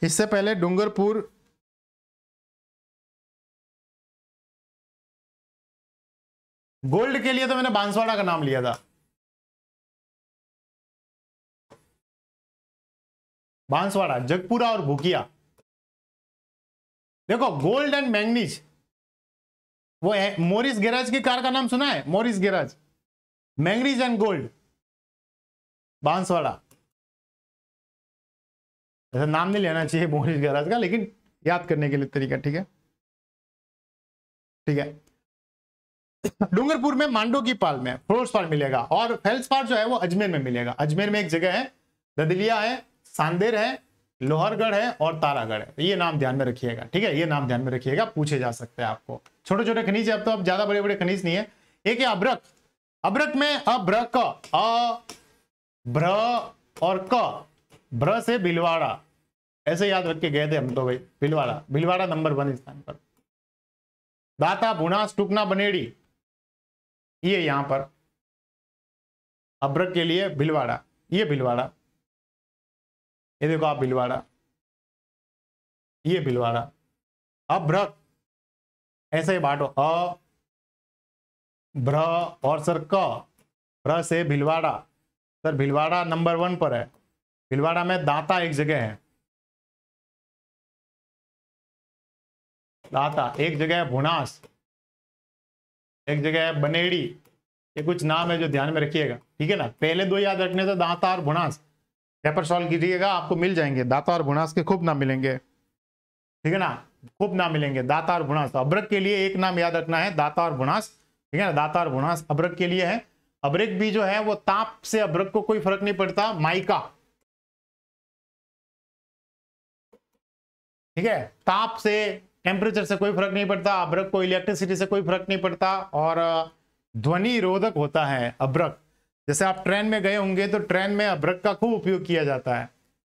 इससे पहले डूंगरपुर गोल्ड के लिए तो मैंने बांसवाड़ा का नाम लिया था बांसवाड़ा जगपुरा और भूकिया देखो गोल्ड एंड मैंगनीज वो है मोरिस गैराज की कार का नाम सुना है Morris garage manganese and gold Banswara ऐसा नाम नहीं लेना चाहिए मोरिस गैराज का लेकिन याद करने के लिए तरीका ठीक है ठीक है डूंगरपुर में मांडो की पाल में फ्लोर्सपार मिलेगा और फेल्सपार जो है वो अजमेर में मिलेगा अजमेर में एक जगह है ददलिया है सांदेर है लोहरगढ़ है और तारागढ़ है ये नाम ध्यान में रखिएगा ठीक है ये नाम ध्यान में रखिएगा पूछे जा सकते हैं आपको छोटे छोटे खनिज अब तो अब ज्यादा बड़े बड़े खनिज नहीं है एक है अब्रक अब्रक में अब्रक अ भ्र और क ब्र से बिलवाड़ा ऐसे याद रख के गए थे हम तो भाई भिलवाड़ा भिलवाड़ा नंबर वन स्थान पर दाता भुना स्टुकना बनेड़ी ये यहां पर अब्रक के लिए भिलवाड़ा ये भिलवाड़ा ये देखो आप भिलवाड़ा ये भिलवाड़ा अब भ्रक ऐसे ही बांटो अ भ्र और सर क भ्र से Bhilwara sir Bhilwara number one पर है भिलवाड़ा में दांता एक जगह है दाता एक जगह है भुनास एक जगह है बनेड़ी ये कुछ नाम है जो ध्यान में रखिएगा ठीक है ना पहले दो याद रखने से दांता और भुनास पेपर सॉल्व कीजिएगा आपको मिल जाएंगे दाता और भुनास के खूब नाम मिलेंगे ठीक है ना खूब नाम मिलेंगे दाता और भुनास तो अब्रक के लिए एक नाम याद रखना है दाता और भुनास ठीक है ना दाता और भुनास अब्रक के लिए है अब्रक भी जो है वो ताप से अब्रक को कोई फर्क नहीं पड़ता माइका ठीक है ताप से टेम्परेचर से कोई फर्क नहीं पड़ता अब्रक को इलेक्ट्रिसिटी से कोई फर्क नहीं पड़ता और ध्वनि रोधक होता है अब्रक जैसे आप ट्रेन में गए होंगे तो ट्रेन में अभ्रक का खूब उपयोग किया जाता है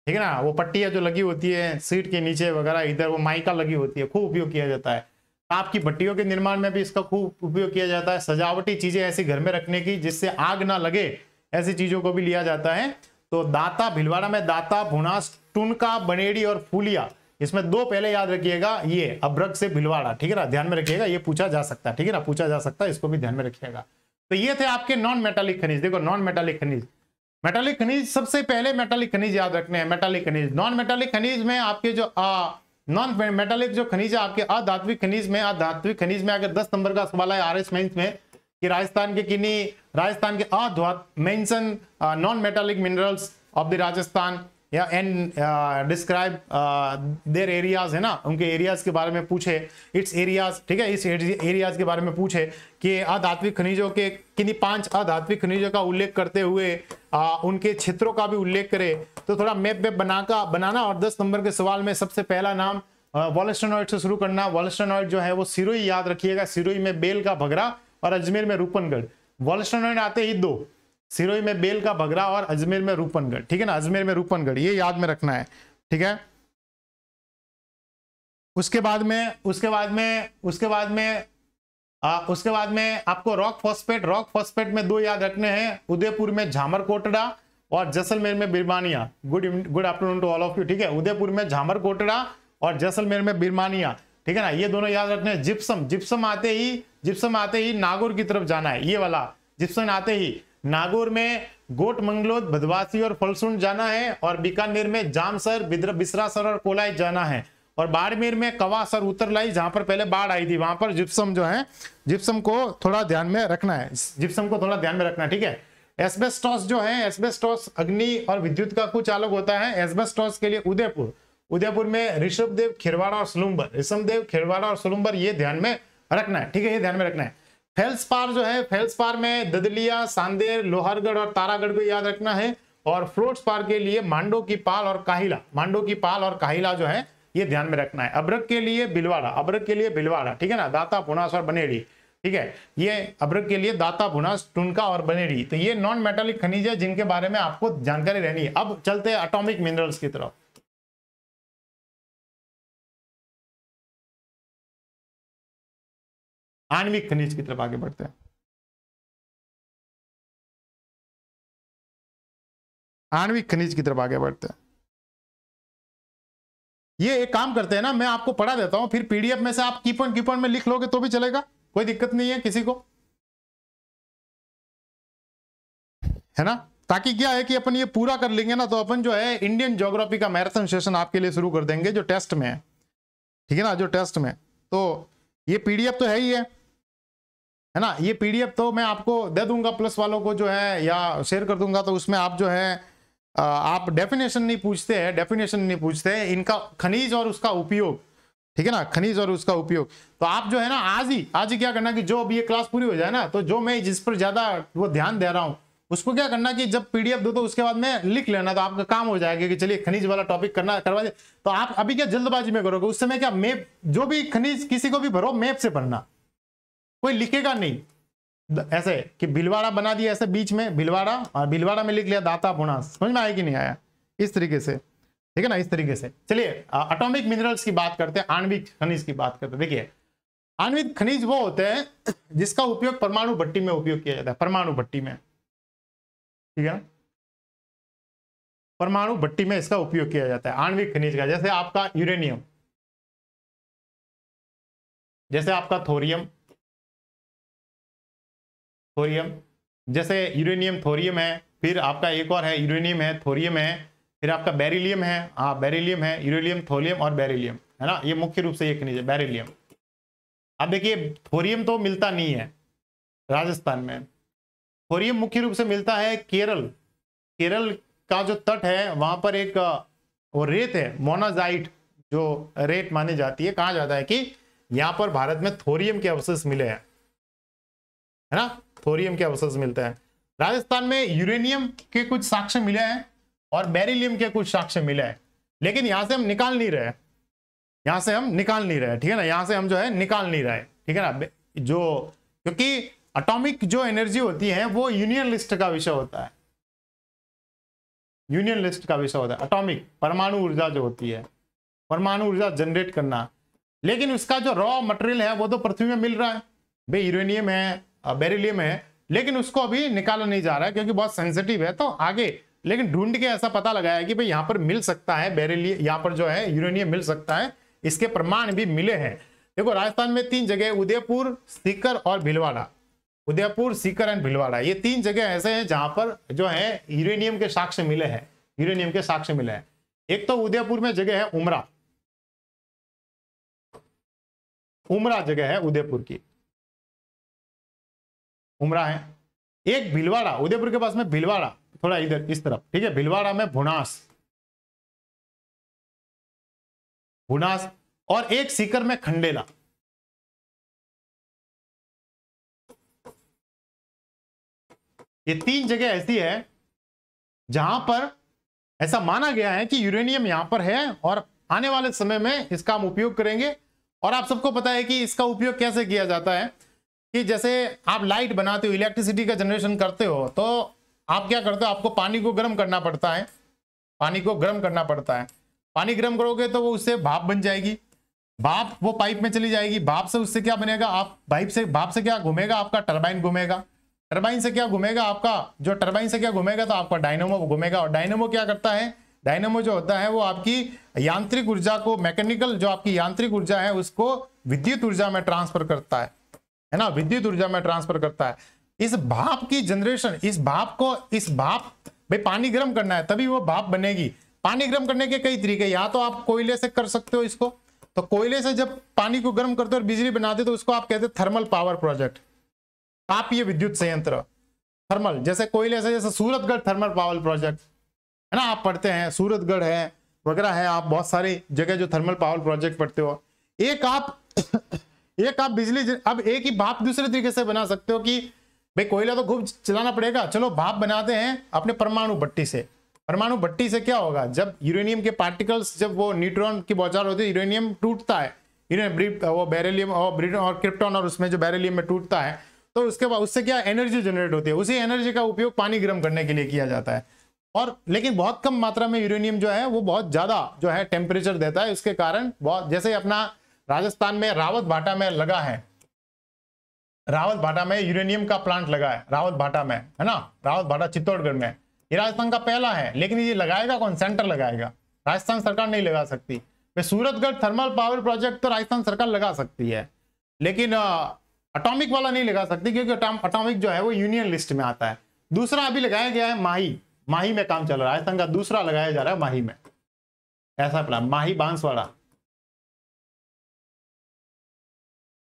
ठीक है ना वो पट्टियाँ जो लगी होती है सीट के नीचे वगैरह इधर वो माइका लगी होती है खूब उपयोग किया जाता है आपकी भट्टियों के निर्माण में भी इसका खूब उपयोग किया जाता है सजावटी चीजें ऐसी घर में रखने की जिससे आग ना लगे ऐसी चीजों को भी लिया जाता है तो दाता भिलवाड़ा में दाता भुनास टुनका बनेड़ी और फूलिया इसमें दो पहले याद रखिएगा ये अभ्रक से भिलवाड़ा ठीक है ना ध्यान में रखिएगा ये पूछा जा सकता है ठीक है ना पूछा जा सकता है इसको भी ध्यान में रखिएगा तो ये थे आपके नॉन मेटालिक खनिज देखो नॉन मेटालिक खनिज मेटालिक खनिज सबसे पहले मेटालिक खनिज याद रखने हैं मेटालिक खनिज नॉन मेटालिक खनिज में आपके जो नॉन मेटालिक जो खनिज है आपके अधात्विक खनिज में अधात्विक खनिज में अगर दस नंबर का सवाल है आर एस मेन्स में कि राजस्थान के किन्नी राजस्थान के अध्वात mention non metallic minerals of the Rajasthan या एंड डिस्क्राइब देर एरियाज है ना उनके एरियाज के बारे में पूछे इट्स एरियाज ठीक है इस एरियाज के बारे में पूछे कि अधात्विक खनिजों के किन्हीं पांच अधात्विक खनिजों का उल्लेख करते हुए आ, uh, उनके क्षेत्रों का भी उल्लेख करे तो थोड़ा मैप बना का बनाना और दस नंबर के सवाल में सबसे पहला नाम वॉलेस्टोनॉइड uh, से शुरू करना वॉलेस्टोनॉइड जो है वो सिरोई याद रखिएगा सिरोई में बेल का भगरा और अजमेर में रूपनगढ़ वॉलेस्टोनॉइड आते ही दो सिरोही में बेल का भगरा और अजमेर में रूपनगढ़ ठीक है ना अजमेर में रूपनगढ़ ये याद में रखना है ठीक है उसके बाद में उसके बाद में उसके बाद में आ, उसके बाद में आपको रॉक फॉस्फेट रॉक फॉस्फेट में दो याद रखने हैं उदयपुर में झामर कोटड़ा और जैसलमेर में Birmania good good afternoon to all of you ठीक है उदयपुर में झामर कोटड़ा और जैसलमेर में बिरमानिया ठीक है ना ये दोनों याद रखने हैं जिप्सम जिप्सम आते ही जिप्सम आते ही नागौर की तरफ जाना है ये वाला जिप्सम आते ही नागौर में गोट मंगलोद भदवासी और फलसुंड जाना है और बीकानेर में जामसर बिश्रासर और कोलाई जाना है और बाड़मेर में कवासर उतरलाई जहां पर पहले बाढ़ आई थी वहां पर जिप्सम जो है जिप्सम को थोड़ा ध्यान में रखना है जिप्सम को थोड़ा ध्यान में रखना है ठीक है एसबेस्टॉस जो है एसबेस्टॉस अग्नि और विद्युत का कुछ अलग होता है एसबेस्टॉस के लिए उदयपुर उदयपुर में ऋषभदेव खिरवाड़ा और सुलुम्बर ऋषभदेव खिरवाड़ा और सुलुम्बर ये ध्यान में रखना है ठीक है ये ध्यान में रखना है फेल्सपार जो है फेल्सपार में ददलिया सांदेर लोहरगढ़ और तारागढ़ को याद रखना है और पार के लिए मांडो की पाल और काहिला मांडो की पाल और काहिला जो है ये ध्यान में रखना है अब्रक के लिए बिलवाड़ा अब्रक के लिए बिलवाड़ा ठीक है ना दाता पुनास और बनेड़ी ठीक है ये अब्रक के लिए दाता भुनास टुनका और बनेड़ी तो ये नॉन मेटालिक खनिज है जिनके बारे में आपको जानकारी रहनी है अब चलते हैं अटोमिक मिनरल्स की तरफ आणविक खनिज की तरफ आगे बढ़ते हैं आणविक खनिज की तरफ आगे बढ़ते हैं ये एक काम करते हैं ना मैं आपको पढ़ा देता हूं फिर पीडीएफ में से आप कीपन कीपन में लिख लोगे तो भी चलेगा कोई दिक्कत नहीं है किसी को है ना ताकि क्या है कि अपन ये पूरा कर लेंगे ना तो अपन जो है इंडियन ज्योग्राफी का मैराथन सेशन आपके लिए शुरू कर देंगे जो टेस्ट में है ठीक है ना जो टेस्ट में तो ये पीडीएफ तो है ही है है ना ये पीडीएफ तो मैं आपको दे दूंगा प्लस वालों को जो है या शेयर कर दूंगा तो उसमें आप जो है आप डेफिनेशन नहीं पूछते हैं डेफिनेशन नहीं पूछते हैं इनका खनिज और उसका उपयोग ठीक है ना खनिज और उसका उपयोग तो आप जो है ना आज ही आज ही क्या करना कि जो अब ये क्लास पूरी हो जाए ना तो जो मैं जिस पर ज्यादा वो ध्यान दे रहा हूँ उसको क्या करना कि जब पीडीएफ दो तो उसके बाद में लिख लेना तो आपका काम हो जाएगा कि चलिए खनिज वाला टॉपिक करना करवा दे तो आप अभी क्या जल्दबाजी में करोगे उस समय क्या मैप जो भी खनिज किसी को भी भरो मैप से भरना कोई लिखेगा नहीं ऐसे कि भिलवाड़ा बना दिया ऐसे बीच में भिलवाड़ा और भिलवाड़ा में लिख लिया दाता भुना समझ में आया कि नहीं आया इस तरीके से ठीक है ना इस तरीके से चलिए अटोमिक मिनरल्स की बात करते हैं आणविक खनिज की बात करते हैं देखिए आणविक खनिज वो होते हैं जिसका उपयोग परमाणु भट्टी में उपयोग किया जाता है परमाणु भट्टी में ठीक है परमाणु भट्टी में इसका उपयोग किया जाता है आणविक खनिज का जैसे आपका यूरेनियम जैसे आपका थोरियम थोरियम जैसे यूरेनियम थोरियम है फिर आपका एक और है यूरेनियम है थोरियम है फिर आपका बेरिलियम है हाँ बेरिलियम है यूरेनियम थोरियम और बेरिलियम है ना ये मुख्य रूप से ये खनिज है बेरिलियम अब देखिए थोरियम तो मिलता नहीं है राजस्थान में थोरियम मुख्य रूप से मिलता है केरल केरल का जो तट है वहां पर एक वो रेत है मोनाजाइट जो रेत मानी जाती है कहा जाता है कि यहाँ पर भारत में थोरियम के अवशेष मिले हैं है ना थोरियम के अवशेष मिलते हैं राजस्थान में यूरेनियम के कुछ साक्ष्य मिले हैं और बेरिलियम के कुछ साक्ष्य मिले हैं लेकिन यहां से हम निकाल नहीं रहे यहां से हम निकाल नहीं रहे ठीक है ना यहां से हम जो है निकाल नहीं रहे ठीक है ना जो क्योंकि अटोमिक जो एनर्जी होती है वो यूनियन लिस्ट का विषय होता है यूनियन लिस्ट का विषय होता है अटोमिक परमाणु ऊर्जा जो होती है परमाणु ऊर्जा जनरेट करना लेकिन उसका जो रॉ मटेरियल है वो तो पृथ्वी में मिल रहा है भाई यूरेनियम है बेरिलियम है लेकिन उसको अभी निकाला नहीं जा रहा है क्योंकि बहुत सेंसिटिव है तो आगे लेकिन ढूंढ के ऐसा पता लगाया कि भाई यहाँ पर मिल सकता है बेरिलियम यहाँ पर जो है यूरेनियम मिल सकता है इसके प्रमाण भी मिले हैं देखो राजस्थान में तीन जगह उदयपुर सीकर और भिलवाड़ा उदयपुर सीकर एंड भिलवाड़ा ये तीन जगह ऐसे हैं जहां पर जो है यूरेनियम के साक्ष्य मिले हैं यूरेनियम के साक्ष्य मिले हैं एक तो उदयपुर में जगह है उमरा उमरा जगह है उदयपुर की उमरा है एक भिलवाड़ा उदयपुर के पास में भिलवाड़ा थोड़ा इधर इस तरफ ठीक है भिलवाड़ा में भुनास भुनास और एक सीकर में खंडेला ये तीन जगह ऐसी है जहां पर ऐसा माना गया है कि यूरेनियम यहां पर है और आने वाले समय में इसका हम उपयोग करेंगे और आप सबको पता है कि इसका उपयोग कैसे किया जाता है कि जैसे आप लाइट बनाते हो इलेक्ट्रिसिटी का जनरेशन करते हो तो आप क्या करते हो आपको पानी को गर्म करना पड़ता है पानी को गर्म करना पड़ता है पानी गर्म करोगे तो वो उससे भाप बन जाएगी भाप वो पाइप में चली जाएगी भाप से उससे क्या बनेगा आप पाइप से भाप से क्या घूमेगा आपका टर्बाइन घूमेगा टर्बाइन से क्या घूमेगा आपका जो टर्बाइन से क्या घूमेगा तो आपका डायनोमो घूमेगा और डायनोमो क्या करता है डायनोमो जो होता है वो आपकी यांत्रिक ऊर्जा को मैकेनिकल जो आपकी यांत्रिक ऊर्जा है उसको विद्युत ऊर्जा में ट्रांसफर करता है है ना विद्युत ऊर्जा में ट्रांसफर करता है इस भाप की जनरेशन इस भाप को इस भाप भाई पानी गर्म करना है तभी वो भाप बनेगी पानी गर्म करने के कई तरीके या तो आप कोयले से कर सकते हो इसको तो कोयले से जब पानी को गर्म करते हो और बिजली बनाते हो तो उसको आप कहते हैं थर्मल पावर प्रोजेक्ट आप ये विद्युत संयंत्र थर्मल जैसे कोयले से जैसे सूरतगढ़ थर्मल पावर प्रोजेक्ट है ना आप पढ़ते हैं सूरतगढ़ है वगैरह है आप बहुत सारी जगह जो थर्मल पावर प्रोजेक्ट पढ़ते हो एक आप एक आप बिजली अब एक ही भाप दूसरे तरीके से बना सकते हो कि भाई कोयला तो खूब चलाना पड़ेगा चलो भाप बनाते हैं अपने परमाणु भट्टी से परमाणु भट्टी से क्या होगा जब यूरेनियम के पार्टिकल्स जब वो न्यूट्रॉन की बौछार होती है यूरेनियम टूटता है वो बेरेलियम और ब्रिटन और क्रिप्टॉन और उसमें जो बेरेलियम में टूटता है तो उसके बाद उससे क्या एनर्जी जनरेट होती है उसी एनर्जी का उपयोग पानी गर्म करने के लिए किया जाता है और लेकिन बहुत कम मात्रा में यूरेनियम जो है वो बहुत ज्यादा जो है टेम्परेचर देता है उसके कारण बहुत जैसे अपना राजस्थान में रावत भाटा में लगा है रावत भाटा में यूरेनियम का प्लांट लगा है रावत भाटा में है ना रावत भाटा चित्तौड़गढ़ में ये राजस्थान का पहला है लेकिन ये लगाएगा कौन सेंटर लगाएगा राजस्थान सरकार नहीं लगा सकती सूरतगढ़ थर्मल पावर प्रोजेक्ट तो राजस्थान सरकार लगा सकती है लेकिन अटोमिक वाला नहीं लगा सकती क्योंकि अटोमिक जो है वो यूनियन लिस्ट में आता है दूसरा अभी लगाया गया है माही माही में काम चल रहा है राजस्थान का दूसरा लगाया जा रहा है माही में ऐसा प्लान माही बांसवाड़ा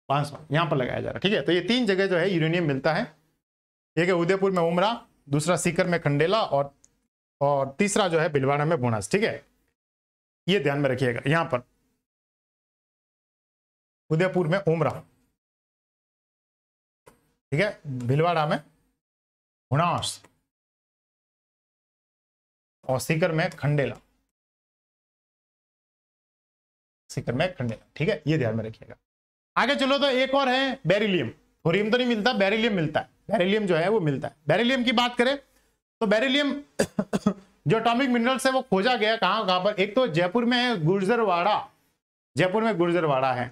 पांच सौ यहां पर लगाया जा रहा है ठीक है तो ये तीन जगह जो है यूरेनियम मिलता है एक है उदयपुर में उमरा दूसरा सीकर में खंडेला और और तीसरा जो है भिलवाड़ा में बोनस ठीक है ये ध्यान में रखिएगा यहां पर उदयपुर में उमरा ठीक है भिलवाड़ा में हुणास और सीकर में खंडेला सीकर में खंडेला ठीक है ये ध्यान में रखिएगा आगे चलो तो एक और है बेरिलियम थोरियम तो नहीं मिलता बेरिलियम मिलता है बेरिलियम जो है वो मिलता है बेरिलियम की बात करें तो बेरिलियम जो अटोमिक मिनरल्स है वो खोजा गया कहाँ कहाँ पर एक तो जयपुर में है गुर्जरवाड़ा जयपुर में गुर्जरवाड़ा है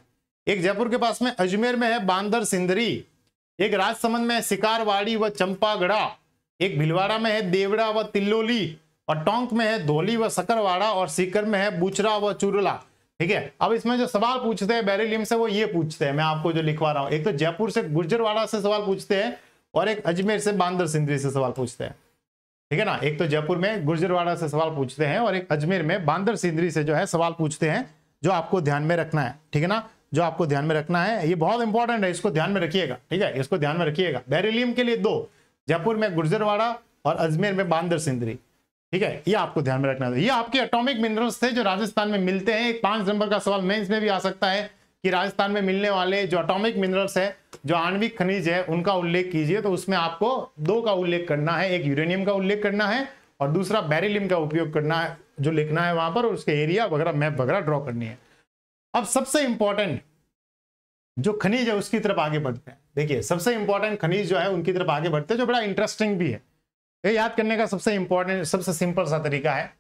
एक जयपुर के पास में अजमेर में है बांदर सिंदरी एक राजसमंद में शिकारवाड़ी व चंपागढ़ा एक भिलवाड़ा में है देवड़ा व तिल्लोली और टोंक में है धोली व सकरवाड़ा और सीकर में है बुचरा व चुरला ठीक है अब इसमें जो सवाल पूछते हैं बेरिलियम से वो ये पूछते हैं मैं आपको जो लिखवा रहा हूँ एक तो जयपुर से गुर्जरवाड़ा से सवाल पूछते हैं और एक अजमेर से बांदर सिंदरी से सवाल पूछते हैं ठीक है ना एक तो जयपुर में गुर्जरवाड़ा से सवाल पूछते हैं और एक अजमेर में बांदर सिंदरी से जो है सवाल पूछते हैं जो आपको ध्यान में रखना है ठीक है ना जो आपको ध्यान में रखना है ये बहुत इंपॉर्टेंट है इसको ध्यान में रखिएगा ठीक है इसको ध्यान में रखिएगा बेरिलियम के लिए दो जयपुर में गुर्जरवाड़ा और अजमेर में बांदर सिंदरी ठीक है ये आपको ध्यान में रखना है ये आपके एटॉमिक मिनरल्स थे जो राजस्थान में मिलते हैं एक पांच नंबर का सवाल मेंस में भी आ सकता है कि राजस्थान में मिलने वाले जो अटोमिक मिनरल्स है जो आणविक खनिज है उनका उल्लेख कीजिए तो उसमें आपको दो का उल्लेख करना है एक यूरेनियम का उल्लेख करना है और दूसरा बेरिलियम का उपयोग करना है जो लिखना है वहां पर उसके एरिया वगैरह मैप वगैरह ड्रॉ करनी है अब सबसे इंपॉर्टेंट जो खनिज है उसकी तरफ आगे बढ़ते हैं देखिए सबसे इंपॉर्टेंट खनिज जो है उनकी तरफ आगे बढ़ते हैं जो बड़ा इंटरेस्टिंग भी है ये याद करने का सबसे इंपॉर्टेंट सबसे सिंपल सा तरीका है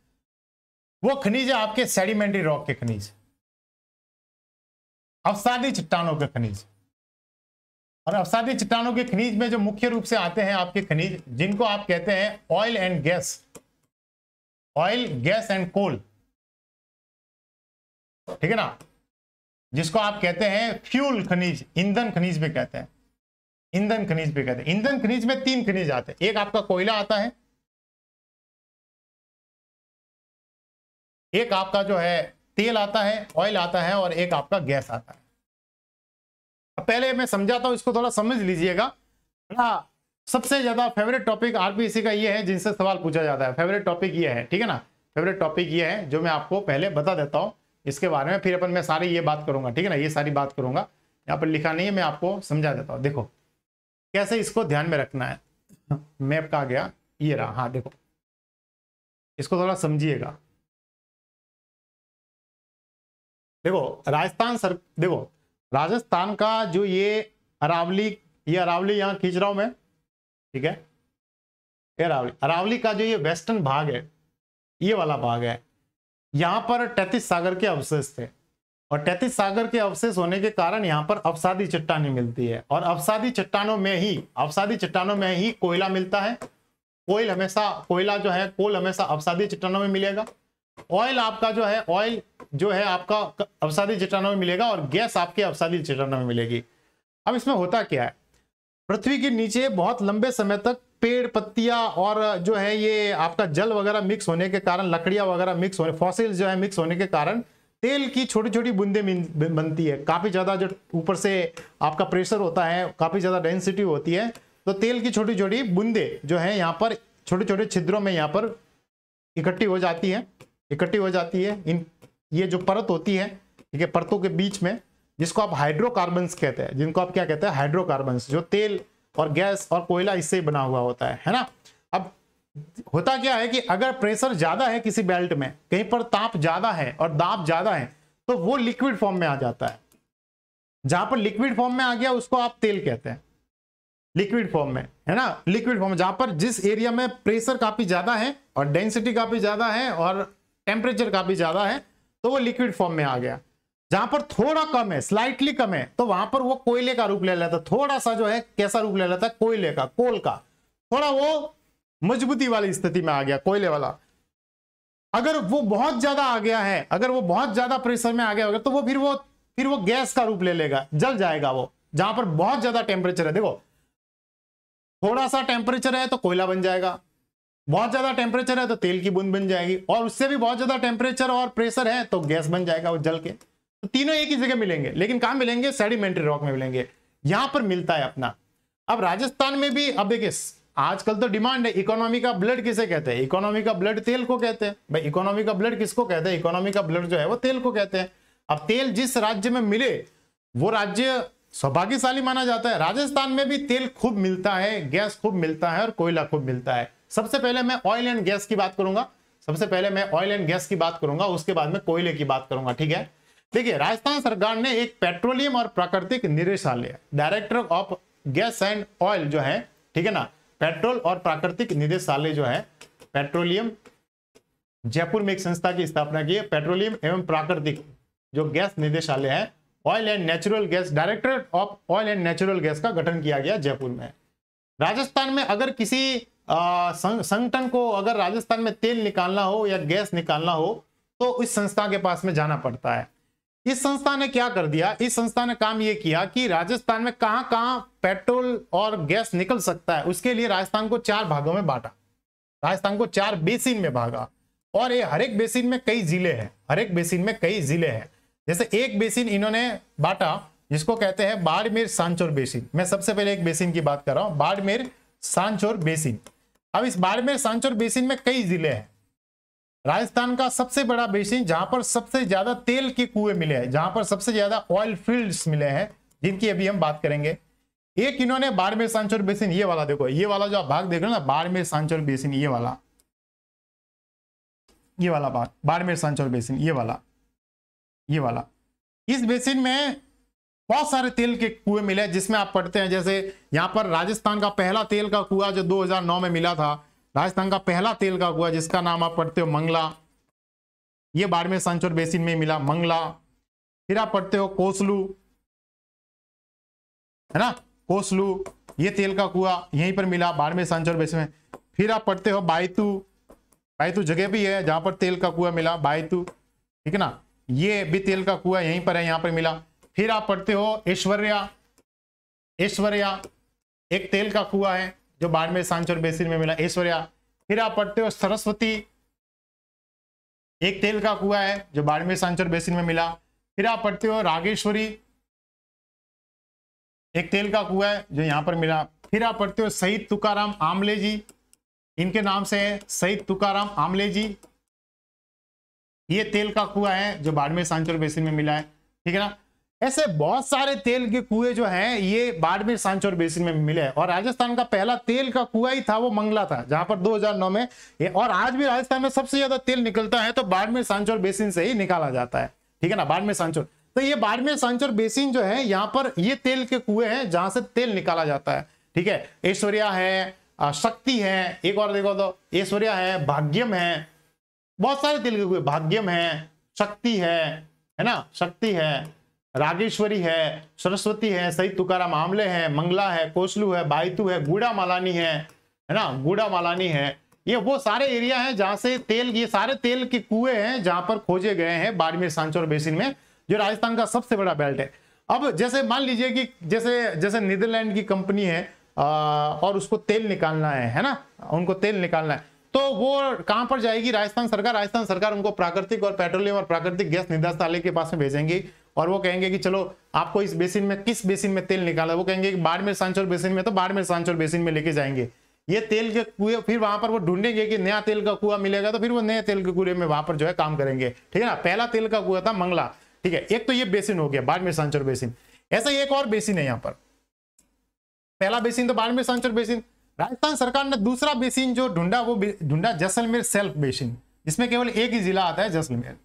वो खनिज है आपके सेडिमेंट्री रॉक के खनिज अवसादी चट्टानों के खनिज और अवसादी चट्टानों के खनिज में जो मुख्य रूप से आते हैं आपके खनिज जिनको आप कहते हैं oil and gas oil gas and coal ठीक है ना जिसको आप कहते हैं फ्यूल खनिज ईंधन खनिज भी कहते हैं ईंधन खनिज भी कहते हैं ईंधन खनिज में तीन खनिज आते हैं एक आपका कोयला आता है एक आपका जो है तेल आता है ऑयल आता है और एक आपका गैस आता है अब पहले मैं समझाता हूं इसको थोड़ा समझ लीजिएगा ना सबसे ज्यादा फेवरेट टॉपिक आरपीसी का ये है जिनसे सवाल पूछा जाता है फेवरेट टॉपिक ये है ठीक है ना फेवरेट टॉपिक ये है जो मैं आपको पहले बता देता हूँ इसके बारे में फिर अपन मैं सारी ये बात करूंगा ठीक है ना ये सारी बात करूंगा यहाँ पर लिखा नहीं है मैं आपको समझा देता हूँ देखो कैसे इसको ध्यान में रखना है मैप का गया ये रहा हाँ देखो इसको थोड़ा समझिएगा देखो राजस्थान सर देखो राजस्थान का जो ये अरावली ये अरावली यहाँ खींच रहा हूं मैं ठीक है ये अरावली अरावली का जो ये वेस्टर्न भाग है ये वाला भाग है यहाँ पर टैतीस सागर के अवशेष थे और टैतीस सागर के अवशेष होने के कारण यहाँ पर अवसादी चट्टानी मिलती है और अवसादी चट्टानों में ही अवसादी चट्टानों में ही कोयला मिलता है कोयल हमेशा कोयला जो है कोल हमेशा अवसादी चट्टानों में मिलेगा ऑयल आपका जो है ऑयल जो है आपका अवसादी चट्टानों में मिलेगा और गैस आपके अवसादी चट्टानों में मिलेगी अब इसमें होता क्या है पृथ्वी के नीचे बहुत लंबे समय तक पेड़ पत्तियां और जो है ये आपका जल वगैरह मिक्स होने के कारण लकड़ियां वगैरह मिक्स होने फॉसिल जो है मिक्स होने के कारण तेल की छोटी छोटी बूंदे बनती है काफ़ी ज़्यादा जो ऊपर से आपका प्रेशर होता है काफ़ी ज़्यादा डेंसिटी होती है तो तेल की छोटी छोटी बूंदे जो है यहाँ पर छोटे छोटे छिद्रों में यहाँ पर इकट्ठी हो जाती है इकट्ठी हो जाती है इन ये जो परत होती है ठीक है परतों के बीच में जिसको आप हाइड्रोकार्बन्स कहते हैं जिनको आप क्या कहते हैं हाइड्रोकार्बन्स जो तेल और गैस और कोयला इससे बना हुआ होता है है ना होता क्या है कि अगर प्रेशर ज्यादा है किसी बेल्ट में कहीं पर ताप ज्यादा है और दाप ज्यादा है तो वो लिक्विड फॉर्म में आ जाता है जहां पर लिक्विड फॉर्म में आ गया उसको आप तेल कहते हैं लिक्विड फॉर्म में है ना लिक्विड फॉर्म जहां पर जिस एरिया में प्रेशर काफी ज्यादा है और डेंसिटी काफी ज्यादा है और टेम्परेचर काफी ज्यादा है तो वो लिक्विड फॉर्म में आ गया जहां पर थोड़ा कम है स्लाइटली कम है तो वहां पर वो कोयले का रूप ले लेता थोड़ा सा जो है कैसा रूप ले लेता कोयले का कोल का थोड़ा वो मजबूती वाली स्थिति में आ गया कोयले वाला अगर वो बहुत ज्यादा आ गया है अगर वो बहुत ज्यादा प्रेशर में आ गया होगा तो वो फिर वो फिर वो गैस का रूप ले लेगा जल जाएगा वो जहां पर बहुत ज्यादा टेम्परेचर है देखो थोड़ा सा टेम्परेचर है तो कोयला बन जाएगा बहुत ज्यादा टेम्परेचर है तो तेल की बूंद बन जाएगी और उससे भी बहुत ज्यादा टेम्परेचर और प्रेशर है तो गैस बन जाएगा वो जल के तो तीनों एक ही जगह मिलेंगे लेकिन कहां मिलेंगे सेडिमेंट्री रॉक में मिलेंगे यहां पर मिलता है अपना अब राजस्थान में भी अब देखिए आजकल तो डिमांड है इकोनॉमी का ब्लड किसे कहते हैं इकोनॉमी का ब्लड तेल को कहते हैं भाई इकोनॉमी का ब्लड किसको कहते हैं इकोनॉमी का ब्लड जो है वो तेल को कहते हैं अब तेल जिस राज्य में मिले वो राज्य सौभाग्यशाली माना जाता है राजस्थान में भी तेल खूब मिलता है गैस खूब मिलता है और कोयला खूब मिलता है सबसे पहले मैं ऑयल एंड गैस की बात करूंगा सबसे पहले मैं ऑयल एंड गैस की बात करूंगा उसके बाद में कोयले की बात करूंगा ठीक है देखिए राजस्थान सरकार ने एक पेट्रोलियम और प्राकृतिक निदेशालय director of gas and oil जो है ठीक है ना पेट्रोल और प्राकृतिक निदेशालय जो है पेट्रोलियम जयपुर में एक संस्था की स्थापना की है पेट्रोलियम एवं प्राकृतिक जो गैस निदेशालय है oil and natural gas directorate of oil and natural gas का गठन किया गया जयपुर में राजस्थान में अगर किसी संगठन को अगर राजस्थान में तेल निकालना हो या गैस निकालना हो तो इस संस्था के पास में जाना पड़ता है इस संस्था ने क्या कर दिया इस संस्था ने काम ये किया कि राजस्थान में कहां कहां पेट्रोल और गैस निकल सकता है उसके लिए राजस्थान को चार भागों में बांटा राजस्थान को चार बेसिन में भागा और ये हर एक बेसिन में कई जिले हैं हर एक बेसिन में कई जिले हैं जैसे एक बेसिन इन्होंने बांटा जिसको कहते हैं बाड़मेर सांचोर बेसिन मैं सबसे पहले एक बेसिन की बात कर रहा हूं बाड़मेर सांचोर बेसिन अब इस बाड़मेर सांचोर बेसिन में कई जिले हैं राजस्थान का सबसे बड़ा बेसिन जहां पर सबसे ज्यादा तेल के कुएं मिले हैं जहां पर सबसे ज्यादा ऑयल फील्ड्स मिले हैं जिनकी अभी हम बात करेंगे एक इन्होंने बाड़मेर सांचोर बेसिन ये वाला देखो ये वाला जो आप भाग देख रहे हो ना बारमेर सांचोर बेसिन ये वाला ये वाला भाग बारमेर सांचोर बेसिन ये वाला ये वाला इस बेसिन में बहुत सारे तेल के कुएं मिले जिसमें आप पढ़ते हैं जैसे यहाँ पर राजस्थान का पहला तेल का कुआ जो 2009 में मिला था राजस्थान का पहला तेल का कुआ जिसका नाम आप पढ़ते हो मंगला ये बाड़मेर सांचोर बेसिन में मिला मंगला फिर आप पढ़ते हो कोसलू है ना कोसलू ये तेल का कुआ यहीं पर मिला बाड़मेर सांचोर बेसिन में फिर आप पढ़ते हो बायतू बायतू जगह भी है जहां पर तेल का कुआ मिला बायतू ठीक है ना ये भी तेल का कुआ यहीं पर है यहां पर मिला फिर आप पढ़ते हो ऐश्वर्या ऐश्वर्या एक तेल का कुआ है जो बाड़मेर सांचोर बेसिन में मिला ऐश्वर्या फिर आप पढ़ते हो सरस्वती एक तेल का कुआ है जो बाड़मेर सांचोर बेसिन में मिला फिर आप पढ़ते हो रागेश्वरी एक तेल का कुआ है जो यहाँ पर मिला फिर आप पढ़ते हो शहीद तुकाराम आमले जी इनके नाम से है शहीद तुकाराम आमले जी ये तेल का कुआ है जो बाड़मेर सांचोर बेसिन में मिला है ठीक है ना ऐसे बहुत सारे तेल के कुएं जो हैं ये बाड़मेर सांचोर बेसिन में मिले हैं और राजस्थान का पहला तेल का कुआ ही था वो मंगला था जहां पर 2009 में ये और आज भी राजस्थान में सबसे ज्यादा तेल निकलता है तो बाड़मेर सांचोर बेसिन से ही निकाला जाता है ठीक है ना बाड़मेर सांचौर तो ये बाड़मेर सांचोर बेसिन जो है यहाँ पर ये तेल के कुएं हैं जहां से तेल निकाला जाता है ठीक है ऐश्वर्या है शक्ति है एक और देखो तो ऐश्वर्या है भाग्यम है बहुत सारे तेल के कुए भाग्यम है शक्ति है है ना शक्ति है रागेश्वरी है सरस्वती है सही तुकारा आमले है मंगला है कोसलू है बाइतू है गुड़ा मालानी है है ना गुड़ा मालानी है ये वो सारे एरिया हैं जहाँ से तेल ये सारे तेल के कुएं हैं जहां पर खोजे गए हैं बाड़मेर सांचौर बेसिन में जो राजस्थान का सबसे बड़ा बेल्ट है अब जैसे मान लीजिए कि जैसे जैसे नीदरलैंड की कंपनी है आ, और उसको तेल निकालना है है ना उनको तेल निकालना है तो वो कहां पर जाएगी राजस्थान सरकार राजस्थान सरकार उनको प्राकृतिक और पेट्रोलियम और प्राकृतिक गैस निर्देशालय के पास में भेजेंगी और वो कहेंगे कि चलो आपको इस बेसिन में किस बेसिन में तेल निकाला वो कहेंगे कि बाड़मेर सांचोर बेसिन में तो बाड़मेर सांचोर बेसिन में लेके जाएंगे ये तेल के कुएं फिर वहां पर वो ढूंढेंगे कि नया तेल का कुआ मिलेगा तो फिर वो नए तेल के कुएं में वहां पर जो है काम करेंगे ठीक है ना पहला तेल का कुआ था मंगला ठीक है एक तो ये बेसिन हो गया बाड़मेर सांचोर बेसिन ऐसा एक और बेसिन है यहाँ पर पहला बेसिन तो बाड़मेर सांचोर बेसिन राजस्थान सरकार ने दूसरा बेसिन जो ढूंढा वो ढूंढा जैसलमेर सेल्फ बेसिन इसमें केवल एक ही जिला आता है जैसलमेर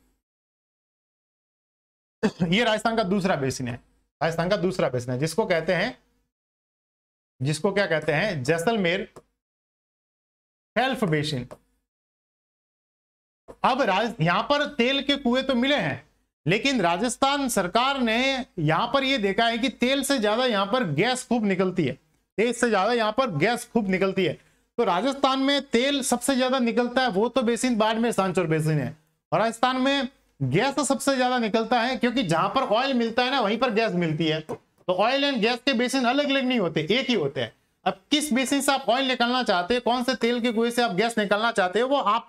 ये राजस्थान का दूसरा बेसिन है राजस्थान का दूसरा बेसिन है जिसको कहते हैं जिसको क्या कहते हैं जैसलमेर हेल्फ बेसिन अब राज यहां पर तेल के कुएं तो मिले हैं लेकिन राजस्थान सरकार ने यहां पर यह देखा है कि तेल से ज्यादा यहां पर गैस खूब निकलती है तेल से ज्यादा यहां पर गैस खूब निकलती है तो राजस्थान में तेल सबसे ज्यादा निकलता है वो तो बेसिन बाड़मेर सांचोर बेसिन है और राजस्थान में गैस तो सबसे ज्यादा निकलता है क्योंकि जहां पर ऑयल मिलता है ना वहीं पर गैस मिलती है तो ऑयल एंड गैस के बेसिन अलग अलग नहीं होते एक ही होते हैं अब किस बेसिन से आप ऑयल निकालना चाहते हैं कौन से तेल के कुएं से आप गैस निकालना चाहते हैं वो आप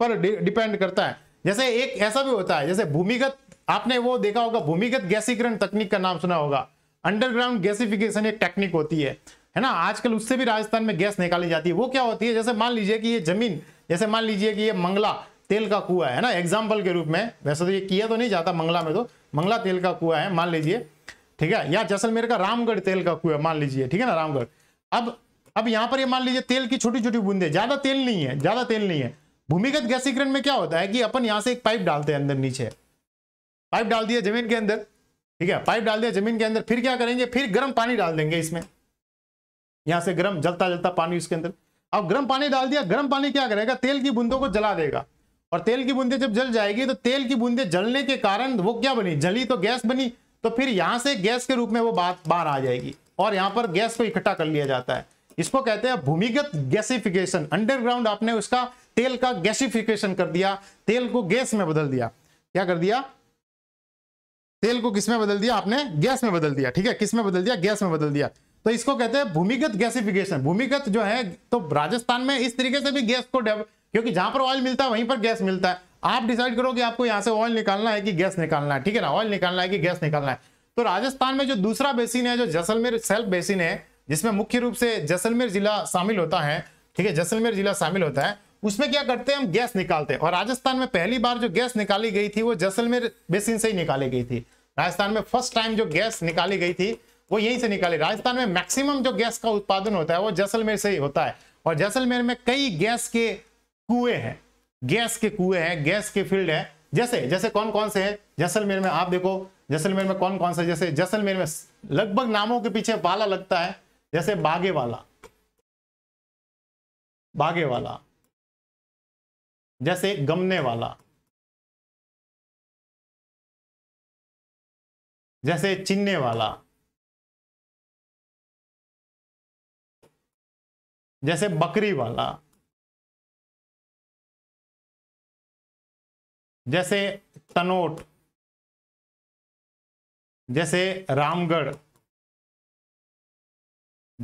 पर डिपेंड करता है जैसे एक ऐसा भी होता है जैसे भूमिगत आपने वो देखा होगा भूमिगत गैसीकरण तकनीक का नाम सुना होगा अंडरग्राउंड गैसिफिकेशन एक टेक्निक होती है है ना आजकल उससे भी राजस्थान में गैस निकाली जाती है वो क्या होती है जैसे मान लीजिए कि ये जमीन जैसे मान लीजिए कि ये मंगला तेल का कुआ है ना एग्जाम्पल के रूप में वैसे तो ये किया तो नहीं जाता मंगला में तो मंगला तेल का कुआ है मान लीजिए ठीक है या जैसलमेर का रामगढ़ तेल का कुआ मान लीजिए ठीक है ना रामगढ़ अब अब यहाँ पर ये मान लीजिए तेल की छोटी छोटी बूंदे ज्यादा तेल नहीं है ज्यादा तेल नहीं है भूमिगत गैसीकरण में क्या होता है कि अपन यहाँ से एक पाइप डालते हैं अंदर नीचे पाइप डाल दिया जमीन के अंदर ठीक है पाइप डाल दिया जमीन के अंदर फिर क्या करेंगे फिर गर्म पानी डाल देंगे इसमें यहाँ से गर्म जलता जलता पानी उसके अंदर अब गर्म पानी डाल दिया गर्म पानी क्या करेगा तेल की बूंदों को जला देगा और तेल की बूंदे जब जल जाएगी तो तेल की बूंदे जलने के कारण वो क्या बनी जली तो गैस बनी तो फिर यहां से गैस के रूप में वो बात बाहर आ जाएगी और यहां पर गैस को इकट्ठा कर लिया जाता है इसको कहते हैं भूमिगत गैसिफिकेशन अंडरग्राउंड आपने उसका तेल का गैसिफिकेशन कर दिया तेल को गैस में बदल दिया क्या कर दिया तेल को किसमें बदल दिया आपने गैस में बदल दिया ठीक है किस में बदल दिया गैस में बदल दिया तो इसको कहते हैं भूमिगत गैसिफिकेशन भूमिगत जो है तो राजस्थान में इस तरीके से भी गैस को क्योंकि जहां पर ऑयल मिलता है वहीं पर गैस मिलता है आप डिसाइड करो कि आपको यहां से ऑयल निकालना है कि गैस निकालना है ठीक है ना ऑयल निकालना है कि गैस निकालना है तो राजस्थान में जो दूसरा बेसिन है जो जैसलमेर सेल्फ बेसिन है जिसमें मुख्य रूप से जैसलमेर जिला शामिल होता है ठीक है जैसलमेर जिला शामिल होता है उसमें क्या करते हैं हम गैस निकालते हैं और राजस्थान में पहली बार जो गैस निकाली गई थी वो जैसलमेर बेसिन से ही निकाली गई थी राजस्थान में फर्स्ट टाइम जो गैस निकाली गई थी वो यहीं से निकाली राजस्थान में मैक्सिमम जो गैस का उत्पादन होता है वो जैसलमेर से ही होता है और जैसलमेर में कई गैस के कुएं हैं गैस के कुएं हैं गैस के फील्ड है जैसे जैसे कौन कौन से हैं जैसलमेर में आप देखो जैसलमेर में कौन कौन से जैसे जैसलमेर में लगभग नामों के पीछे वाला लगता है जैसे बागे वाला बागे वाला जैसे गमने वाला जैसे चिन्ने वाला जैसे बकरी वाला जैसे तनोट जैसे रामगढ़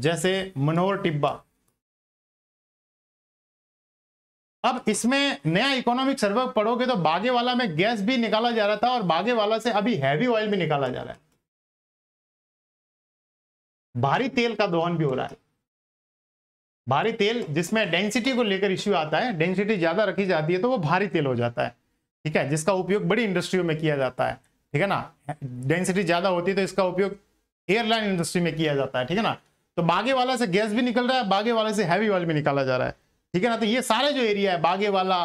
जैसे मनोहर टिब्बा अब इसमें नया इकोनॉमिक सर्वे पढ़ोगे तो बागे वाला में गैस भी निकाला जा रहा था और बागे वाला से अभी हैवी ऑयल भी निकाला जा रहा है भारी तेल का दोहन भी हो रहा है भारी तेल जिसमें डेंसिटी को लेकर इश्यू आता है डेंसिटी ज्यादा रखी जाती है तो वो भारी तेल हो जाता है ठीक है जिसका उपयोग बड़ी इंडस्ट्रियों में किया जाता है ठीक है ना डेंसिटी ज्यादा होती है तो इसका उपयोग एयरलाइन इंडस्ट्री में किया जाता है ठीक है ना तो बागे वाला से गैस भी निकल रहा है बागे वाले से हैवी वाल भी निकाला जा रहा है ठीक है ना तो ये सारे जो एरिया है बागे वाला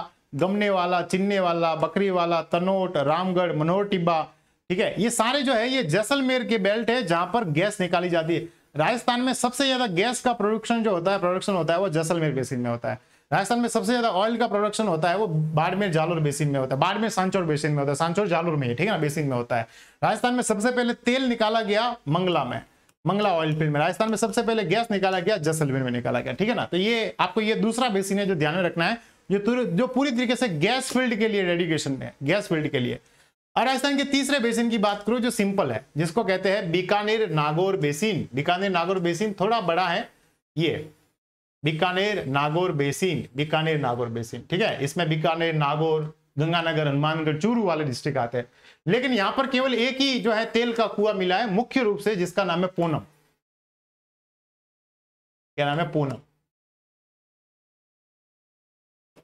गमने वाला चिन्ने वाला बकरी वाला तनोट रामगढ़ मनोहर टिब्बा ठीक है ये सारे जो है ये जैसलमेर के बेल्ट है जहां पर गैस निकाली जाती है राजस्थान में सबसे ज्यादा गैस का प्रोडक्शन जो होता है प्रोडक्शन होता है वो जैसलमेर बेसिन में होता है राजस्थान में सबसे ज्यादा ऑयल का प्रोडक्शन होता है वो बाड़मेर जालोर बेसिन में होता है बाड़मेर सांचोर बेसिन में होता है सांचोर जालोर में ठीक है ना बेसिन में होता है राजस्थान में सबसे पहले तेल निकाला गया मंगला में मंगला ऑयल फील्ड में राजस्थान में सबसे पहले गैस निकाला गया जैसलमेर में निकाला गया ठीक है ना तो ये आपको ये दूसरा बेसिन है जो ध्यान में रखना है जो जो पूरी तरीके से गैस फील्ड के लिए डेडिकेशन में गैस फील्ड के लिए और राजस्थान के तीसरे बेसिन की बात करूं जो सिंपल है जिसको कहते हैं बीकानेर नागौर बेसिन बीकानेर नागौर बेसिन थोड़ा बड़ा है ये बीकानेर नागौर बेसिन बीकानेर नागौर बेसिन ठीक है इसमें बीकानेर नागौर गंगानगर हनुमानगढ़ चूरू वाले डिस्ट्रिक्ट आते हैं लेकिन यहां पर केवल एक ही जो है तेल का कुआ मिला है मुख्य रूप से जिसका नाम है पूनम क्या नाम है पूनम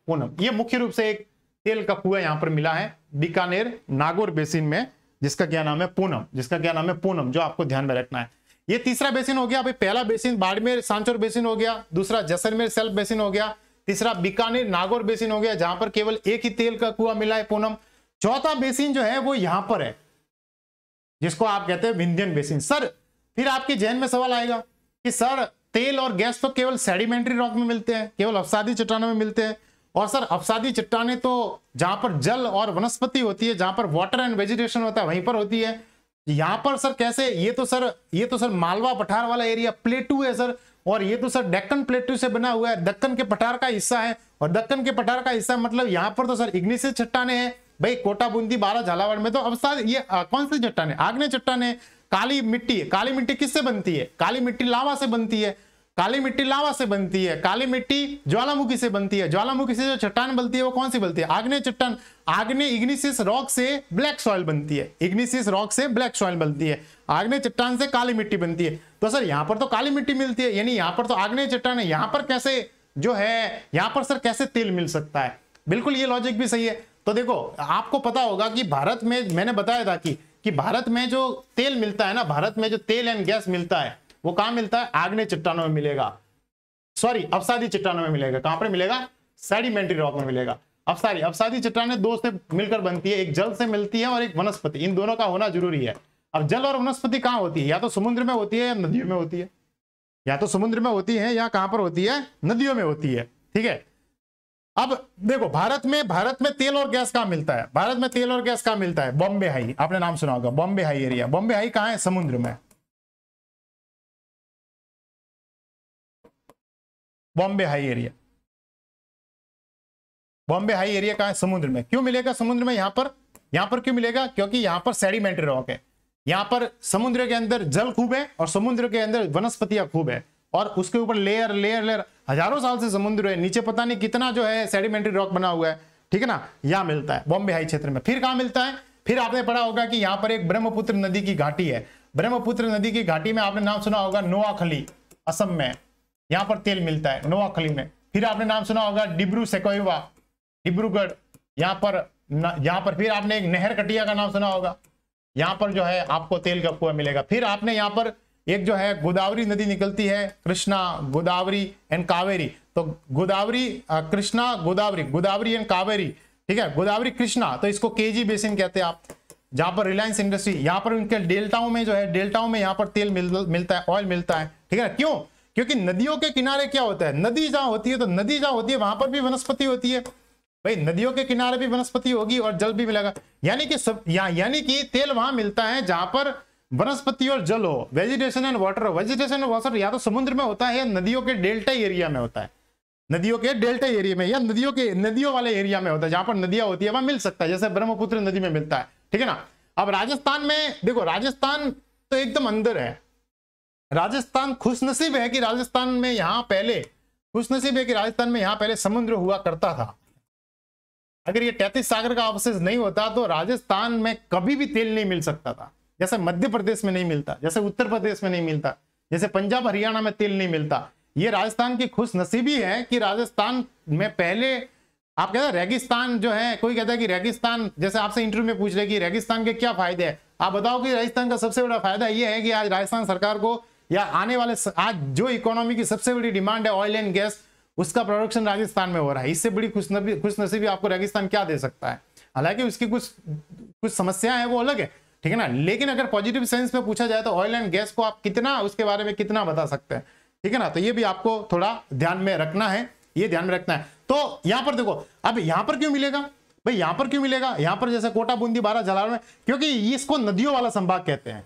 पूनम ये मुख्य रूप से एक तेल का कुआ यहां पर मिला है बीकानेर नागौर बेसिन में जिसका क्या नाम है पूनम जिसका क्या नाम है पूनम जो आपको ध्यान में रखना है ये तीसरा बेसिन हो गया भाई पहला बेसिन बाड़मेर सांचोर बेसिन हो गया दूसरा जैसलमेर सेल्फ बेसिन हो गया तीसरा बीकानेर नागौर बेसिन हो गया जहां पर केवल एक ही तेल का कुआ मिला है पूनम चौथा बेसिन जो है वो यहां पर है जिसको आप कहते हैं विंध्यन बेसिन सर फिर आपके जहन में सवाल आएगा कि सर तेल और गैस तो केवल सेडिमेंट्री रॉक में मिलते हैं केवल अफसादी चट्टानों में मिलते हैं और सर अफसादी चट्टाने तो जहां पर जल और वनस्पति होती है जहां पर वाटर एंड वेजिटेशन होता है वहीं पर होती है यहां पर सर कैसे ये तो सर ये तो सर मालवा पठार वाला एरिया प्लेटू है सर और ये तो सर डेक्कन प्लेटू से बना हुआ है दक्कन के पठार का हिस्सा है और दक्कन के पठार का हिस्सा मतलब यहाँ पर तो सर इग्निश चट्टाने हैं भाई कोटा बूंदी बारह झालावाड़ में तो अब सर ये आ, कौन सी चट्टाने आग्ने चट्टाने काली मिट्टी काली मिट्टी किससे बनती है काली मिट्टी लावा से बनती है काली मिट्टी लावा से बनती है काली मिट्टी ज्वालामुखी से बनती है ज्वालामुखी से जो चट्टान बनती है वो कौन सी बनती है आग्नेय चट्टान आग्नेय इग्निसिस रॉक से ब्लैक सॉइल बनती है इग्निसिस रॉक से ब्लैक सॉइल बनती है आग्नेय चट्टान से काली मिट्टी बनती है तो सर यहाँ पर तो काली मिट्टी मिलती है यानी यहाँ पर तो आग्नेय चट्टान है यहाँ पर कैसे जो है यहाँ पर सर कैसे तेल मिल सकता है बिल्कुल ये लॉजिक भी सही है तो देखो आपको पता होगा कि भारत में मैंने बताया था कि कि भारत में जो तेल मिलता है ना भारत में जो तेल एंड गैस मिलता है वो कहां मिलता है आग्ने चट्टानों में मिलेगा सॉरी अवसादी चट्टानों में मिलेगा कहां पर मिलेगा सेडिमेंट्री रॉक में मिलेगा सारी अफसादी चट्टाने दो से मिलकर बनती है एक जल से मिलती है और एक वनस्पति इन दोनों का होना जरूरी है अब जल और वनस्पति कहां होती है या तो समुद्र में होती है या नदियों में होती है या तो समुद्र में होती है या कहां पर होती है नदियों में होती है ठीक है अब देखो भारत में भारत में तेल और गैस कहां मिलता है भारत में तेल और गैस कहां मिलता है बॉम्बे हाई आपने नाम सुना होगा Bombay high area Bombay high कहाँ है समुद्र में Bombay high area Bombay high area कहा है समुद्र में क्यों मिलेगा समुद्र में यहां पर यहां पर क्यों मिलेगा क्योंकि यहां पर सेडिमेंट्री रॉक है यहां पर समुद्र के अंदर जल खूब है और समुद्र के अंदर वनस्पतियां खूब है और उसके ऊपर लेयर लेयर लेयर हजारों साल से समुद्र है नीचे पता नहीं कितना जो है सेडिमेंट्री रॉक बना हुआ है ठीक है ना यहां मिलता है बॉम्बे हाई क्षेत्र में फिर कहा मिलता है फिर आपने पढ़ा होगा कि यहां पर एक ब्रह्मपुत्र नदी की घाटी है ब्रह्मपुत्र नदी की घाटी में आपने नाम सुना होगा नोआखली असम में यहां पर तेल मिलता है नोवाखली में फिर आपने नाम सुना होगा डिब्रू सेकोइवा डिब्रूगढ़ यहाँ पर यहाँ पर फिर आपने एक नहर कटिया का नाम सुना होगा यहाँ पर जो है आपको तेल का कुआ मिलेगा फिर आपने यहाँ पर एक जो है गोदावरी नदी निकलती है कृष्णा गोदावरी एंड कावेरी तो गोदावरी कृष्णा गोदावरी गोदावरी एंड कावेरी ठीक है गोदावरी कृष्णा तो इसको केजी बेसिन कहते हैं आप जहां पर रिलायंस इंडस्ट्री यहाँ पर उनके डेल्टाओं में जो है डेल्टाओं में यहाँ पर तेल मिल, मिलता है ऑयल मिलता है ठीक है क्यों क्योंकि नदियों के किनारे क्या होता है नदी जहां होती है तो नदी जहां होती है वहां पर भी वनस्पति होती है भाई नदियों के किनारे भी वनस्पति होगी और जल भी मिलेगा यानी कि सब या, यानी कि तेल वहां मिलता है जहां पर वनस्पति और जल हो वेजिटेशन एंड वाटर हो वेजिटेशन एंड वाटर या तो समुद्र में होता है या नदियों के डेल्टा एरिया में होता है नदियों के डेल्टा एरिया में या नदियों के नदियों वाले एरिया में होता है जहां पर नदियां होती है वहां मिल सकता है जैसे ब्रह्मपुत्र नदी में मिलता है ठीक है ना अब राजस्थान में देखो राजस्थान तो एकदम अंदर है राजस्थान खुशनसीब है कि राजस्थान में यहाँ पहले खुशनसीब है कि राजस्थान में यहाँ पहले समुद्र हुआ करता था अगर ये तैतीस सागर का अवशेष नहीं होता तो राजस्थान में कभी भी तेल नहीं मिल सकता था जैसे मध्य प्रदेश में नहीं मिलता जैसे उत्तर प्रदेश में नहीं मिलता जैसे पंजाब हरियाणा में तेल नहीं मिलता ये राजस्थान की खुशनसीबी है कि राजस्थान में पहले आप कहते हैं रेगिस्तान जो है कोई कहता है कि रेगिस्तान जैसे आपसे इंटरव्यू में पूछ रहे कि रेगिस्तान के क्या फायदे हैं आप बताओ कि राजस्थान का सबसे बड़ा फायदा यह है कि आज राजस्थान सरकार को या आने वाले स... आज जो इकोनॉमी की सबसे बड़ी डिमांड है ऑयल एंड गैस उसका प्रोडक्शन राजस्थान में हो रहा है इससे बड़ी खुश खुशनसीबी आपको राजस्थान क्या दे सकता है हालांकि उसकी कुछ कुछ समस्या है वो अलग है ठीक है ना लेकिन अगर पॉजिटिव सेंस में पूछा जाए तो ऑयल एंड गैस को आप कितना उसके बारे में कितना बता सकते हैं ठीक है ना तो ये भी आपको थोड़ा ध्यान में रखना है ये ध्यान में रखना है तो यहां पर देखो अब यहां पर क्यों मिलेगा भाई यहां पर क्यों मिलेगा यहां पर जैसे कोटा बूंदी बारह जलाल में क्योंकि इसको नदियों वाला संभाग कहते हैं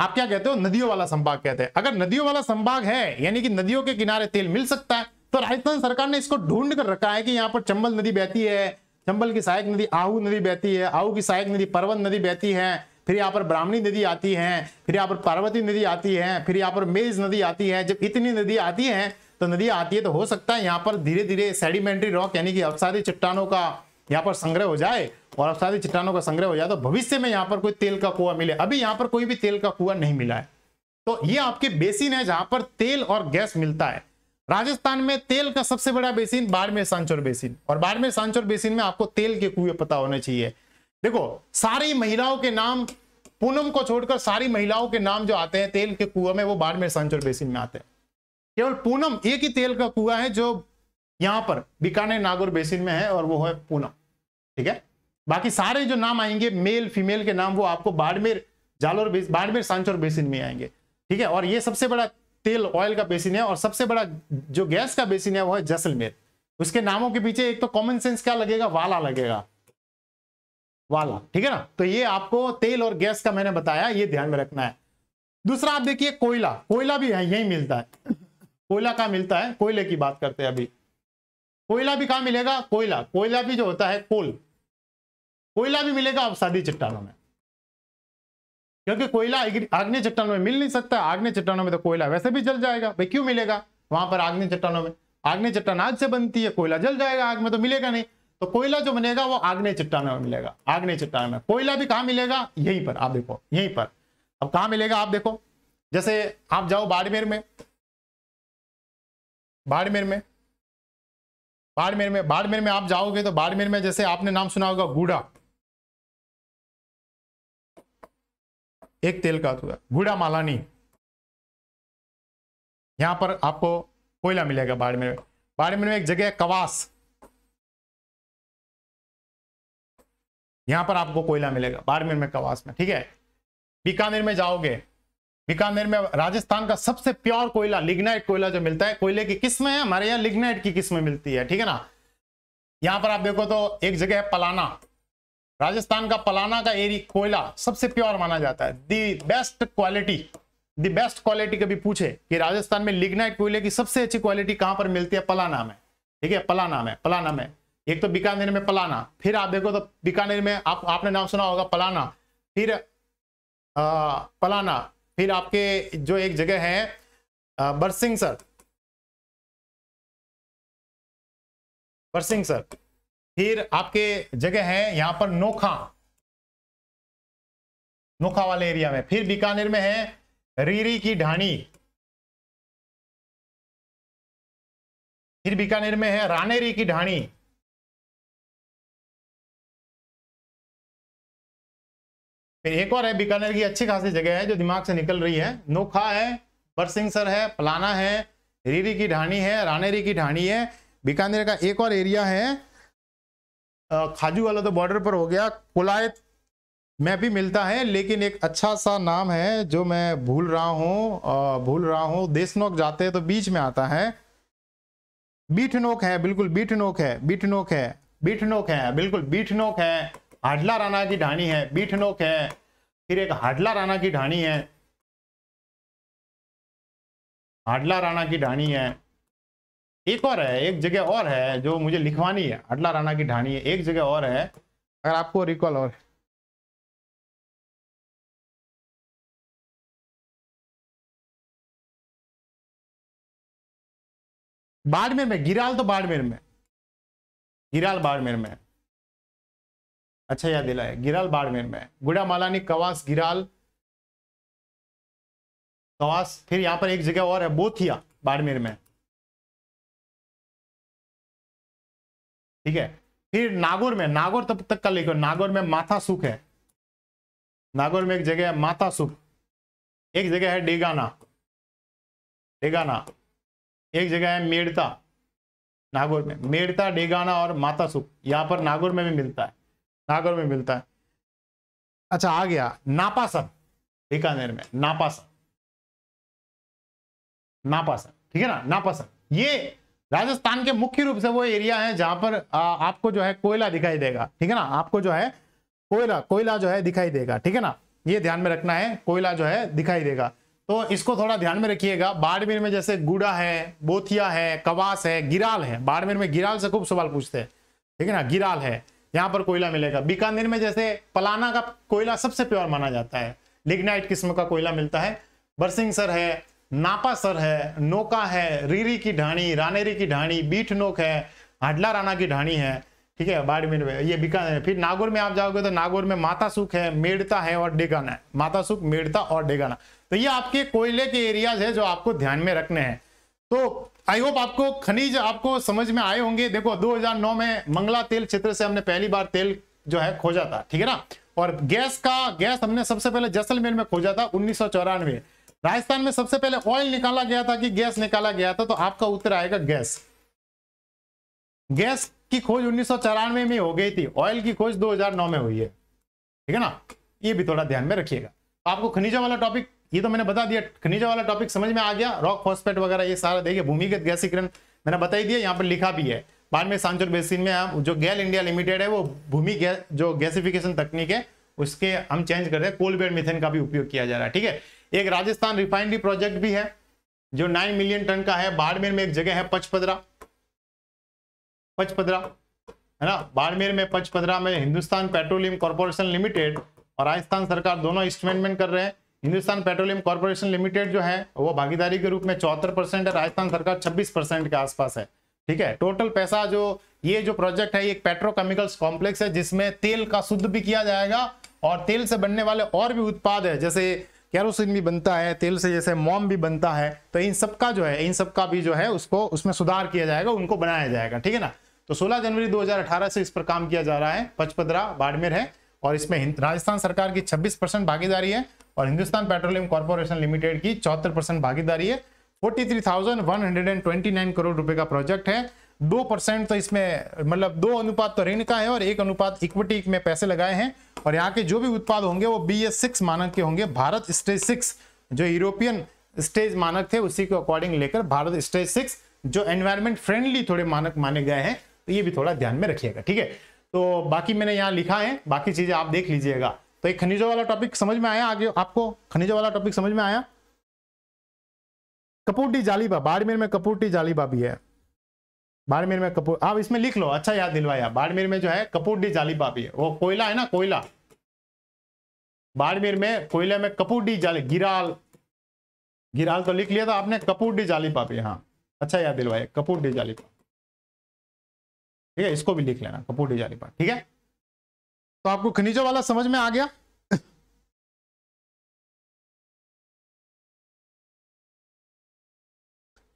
आप क्या कहते हो नदियों वाला संभाग कहते हैं अगर नदियों वाला संभाग है यानी कि नदियों के किनारे तेल मिल सकता है तो राजस्थान सरकार ने इसको ढूंढ कर रखा है कि यहाँ पर चंबल नदी बहती है चंबल की सहायक नदी आहू नदी बहती है आहू की सहायक नदी पर्वत नदी बहती है फिर यहाँ पर ब्राह्मणी नदी आती है फिर यहाँ पर पार्वती नदी आती है फिर यहाँ पर मेज नदी आती है जब इतनी नदी आती है तो नदी आती है तो हो सकता है यहाँ पर धीरे धीरे सेडिमेंट्री रॉक यानी कि अवसादी चट्टानों का यहाँ पर संग्रह हो जाए और अब सारी चट्टानों का संग्रह हो जाए तो भविष्य में यहाँ पर कोई तेल का कुआ मिले अभी यहाँ पर कोई भी तेल का कुआ नहीं मिला है तो ये आपके बेसिन है जहां पर तेल और गैस मिलता है राजस्थान में तेल का सबसे बड़ा बेसिन बाड़मेर सांचोर बेसिन और बाड़मेर सांचोर बेसिन में आपको तेल के कुएं पता होने चाहिए देखो सारी महिलाओं के नाम पूनम को छोड़कर सारी महिलाओं के नाम जो आते हैं तेल के कुआ में वो बाड़मेर सांचोर बेसिन में आते हैं केवल पूनम एक ही तेल का कुआ है जो यहां पर बीकानेर नागौर बेसिन में है और वो है पूनम ठीक है बाकी सारे जो नाम आएंगे मेल फीमेल के नाम वो आपको बाड़मेर जालोर बाड़मेर सांचोर बेसिन में आएंगे ठीक है और ये सबसे बड़ा तेल ऑयल का बेसिन है और सबसे बड़ा जो गैस का बेसिन है वो है जैसलमेर उसके नामों के पीछे एक तो कॉमन सेंस क्या लगेगा वाला लगेगा वाला ठीक है ना तो ये आपको तेल और गैस का मैंने बताया ये ध्यान में रखना है दूसरा आप देखिए कोयला कोयला भी है यही मिलता है कोयला कहा मिलता है कोयले की बात करते हैं अभी कोयला भी कहा मिलेगा कोयला कोयला भी जो होता है कोल कोयला भी मिलेगा अब सादी चट्टानों में क्योंकि कोयला आग्नेय चट्टानों में मिल नहीं सकता आग्नेय चट्टानों में तो कोयला वैसे भी जल जाएगा भाई क्यों मिलेगा वहां पर आग्नेय चट्टानों में आग्नेय चट्टान आग से बनती है कोयला जल जाएगा आग में तो मिलेगा नहीं तो कोयला जो बनेगा वो आग्नेय चट्टानों में मिलेगा आग्नेय चट्टान में कोयला भी कहा मिलेगा यहीं पर आप देखो यहीं पर अब कहा मिलेगा आप देखो जैसे आप जाओ बाड़मेर में बाड़मेर में बाड़मेर में बाड़मेर में आप जाओगे तो बाड़मेर में जैसे आपने नाम सुना होगा गुड़ा एक तेल का गुड़ा मालानी यहां पर आपको कोयला मिलेगा बाड़मेर में बाड़मेर में एक जगह है कवास यहां पर आपको कोयला मिलेगा बाड़मेर में कवास में ठीक है बीकानेर में जाओगे बीकानेर में राजस्थान का सबसे प्योर कोयला लिग्नाइट कोयला जो मिलता है कोयले की किस्में है हमारे यहाँ लिग्नाइट की किस्में मिलती है ठीक है ना यहां पर आप देखो तो एक जगह है पलाना राजस्थान का पलाना का एरी कोयला सबसे प्योर माना जाता है the best quality the best quality कभी पूछे कि राजस्थान में लिग्नाइट कोयले की सबसे अच्छी क्वालिटी कहां पर मिलती है पलाना में ठीक है पलाना में पलाना में एक तो बीकानेर में पलाना फिर आप देखो तो बीकानेर में आप आपने नाम सुना होगा पलाना फिर आ, पलाना फिर आपके जो एक जगह है बरसिंग सर बरसिंग सर फिर आपके जगह है यहां पर नोखा नोखा वाले एरिया में फिर बीकानेर में है रीरी की ढाणी फिर बीकानेर में है रानेरी की ढाणी फिर एक और है बीकानेर की अच्छी खासी जगह है जो दिमाग से निकल रही है नोखा है बरसिंहसर है पलाना है रीरी की ढाणी है रानेरी की ढाणी है बीकानेर का एक और एरिया है खाजू वाला तो बॉर्डर पर हो गया कोलायत में भी मिलता है लेकिन एक अच्छा सा नाम है जो मैं भूल रहा हूँ भूल रहा हूँ देशनोक जाते हैं तो बीच में आता है बीठनोक है बिल्कुल बीठनोक है बीठनोक है बीठनोक है बिल्कुल बीठनोक है हाडला राणा की ढाणी है बीठनोक है फिर एक हाडला राणा की ढाणी है हाडला राणा की ढाणी है एक और है एक जगह और है जो मुझे लिखवानी है अटला राणा की ढाणी है एक जगह और है अगर आपको रिकॉल और बाड़मेर में गिराल तो बाड़मेर में गिराल बाड़मेर में अच्छा याद दिला है गिराल बाड़मेर में गुड़ा मालानी कवास गिराल कवास फिर यहां पर एक जगह और है बोथिया बाड़मेर में ठीक है फिर नागौर में नागौर तब तक का लिखो नागौर में माथा सुख है नागौर में एक जगह है माथा सुख एक जगह है डेगाना डेगाना एक जगह है मेड़ता नागौर में मेड़ता डेगाना और माता सुख यहाँ पर नागौर में भी मिलता है नागौर में मिलता है अच्छा आ गया नापासन बीकानेर में नापासन नापासन ठीक है ना नापासन ये राजस्थान के मुख्य रूप से वो एरिया है जहां पर आ, आपको जो है कोयला दिखाई देगा ठीक है ना आपको जो है कोयला कोयला जो है दिखाई देगा ठीक है ना ये ध्यान में रखना है कोयला जो है दिखाई देगा तो इसको थोड़ा ध्यान में रखिएगा बाड़मेर में जैसे गुड़ा है बोथिया है कवास है गिराल है बाड़मेर में गिराल से खूब सवाल पूछते हैं ठीक है ना गिराल है यहाँ पर कोयला मिलेगा बीकानेर में जैसे पलाना का कोयला सबसे प्योर माना जाता है लिग्नाइट किस्म का कोयला मिलता है बरसिंगसर है नापासर है नोका है रीरी की ढाणी रानेरी की ढाणी बीठ नोक है हडला राना की ढाणी है ठीक है बाड़मेर में ये बीकानेर है फिर नागौर में आप जाओगे तो नागौर में माता सुख है मेड़ता है और डेगाना है माता सुख मेड़ता और डेगाना तो ये आपके कोयले के एरियाज है जो आपको ध्यान में रखने हैं तो आई होप आपको खनिज आपको समझ में आए होंगे देखो 2009 में मंगला तेल क्षेत्र से हमने पहली बार तेल जो है खोजा था ठीक है ना और गैस का गैस हमने सबसे पहले जैसलमेर में खोजा था उन्नीस राजस्थान में सबसे पहले ऑयल निकाला गया था कि गैस निकाला गया था तो आपका उत्तर आएगा गैस गैस की खोज उन्नीस में हो गई थी ऑयल की खोज 2009 में हुई है ठीक है ना ये भी थोड़ा ध्यान में रखिएगा आपको खनिजा वाला टॉपिक ये तो मैंने बता दिया खनिजा वाला टॉपिक समझ में आ गया रॉक फॉस्पेट वगैरह ये सारा देखिए भूमिगत गैसीकरण मैंने बताई दिया यहाँ पर लिखा भी है बाद में सांचोर बेसिन में जो गैल इंडिया लिमिटेड है वो भूमि गैस जो गैसिफिकेशन तकनीक है उसके हम चेंज कर रहे हैं कोल बेड मिथेन का भी उपयोग किया जा रहा है ठीक है एक राजस्थान रिफाइनरी प्रोजेक्ट भी है जो नाइन मिलियन टन का है बाड़मेर में एक जगह है पचपदरा पचपदरा है ना बाड़मेर में पचपदरा में हिंदुस्तान पेट्रोलियम कॉरपोरेशन लिमिटेड और राजस्थान सरकार दोनों इंस्टमेंटमेंट कर रहे हैं हिंदुस्तान पेट्रोलियम कॉरपोरेशन लिमिटेड जो है वो भागीदारी के रूप में चौहत्तर परसेंट है राजस्थान सरकार छब्बीस परसेंट के आसपास है ठीक है टोटल पैसा जो ये जो प्रोजेक्ट है एक पेट्रोकेमिकल्स कॉम्प्लेक्स है जिसमें तेल का शुद्ध भी किया जाएगा और तेल से बनने वाले और भी उत्पाद है जैसे कैरोसिन भी बनता है तेल से जैसे मोम भी बनता है तो इन सबका जो है इन सबका भी जो है उसको उसमें सुधार किया जाएगा उनको बनाया जाएगा ठीक है ना तो 16 जनवरी 2018 से इस पर काम किया जा रहा है पचपदरा बाड़मेर है और इसमें राजस्थान सरकार की 26 परसेंट भागीदारी है और हिंदुस्तान पेट्रोलियम कॉरपोरेशन लिमिटेड की चौहत्तर परसेंट भागीदारी है फोर्टी करोड़ रुपए का प्रोजेक्ट है दो परसेंट तो इसमें मतलब दो अनुपात तो ऋण का है और एक अनुपात इक्विटी में पैसे लगाए हैं और यहाँ के जो भी उत्पाद होंगे वो बी एस सिक्स मानक के होंगे भारत स्टेज सिक्स जो यूरोपियन स्टेज मानक थे उसी के अकॉर्डिंग लेकर भारत स्टेज सिक्स जो एनवायरमेंट फ्रेंडली थोड़े मानक माने गए हैं तो ये भी थोड़ा ध्यान में रखिएगा ठीक है तो बाकी मैंने यहाँ लिखा है बाकी चीजें आप देख लीजिएगा तो एक खनिजों वाला टॉपिक समझ में आया आगे आपको खनिजों वाला टॉपिक समझ में आया कपूटी जालीबा बाड़मेर में कपूटी जालीबा भी है बाड़मेर में कपूर आप इसमें लिख लो अच्छा याद दिलवाया बाड़मेर में जो है डी जाली बाबी है वो कोयला है ना कोयला बाड़मेर में कोयले में कपूर डी जाली गिराल गिराल तो लिख लिया था आपने कपूर डी जाली पापी हाँ अच्छा याद दिलवाया डी जाली पापी ठीक है इसको भी लिख लेना डी जाली पापी ठीक है तो आपको खनिजों वाला समझ में आ गया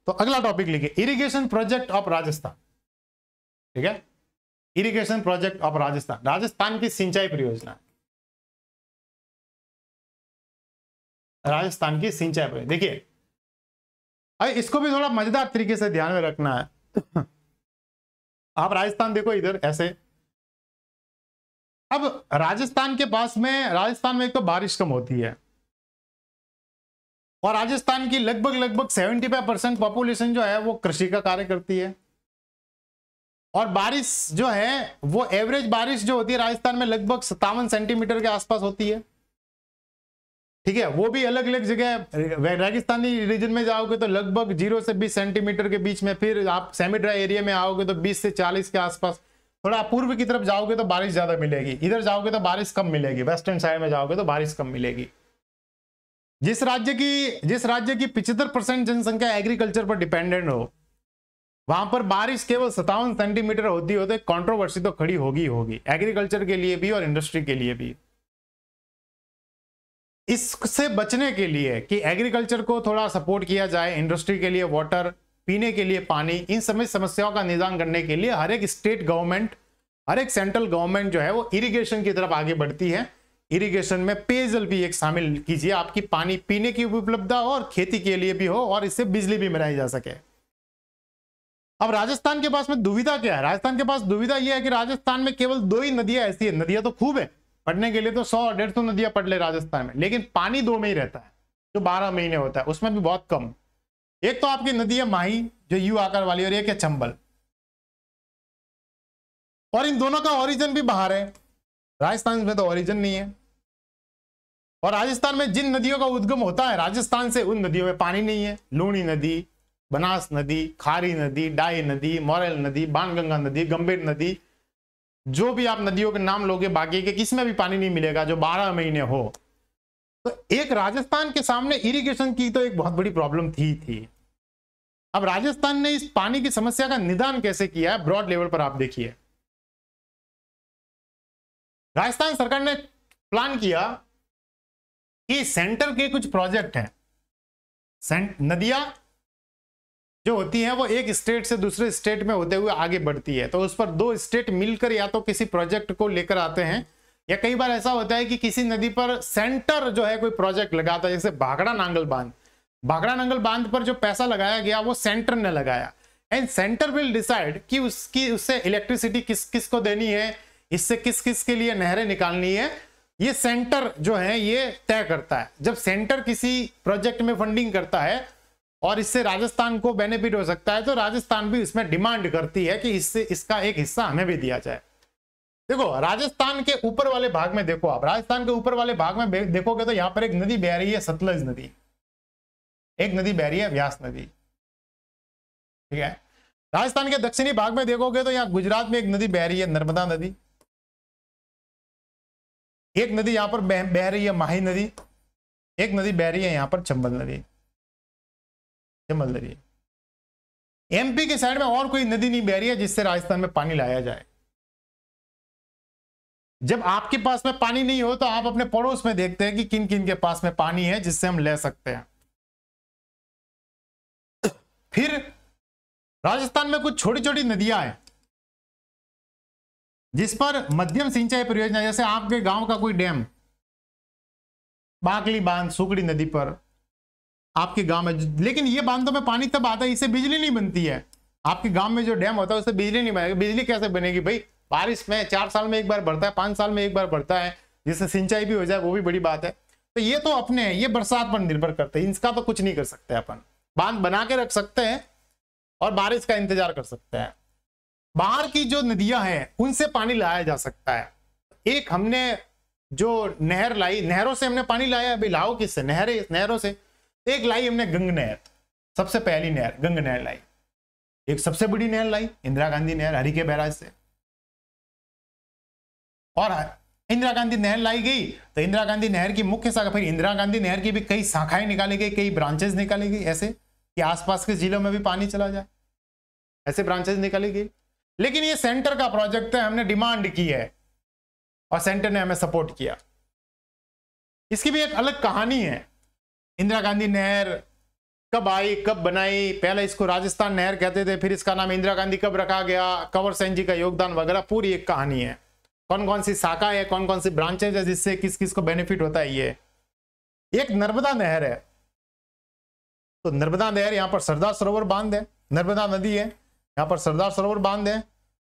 तो अगला टॉपिक लिखिए इरिगेशन प्रोजेक्ट ऑफ राजस्थान ठीक है irrigation project of Rajasthan Rajasthan की सिंचाई परियोजना राजस्थान की सिंचाई परियोजना देखिए अरे इसको भी थोड़ा मजेदार तरीके से ध्यान में रखना है आप राजस्थान देखो इधर ऐसे अब राजस्थान के पास में राजस्थान में एक तो बारिश कम होती है और राजस्थान की लगभग लगभग 75 परसेंट पॉपुलेशन जो है वो कृषि का कार्य करती है और बारिश जो है वो एवरेज बारिश जो होती है राजस्थान में लगभग सत्तावन सेंटीमीटर के आसपास होती है ठीक है वो भी अलग अलग जगह राजस्थानी रीजन में जाओगे तो लगभग जीरो से बीस सेंटीमीटर के बीच में फिर आप ड्राई एरिया में आओगे तो बीस से चालीस के आसपास थोड़ा पूर्व की तरफ जाओगे तो बारिश ज्यादा मिलेगी इधर जाओगे तो बारिश कम मिलेगी वेस्टर्न साइड में जाओगे तो बारिश कम मिलेगी जिस राज्य की जिस राज्य की पिछहत्तर परसेंट जनसंख्या एग्रीकल्चर पर डिपेंडेंट हो वहां पर बारिश केवल सत्तावन सेंटीमीटर होती होते तो कॉन्ट्रोवर्सी तो खड़ी होगी होगी एग्रीकल्चर के लिए भी और इंडस्ट्री के लिए भी इससे बचने के लिए कि एग्रीकल्चर को थोड़ा सपोर्ट किया जाए इंडस्ट्री के लिए वाटर पीने के लिए पानी इन समय समस्याओं का निदान करने के लिए हर एक स्टेट गवर्नमेंट हर एक सेंट्रल गवर्नमेंट जो है वो इरिगेशन की तरफ आगे बढ़ती है इरिगेशन में पेयजल भी एक शामिल कीजिए आपकी पानी पीने की उपलब्धता और खेती के लिए भी हो और इससे बिजली भी मिलाई जा सके अब राजस्थान के पास में दुविधा क्या है राजस्थान के पास दुविधा यह है कि राजस्थान में केवल दो ही नदियां ऐसी है नदियां तो खूब है पढ़ने के लिए तो सौ डेढ़ सौ नदियां पढ़ ले राजस्थान में लेकिन पानी दो में ही रहता है जो बारह महीने होता है उसमें भी बहुत कम एक तो आपकी नदी है माही जो यू आकार वाली और एक है चंबल और इन दोनों का ओरिजिन भी बाहर है राजस्थान में तो ओरिजिन नहीं है और राजस्थान में जिन नदियों का उद्गम होता है राजस्थान से उन नदियों में पानी नहीं है लूणी नदी बनास नदी खारी नदी डाई नदी मोरल नदी बाणगंगा नदी गंभीर नदी जो भी आप नदियों के नाम लोगे बाकी के किसमें भी पानी नहीं मिलेगा जो बारह महीने हो तो एक राजस्थान के सामने इरिगेशन की तो एक बहुत बड़ी प्रॉब्लम थी थी अब राजस्थान ने इस पानी की समस्या का निदान कैसे किया है ब्रॉड लेवल पर आप देखिए राजस्थान सरकार ने प्लान किया कि सेंटर के कुछ प्रोजेक्ट हैं नदियां जो होती है वो एक स्टेट से दूसरे स्टेट में होते हुए आगे बढ़ती है तो उस पर दो स्टेट मिलकर या तो किसी प्रोजेक्ट को लेकर आते हैं या कई बार ऐसा होता है कि किसी नदी पर सेंटर जो है कोई प्रोजेक्ट लगाता है जैसे भागड़ा नांगल बांध भागड़ा नांगल बांध पर जो पैसा लगाया गया वो सेंटर ने लगाया एंड सेंटर विल डिसाइड कि उसकी उससे इलेक्ट्रिसिटी किस किस को देनी है इससे किस किस के लिए नहरें निकालनी है ये सेंटर जो है ये तय करता है जब सेंटर किसी प्रोजेक्ट में फंडिंग करता है और इससे राजस्थान को बेनिफिट हो सकता है तो राजस्थान भी इसमें डिमांड करती है कि इससे इसका एक हिस्सा हमें भी दिया जाए देखो राजस्थान के ऊपर वाले भाग में देखो आप राजस्थान के ऊपर वाले भाग में देखोगे तो यहां पर एक नदी बह रही है सतलज नदी एक नदी बह रही है व्यास नदी ठीक है राजस्थान के दक्षिणी भाग में देखोगे तो यहाँ गुजरात में एक नदी बह रही है नर्मदा नदी एक नदी यहाँ पर बह, बह रही है माही नदी एक नदी बह रही है यहाँ पर चंबल नदी चंबल नदी एमपी के साइड में और कोई नदी नहीं बह रही है जिससे राजस्थान में पानी लाया जाए जब आपके पास में पानी नहीं हो तो आप अपने पड़ोस में देखते हैं कि किन किन के पास में पानी है जिससे हम ले सकते हैं फिर राजस्थान में कुछ छोटी छोटी नदियां हैं जिस पर मध्यम सिंचाई परियोजना जैसे आपके गांव का कोई डैम बाकली बांध सुकड़ी नदी पर आपके गांव में लेकिन ये बांधों में पानी तब आता है इससे बिजली नहीं बनती है आपके गांव में जो डैम होता है उससे बिजली नहीं बनेगी बिजली कैसे बनेगी भाई बारिश में चार साल में एक बार बढ़ता है पांच साल में एक बार बढ़ता है जिससे सिंचाई भी हो जाए वो भी बड़ी बात है तो ये तो अपने ये बरसात पर निर्भर करते हैं इसका तो कुछ नहीं कर सकते अपन बांध बना के रख सकते हैं और बारिश का इंतजार कर सकते हैं बाहर की जो नदियां हैं उनसे पानी लाया जा सकता है एक हमने जो नहर लाई नहरों से हमने पानी लाया अभी लाओ किससे नहर नहरों से एक लाई हमने गंग नहर सबसे पहली नहर गंग नहर लाई एक सबसे बड़ी नहर लाई इंदिरा गांधी नहर हरी के बैराज से और इंदिरा गांधी नहर लाई गई तो इंदिरा गांधी नहर की मुख्य शाखा फिर इंदिरा गांधी नहर की भी कई शाखाएं निकाली गई कई ब्रांचेस निकाली गई ऐसे कि आसपास के जिलों में भी पानी चला जाए ऐसे ब्रांचेस निकाली गई लेकिन ये सेंटर का प्रोजेक्ट है तो हमने डिमांड की है और सेंटर ने हमें सपोर्ट किया इसकी भी एक अलग कहानी है इंदिरा गांधी नहर कब आई कब बनाई पहले इसको राजस्थान नहर कहते थे फिर इसका नाम इंदिरा गांधी कब रखा गया कंवर सेन जी का योगदान वगैरह पूरी एक कहानी है कौन कौन सी शाखा है कौन कौन सी ब्रांचेज है जिससे किस किस को बेनिफिट होता है ये एक नर्मदा नहर है तो नर्मदा नहर यहाँ पर सरदार सरोवर बांध है नर्मदा नदी है यहाँ पर सरदार सरोवर बांध है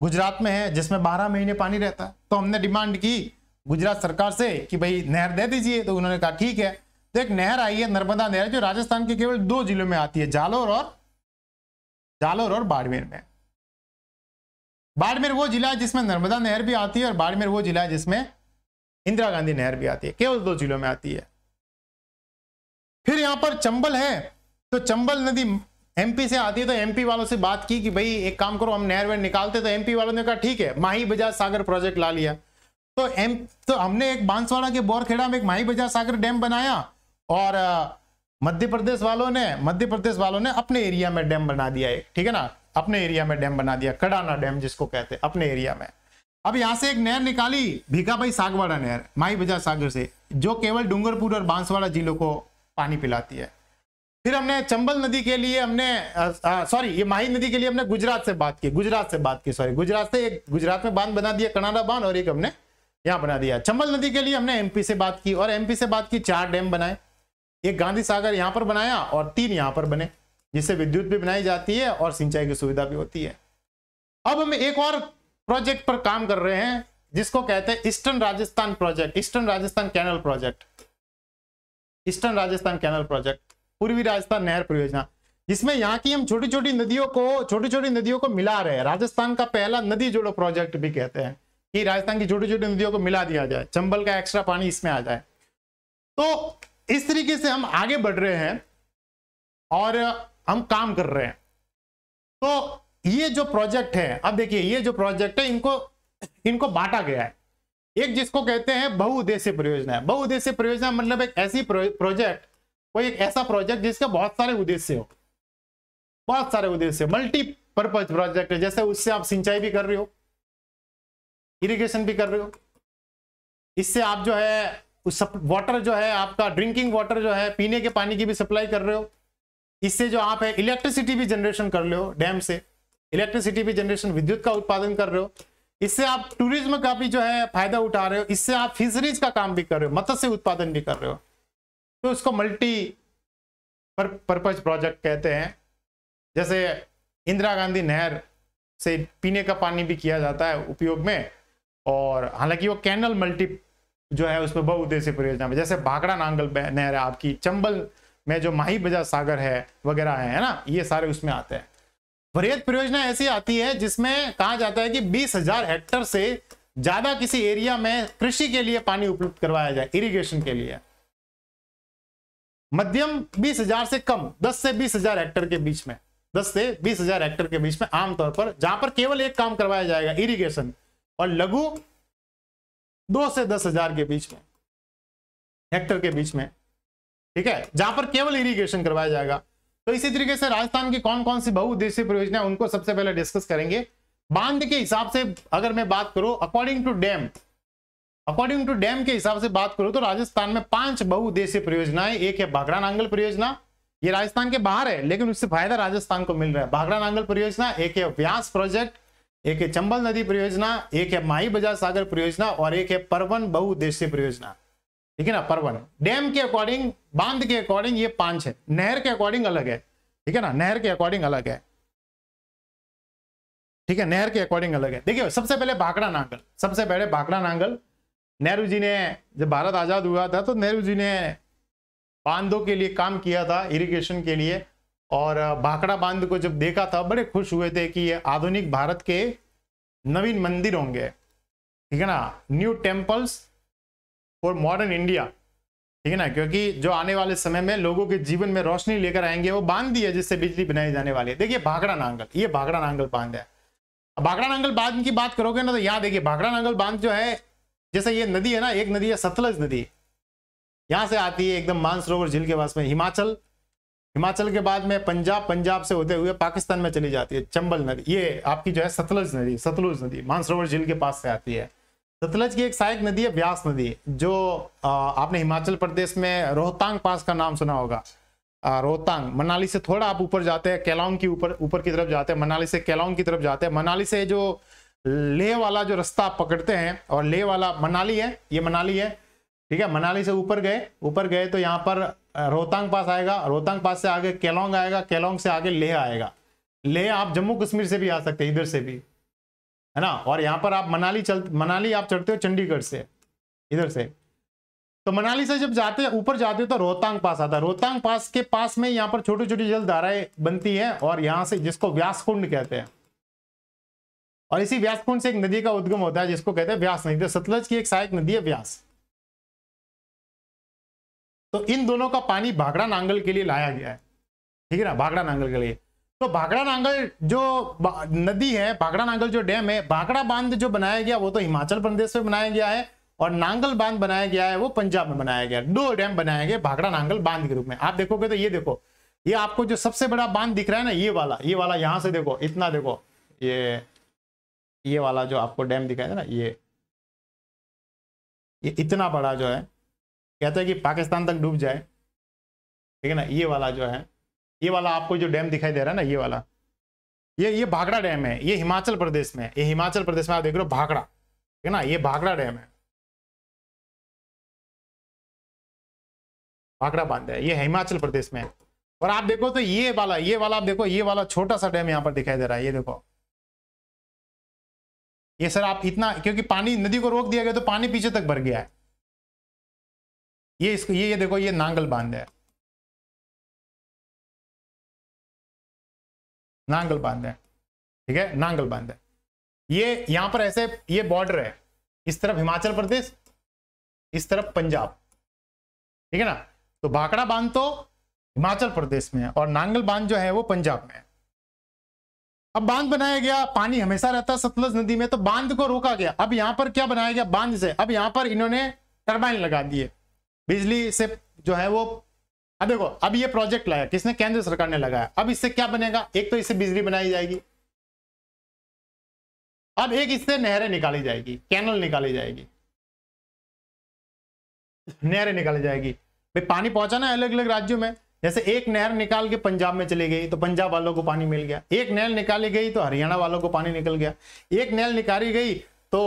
गुजरात में है जिसमें बारह महीने पानी रहता है तो हमने डिमांड की गुजरात सरकार से कि भाई नहर दे दीजिए तो उन्होंने कहा ठीक है तो एक नहर आई है नर्मदा नहर जो राजस्थान के केवल दो जिलों में आती है जालोर और जालोर और बाड़मेर में बाड़मेर वो जिला है जिसमें नर्मदा नहर भी आती है और बाड़मेर वो जिला है जिसमें इंदिरा गांधी नहर भी आती है केवल दो जिलों में आती है फिर यहां पर चंबल है तो चंबल नदी एमपी से आती है तो एमपी वालों से बात की कि भाई एक काम करो हम नहर वहर निकालते तो एमपी वालों ने कहा ठीक है माही बजाज सागर प्रोजेक्ट ला लिया तो एम तो हमने एक बांसवाड़ा के बोरखेड़ा में एक माही बजाज सागर डैम बनाया और मध्य प्रदेश वालों ने मध्य प्रदेश वालों ने अपने एरिया में डैम बना दिया एक ठीक है ना अपने एरिया में डैम बना दिया कड़ाना डैम जिसको कहते हैं अपने एरिया में अब यहाँ से एक नहर निकाली भीखा भाई सागवाड़ा नहर माही बजाज सागर से जो केवल डूंगरपुर और बांसवाड़ा जिलों को पानी पिलाती है फिर हमने चंबल नदी के लिए हमने सॉरी ये माही नदी के लिए हमने गुजरात से बात की गुजरात से बात की सॉरी गुजरात से एक गुजरात में बांध बना दिया कनाडा बांध और एक हमने यहाँ बना दिया चंबल नदी के लिए हमने एमपी से बात की और एमपी से बात की चार डैम बनाए एक गांधी सागर यहाँ पर बनाया और तीन यहाँ पर बने जिससे विद्युत भी बनाई जाती है और सिंचाई की सुविधा भी होती है अब हम एक और प्रोजेक्ट पर काम कर रहे हैं जिसको कहते हैं eastern Rajasthan project eastern Rajasthan canal project eastern Rajasthan canal project पूर्वी राजस्थान नहर परियोजना जिसमें यहाँ की हम छोटी छोटी नदियों को छोटी छोटी नदियों को मिला रहे हैं राजस्थान का पहला नदी जोड़ो प्रोजेक्ट भी कहते हैं कि राजस्थान की छोटी छोटी नदियों को मिला दिया जाए चंबल का एक्स्ट्रा पानी इसमें आ जाए तो इस तरीके से हम आगे बढ़ रहे हैं और हम काम कर रहे हैं तो ये जो प्रोजेक्ट है अब देखिए ये जो प्रोजेक्ट है इनको इनको बांटा गया है एक जिसको कहते हैं बहुउद्देश्य परियोजना बहुउद्देश्य परियोजना मतलब एक ऐसी प्रोजेक्ट कोई एक ऐसा प्रोजेक्ट जिसके बहुत सारे उद्देश्य हो बहुत सारे उद्देश्य मल्टीपर्पज प्रोजेक्ट है जैसे उससे आप सिंचाई भी कर रहे हो इरिगेशन भी कर रहे हो इससे आप जो है उस वाटर जो है आपका ड्रिंकिंग वाटर जो है पीने के पानी की भी सप्लाई कर रहे हो इससे जो आप है इलेक्ट्रिसिटी भी जनरेशन कर रहे हो डैम से इलेक्ट्रिसिटी भी जनरेशन विद्युत का उत्पादन कर रहे हो इससे आप टूरिज्म का भी जो है फायदा उठा रहे हो इससे आप फिशरीज का काम भी कर रहे हो मत्स्य उत्पादन भी कर रहे हो तो इसको मल्टी पर, पर्पज प्रोजेक्ट कहते हैं जैसे इंदिरा गांधी नहर से पीने का पानी भी किया जाता है उपयोग में और हालांकि वो कैनल मल्टी जो है उसमें बहुउद्देशीय परियोजना में जैसे भागड़ा नांगल नहर है आपकी चंबल में जो माही बजा सागर है वगैरह है, ना ये सारे उसमें आते हैं वरेद परियोजना ऐसी आती है जिसमें कहा जाता है कि बीस हजार हेक्टर से ज्यादा किसी एरिया में कृषि के लिए पानी उपलब्ध करवाया जाए इरीगेशन के लिए मध्यम बीस हजार से कम दस से बीस हजार हेक्टर के बीच में दस से बीस हजार हेक्टर के बीच में आमतौर पर जहां पर केवल एक काम करवाया जाएगा इरिगेशन और लघु दो से दस हजार के बीच में हेक्टर के बीच में ठीक है जहां पर केवल इरिगेशन करवाया जाएगा तो इसी तरीके से राजस्थान की कौन कौन सी बहुउद्देशीय परियोजना उनको सबसे पहले डिस्कस करेंगे बांध के हिसाब से अगर मैं बात करूं according to dam according to dam के हिसाब से बात करो तो राजस्थान में पांच बहुउद्देश्य परियोजनाएं एक है भागरा नांगल परियोजना ये राजस्थान के बाहर है लेकिन उससे फायदा राजस्थान को मिल रहा है भागरा नांगल परियोजना एक है व्यास प्रोजेक्ट एक है चंबल नदी परियोजना एक है माही बजाज सागर परियोजना और एक है परवन बहुउद्देश्य परियोजना ठीक है ना परवन डैम के अकॉर्डिंग बांध के अकॉर्डिंग ये पांच है नहर के अकॉर्डिंग अलग है ठीक है ना नहर के अकॉर्डिंग अलग है ठीक है नहर के अकॉर्डिंग अलग है देखिए सबसे पहले भाकड़ा नांगल सबसे पहले भाकड़ा नांगल नेहरू जी ने जब भारत आज़ाद हुआ था तो नेहरू जी ने बांधों के लिए काम किया था इरिगेशन के लिए और भाखड़ा बांध को जब देखा था बड़े खुश हुए थे कि ये आधुनिक भारत के नवीन मंदिर होंगे ठीक है ना new temples for modern India ठीक है ना क्योंकि जो आने वाले समय में लोगों के जीवन में रोशनी लेकर आएंगे वो बांध दिया जिससे बिजली बनाई जाने वाली है देखिए भाखड़ा नांगल ये भाखड़ा नांगल बांध है भाखड़ा नांगल बांध की बात करोगे ना तो यहाँ देखिए भाखड़ा नांगल बांध जो है जैसे ये नदी है ना एक नदी है सतलज नदी यहां से आती है एकदम मानसरोवर झील के पास में हिमाचल हिमाचल के बाद में पंजाब पंजाब से होते हुए पाकिस्तान में चली जाती है चंबल नदी ये आपकी जो है सतलज नदी सतलुज नदी मानसरोवर झील के पास से आती है सतलज की एक सहायक नदी है ब्यास नदी जो आपने हिमाचल प्रदेश में रोहतांग पास का नाम सुना होगा रोहतांग मनाली से थोड़ा आप ऊपर जाते हैं केलांग की ऊपर ऊपर की तरफ जाते हैं मनाली से केलांग की तरफ जाते हैं मनाली से जो ले वाला जो रास्ता आप पकड़ते हैं और ले वाला मनाली है ये मनाली है ठीक है मनाली से ऊपर गए ऊपर गए तो यहाँ पर रोहतांग पास आएगा रोहतांग पास से आगे केलोंग आएगा केलोंग से आगे लेह आएगा लेह आप जम्मू कश्मीर से भी आ सकते हैं इधर से भी है ना और यहाँ पर आप मनाली चल मनाली आप चढ़ते हो चंडीगढ़ से इधर से तो मनाली से जब जाते ऊपर जाते हो तो रोहतांग पास आता है रोहतांग पास के पास में यहाँ पर छोटी छोटी जल धाराएं बनती है और यहाँ से जिसको व्यासकुंड कहते हैं और इसी व्यास कुंड से एक नदी का उद्गम होता है जिसको कहते हैं व्यास नदी तो सतलज की एक सहायक नदी है व्यास तो इन दोनों का पानी भागड़ा नांगल के लिए लाया गया है ठीक है ना भागड़ा नांगल के लिए तो भागड़ा नांगल जो नदी है भागड़ा नांगल जो डैम है भागड़ा बांध जो बनाया गया वो तो हिमाचल प्रदेश में बनाया गया है और नांगल बांध बनाया गया है वो पंजाब में बनाया गया दो डैम बनाया गया भागड़ा नांगल बांध के रूप में आप देखोगे तो ये देखो ये आपको जो सबसे बड़ा बांध दिख रहा है ना ये वाला ये वाला यहां से देखो इतना देखो ये ये वाला जो आपको डैम दिखाई दे ना ये ये इतना बड़ा जो है कहते हैं कि पाकिस्तान तक डूब जाए ठीक है ना ये वाला जो है ये वाला आपको जो डैम दिखाई दे रहा है ना ये वाला ये ये भाखड़ा डैम है ये हिमाचल प्रदेश में ये हिमाचल प्रदेश में आप देख रहे हो भागड़ा ठीक है ना ये भागड़ा डैम है भागड़ा बांध है ये हिमाचल प्रदेश में और आप देखो तो ये वाला ये वाला आप देखो ये वाला छोटा सा डैम यहाँ पर दिखाई दे रहा है ये देखो ये सर आप इतना क्योंकि पानी नदी को रोक दिया गया तो पानी पीछे तक भर गया है ये इसको ये ये देखो ये नांगल बांध है नांगल बांध है ठीक है नांगल बांध है ये यहां पर ऐसे ये बॉर्डर है इस तरफ हिमाचल प्रदेश इस तरफ पंजाब ठीक है ना तो भाकड़ा बांध तो हिमाचल प्रदेश में है और नांगल बांध जो है वो पंजाब में है अब बांध बनाया गया पानी हमेशा रहता सतलज नदी में तो बांध को रोका गया अब यहाँ पर क्या बनाया गया बांध से अब यहाँ पर इन्होंने टर्बाइन लगा दिए बिजली से जो है वो अब देखो अब ये प्रोजेक्ट लाया किसने केंद्र सरकार ने लगाया अब इससे क्या बनेगा एक तो इससे बिजली बनाई जाएगी अब एक इससे नहरें निकाली जाएगी कैनल निकाली जाएगी नहरें निकाली जाएगी भाई पानी पहुंचाना है अलग अलग राज्यों में जैसे एक नहर निकाल के पंजाब में चली गई तो पंजाब वालों को पानी मिल गया एक नहर निकाली गई तो हरियाणा वालों को पानी निकल गया एक नहर निकाली गई तो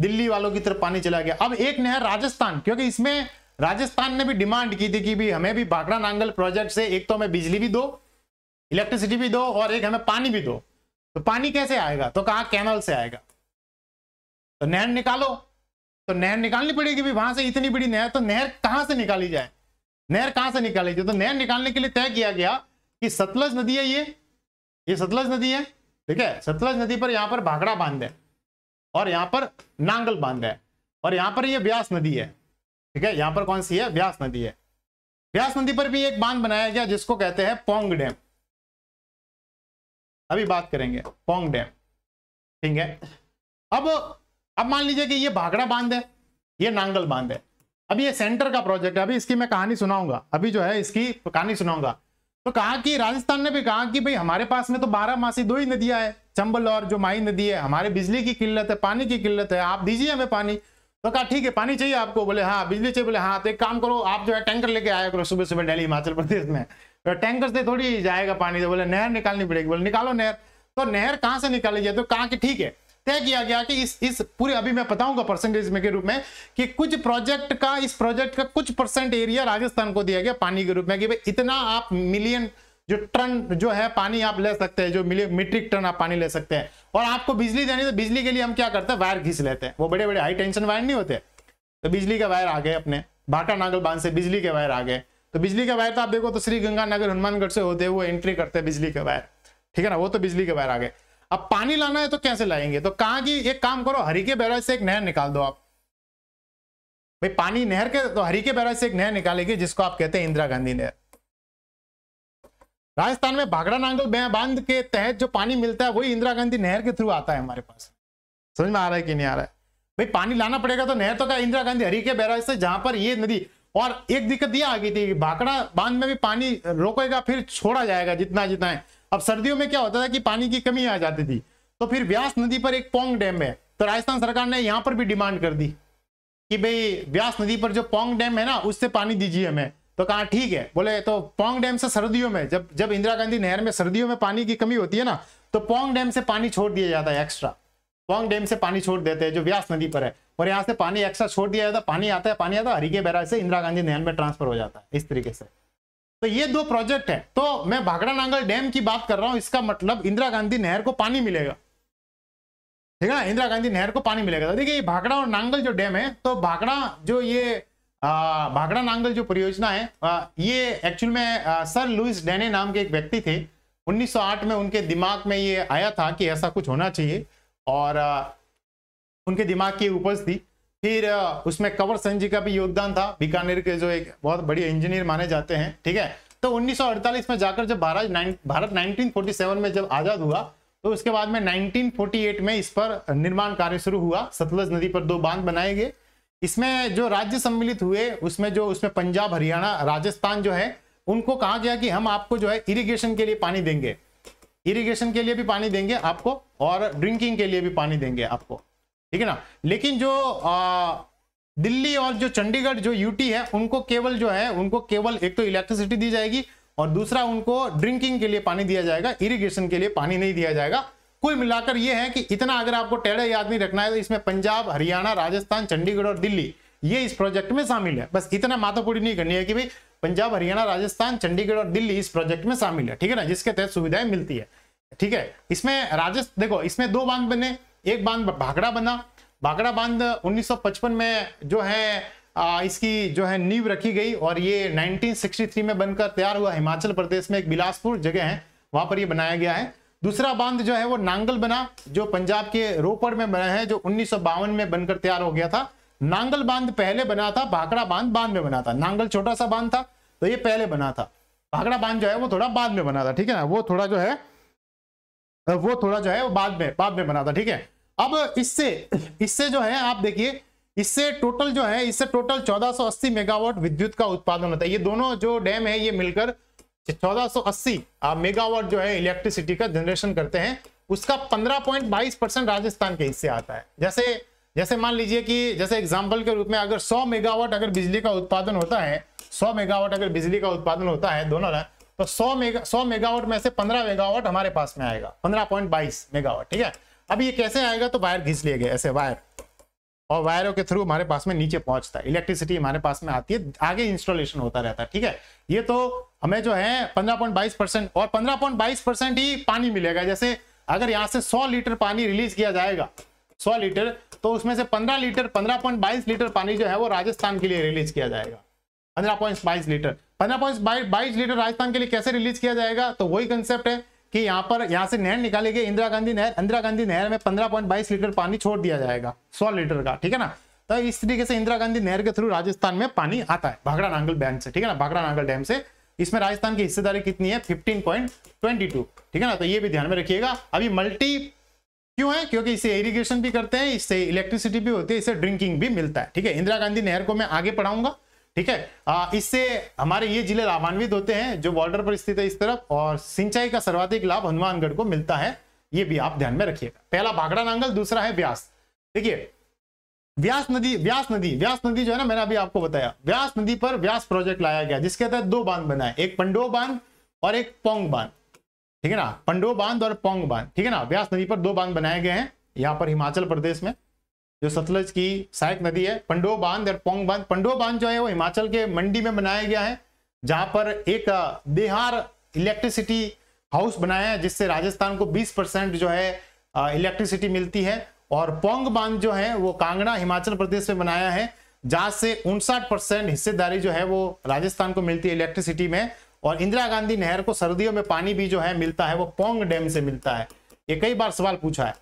दिल्ली वालों की तरफ पानी चला गया अब एक नहर राजस्थान क्योंकि इसमें राजस्थान ने भी डिमांड की थी कि भी हमें भी भाखड़ा नांगल प्रोजेक्ट से एक तो हमें बिजली भी दो इलेक्ट्रिसिटी भी दो और एक हमें पानी भी दो तो पानी कैसे आएगा तो कहा कैनल से आएगा तो नहर निकालो तो नहर निकालनी पड़ेगी भी वहां से इतनी बड़ी नहर तो नहर कहां से निकाली जाए नहर कहां से निकाली थी तो नहर निकालने के लिए तय किया गया कि सतलज नदी है ये ये सतलज नदी है ठीक है सतलज नदी पर यहां पर भाखड़ा बांध है और यहां पर नांगल बांध है और यहां पर ये ब्यास नदी है ठीक है यहां पर कौन सी है ब्यास नदी है ब्यास नदी पर भी एक बांध बनाया गया जिसको कहते हैं पोंग डैम अभी बात करेंगे पोंग डैम ठीक है अब अब मान लीजिए कि ये भाखड़ा बांध है ये नांगल बांध है अभी ये सेंटर का प्रोजेक्ट है अभी इसकी मैं कहानी सुनाऊंगा अभी जो है इसकी कहानी सुनाऊंगा तो कहा कि राजस्थान ने भी कहा कि भाई हमारे पास में तो बारह मासी दो ही नदियां है चंबल और जो माई नदी है हमारे बिजली की किल्लत है पानी की किल्लत है आप दीजिए हमें पानी तो कहा ठीक है पानी चाहिए आपको बोले हाँ बिजली चाहिए बोले हाँ तो एक काम करो आप जो है टैंकर लेके आया करो सुबह सुबह डेली हिमाचल प्रदेश में तो टैंकर से थोड़ी जाएगा पानी तो बोले नहर निकालनी पड़ेगी बोले निकालो नहर तो नहर कहाँ से निकाली जाए तो कहा कि ठीक है तय किया गया कि इस इस पूरे अभी मैं बताऊंगा परसेंटेज में के रूप में कि कुछ प्रोजेक्ट का इस प्रोजेक्ट का कुछ परसेंट एरिया राजस्थान को दिया गया पानी के रूप में कि भाई इतना आप मिलियन जो टन जो है पानी आप ले सकते हैं जो मीट्रिक टन आप पानी ले सकते हैं और आपको बिजली देनी तो बिजली के लिए हम क्या करते हैं वायर घिस लेते हैं वो बड़े बड़े हाई टेंशन वायर नहीं होते तो बिजली के वायर आ गए अपने भाटा नागल बांध से बिजली के वायर आ गए तो बिजली का वायर तो आप देखो तो श्री गंगानगर हनुमानगढ़ से होते हुए एंट्री करते हैं बिजली के वायर ठीक है ना वो तो बिजली के वायर आ गए अब पानी लाना है तो कैसे लाएंगे तो कहा कि एक काम करो हरी के बैराज से एक नहर निकाल दो आप भाई पानी नहर के तो हरी के बैराज से एक नहर निकालेगी जिसको आप कहते हैं इंदिरा गांधी नहर राजस्थान में भागड़ा नांगल बांध के तहत जो पानी मिलता है वही इंदिरा गांधी नहर के थ्रू आता है हमारे पास समझ में आ रहा है कि नहीं आ रहा है भाई पानी लाना पड़ेगा तो नहर तो क्या इंदिरा गांधी हरी के बैराज से जहां पर ये नदी और एक दिक्कत यह आ गई थी भाखड़ा बांध में भी पानी रोकेगा फिर छोड़ा जाएगा जितना जितना है अब सर्दियों में क्या होता था कि पानी की कमी आ जाती थी तो फिर व्यास नदी पर एक पोंग डैम है तो राजस्थान सरकार ने यहाँ पर भी डिमांड कर दी कि भाई व्यास नदी पर जो पोंग डैम है ना उससे पानी दीजिए हमें तो कहा ठीक है बोले तो पोंग डैम से सर्दियों में जब जब इंदिरा गांधी नहर में सर्दियों में पानी की कमी होती है ना तो पोंग डैम से पानी छोड़ दिया जाता है एक्स्ट्रा पोंग डैम से पानी छोड़ देते हैं जो व्यास नदी पर है और यहाँ से पानी एक्स्ट्रा छोड़ दिया जाता है पानी आता है पानी आता है हरिके बैराज से इंदिरा गांधी नहर में ट्रांसफर हो जाता है इस तरीके से तो ये दो प्रोजेक्ट है तो मैं भागड़ा नांगल डैम की बात कर रहा हूं इसका मतलब इंदिरा गांधी नहर को पानी मिलेगा ठीक है ना इंदिरा गांधी नहर को पानी मिलेगा तो देखिए ये और नांगल जो डैम है तो भागड़ा जो ये भागड़ा नांगल जो परियोजना है आ, ये एक्चुअल में आ, सर लुइस डेने नाम के एक व्यक्ति थे 1908 में उनके दिमाग में ये आया था कि ऐसा कुछ होना चाहिए और आ, उनके दिमाग की उपज थी फिर उसमें कंवर संजी का भी योगदान था बीकानेर के जो एक बहुत बड़ी इंजीनियर माने जाते हैं ठीक है तो 1948 में जाकर जब भारत भारत 1947 में जब आजाद हुआ तो उसके बाद में 1948 में इस पर निर्माण कार्य शुरू हुआ सतलज नदी पर दो बांध बनाए गए इसमें जो राज्य सम्मिलित हुए उसमें जो उसमें पंजाब हरियाणा राजस्थान जो है उनको कहा गया कि हम आपको जो है इरीगेशन के लिए पानी देंगे इरीगेशन के लिए भी पानी देंगे आपको और ड्रिंकिंग के लिए भी पानी देंगे आपको ठीक है ना लेकिन जो आ, दिल्ली और जो चंडीगढ़ जो यूटी है उनको केवल जो है उनको केवल एक तो इलेक्ट्रिसिटी दी जाएगी और दूसरा उनको ड्रिंकिंग के लिए पानी दिया जाएगा इरिगेशन के लिए पानी नहीं दिया जाएगा कुल मिलाकर यह है कि इतना अगर आपको टेढ़े याद नहीं रखना है तो इसमें पंजाब हरियाणा राजस्थान चंडीगढ़ और दिल्ली ये इस प्रोजेक्ट में शामिल है बस इतना माथापूरी नहीं करनी है कि भाई पंजाब हरियाणा राजस्थान चंडीगढ़ और दिल्ली इस प्रोजेक्ट में शामिल है ठीक है ना जिसके तहत सुविधाएं मिलती है ठीक है इसमें राजस्थान देखो इसमें दो बांध बने एक बांध भाखड़ा बना भाखड़ा बांध 1955 में जो है आ, इसकी जो है नींव रखी गई और ये 1963 में बनकर तैयार हुआ हिमाचल प्रदेश में एक बिलासपुर जगह है वहां पर ये बनाया गया है दूसरा बांध जो है वो नांगल बना जो पंजाब के रोपड़ में बना है जो उन्नीस में बनकर तैयार हो गया था नांगल बांध पहले बना था भाखड़ा बांध बांध में बना था नांगल छोटा सा बांध था तो ये पहले बना था भाखड़ा बांध जो है वो थोड़ा बाद में बना था ठीक है ना वो थोड़ा जो है वो थोड़ा जो है वो बाद में बाद में बना था ठीक है अब इससे इससे जो है आप देखिए इससे टोटल जो है इससे टोटल 1480 मेगावाट विद्युत का उत्पादन होता है ये दोनों जो डैम है ये मिलकर 1480 मेगावाट जो है इलेक्ट्रिसिटी का जनरेशन करते हैं उसका 15.22 परसेंट राजस्थान के हिस्से आता है जैसे जैसे मान लीजिए कि जैसे एग्जाम्पल के रूप में अगर 100 मेगावाट अगर बिजली का उत्पादन होता है सौ मेगावाट अगर बिजली का उत्पादन होता है दोनों ना तो सौ मेगा सौ मेगावाट में से पंद्रह मेगावाट हमारे पास में आएगा पंद्रह मेगावाट ठीक है अभी ये कैसे आएगा तो वायर घिस लिए गए ऐसे वायर और वायरों के थ्रू हमारे पास में नीचे पहुंचता है इलेक्ट्रिसिटी हमारे पास में आती है आगे इंस्टॉलेशन होता रहता है ठीक है ये तो हमें जो है पंद्रह और पंद्रह ही पानी मिलेगा जैसे अगर यहाँ से सौ लीटर पानी रिलीज किया जाएगा सौ लीटर तो उसमें से पंद्रह लीटर पंद्रह पॉइंट बाईस लीटर पानी जो है वो राजस्थान के लिए रिलीज किया जाएगा पंद्रह पॉइंट बाईस लीटर पंद्रह पॉइंट बाईस लीटर राजस्थान के लिए कैसे रिलीज किया जाएगा तो वही कंसेप्ट है कि यहाँ पर यहाँ से नहर गई इंदिरा गांधी नहर इंदिरा गांधी नहर में पंद्रह पॉइंट बाईस लीटर पानी छोड़ दिया जाएगा सौ लीटर का ठीक है ना तो इस तरीके से इंदिरा गांधी नहर के थ्रू राजस्थान में पानी आता है भागड़ा नांगल डैम से ठीक है ना भागड़ा नांगल डैम से इसमें राजस्थान की हिस्सेदारी कितनी है फिफ्टीन पॉइंट ट्वेंटी टू ठीक है ना तो ये भी ध्यान में रखिएगा अभी मल्टी क्यों है क्योंकि इसे इरिगेशन भी करते हैं इससे इलेक्ट्रिसिटी भी होती है इससे ड्रिंकिंग भी मिलता है ठीक है इंदिरा गांधी नहर को मैं आगे पढ़ाऊंगा ठीक है इससे हमारे ये जिले लाभान्वित होते हैं जो बॉर्डर पर स्थित है इस तरफ और सिंचाई का सर्वाधिक लाभ हनुमानगढ़ को मिलता है ये भी आप ध्यान में रखिएगा पहला भाखड़ा नांगल दूसरा है ब्यास देखिए व्यास नदी व्यास नदी व्यास नदी जो है ना मैंने अभी आपको बताया व्यास नदी पर व्यास प्रोजेक्ट लाया गया जिसके तहत दो बांध बनाए एक पंडो बांध और एक पोंग बांध ठीक है ना पंडो बांध और पोंग बांध ठीक है ना व्यास नदी पर दो बांध बनाए गए हैं यहाँ पर हिमाचल प्रदेश में जो सतलज की सहायक नदी है पंडो बांध और पोंग बांध पंडो बांध जो है वो हिमाचल के मंडी में बनाया गया है जहां पर एक बिहार इलेक्ट्रिसिटी हाउस बनाया है जिससे राजस्थान को 20 परसेंट जो है इलेक्ट्रिसिटी मिलती है और पोंग बांध जो है वो कांगड़ा हिमाचल प्रदेश में बनाया है जहां से उनसाठ परसेंट हिस्सेदारी जो है वो राजस्थान को मिलती है इलेक्ट्रिसिटी में और इंदिरा गांधी नहर को सर्दियों में पानी भी जो है मिलता है वो पोंग डैम से मिलता है ये कई बार सवाल पूछा है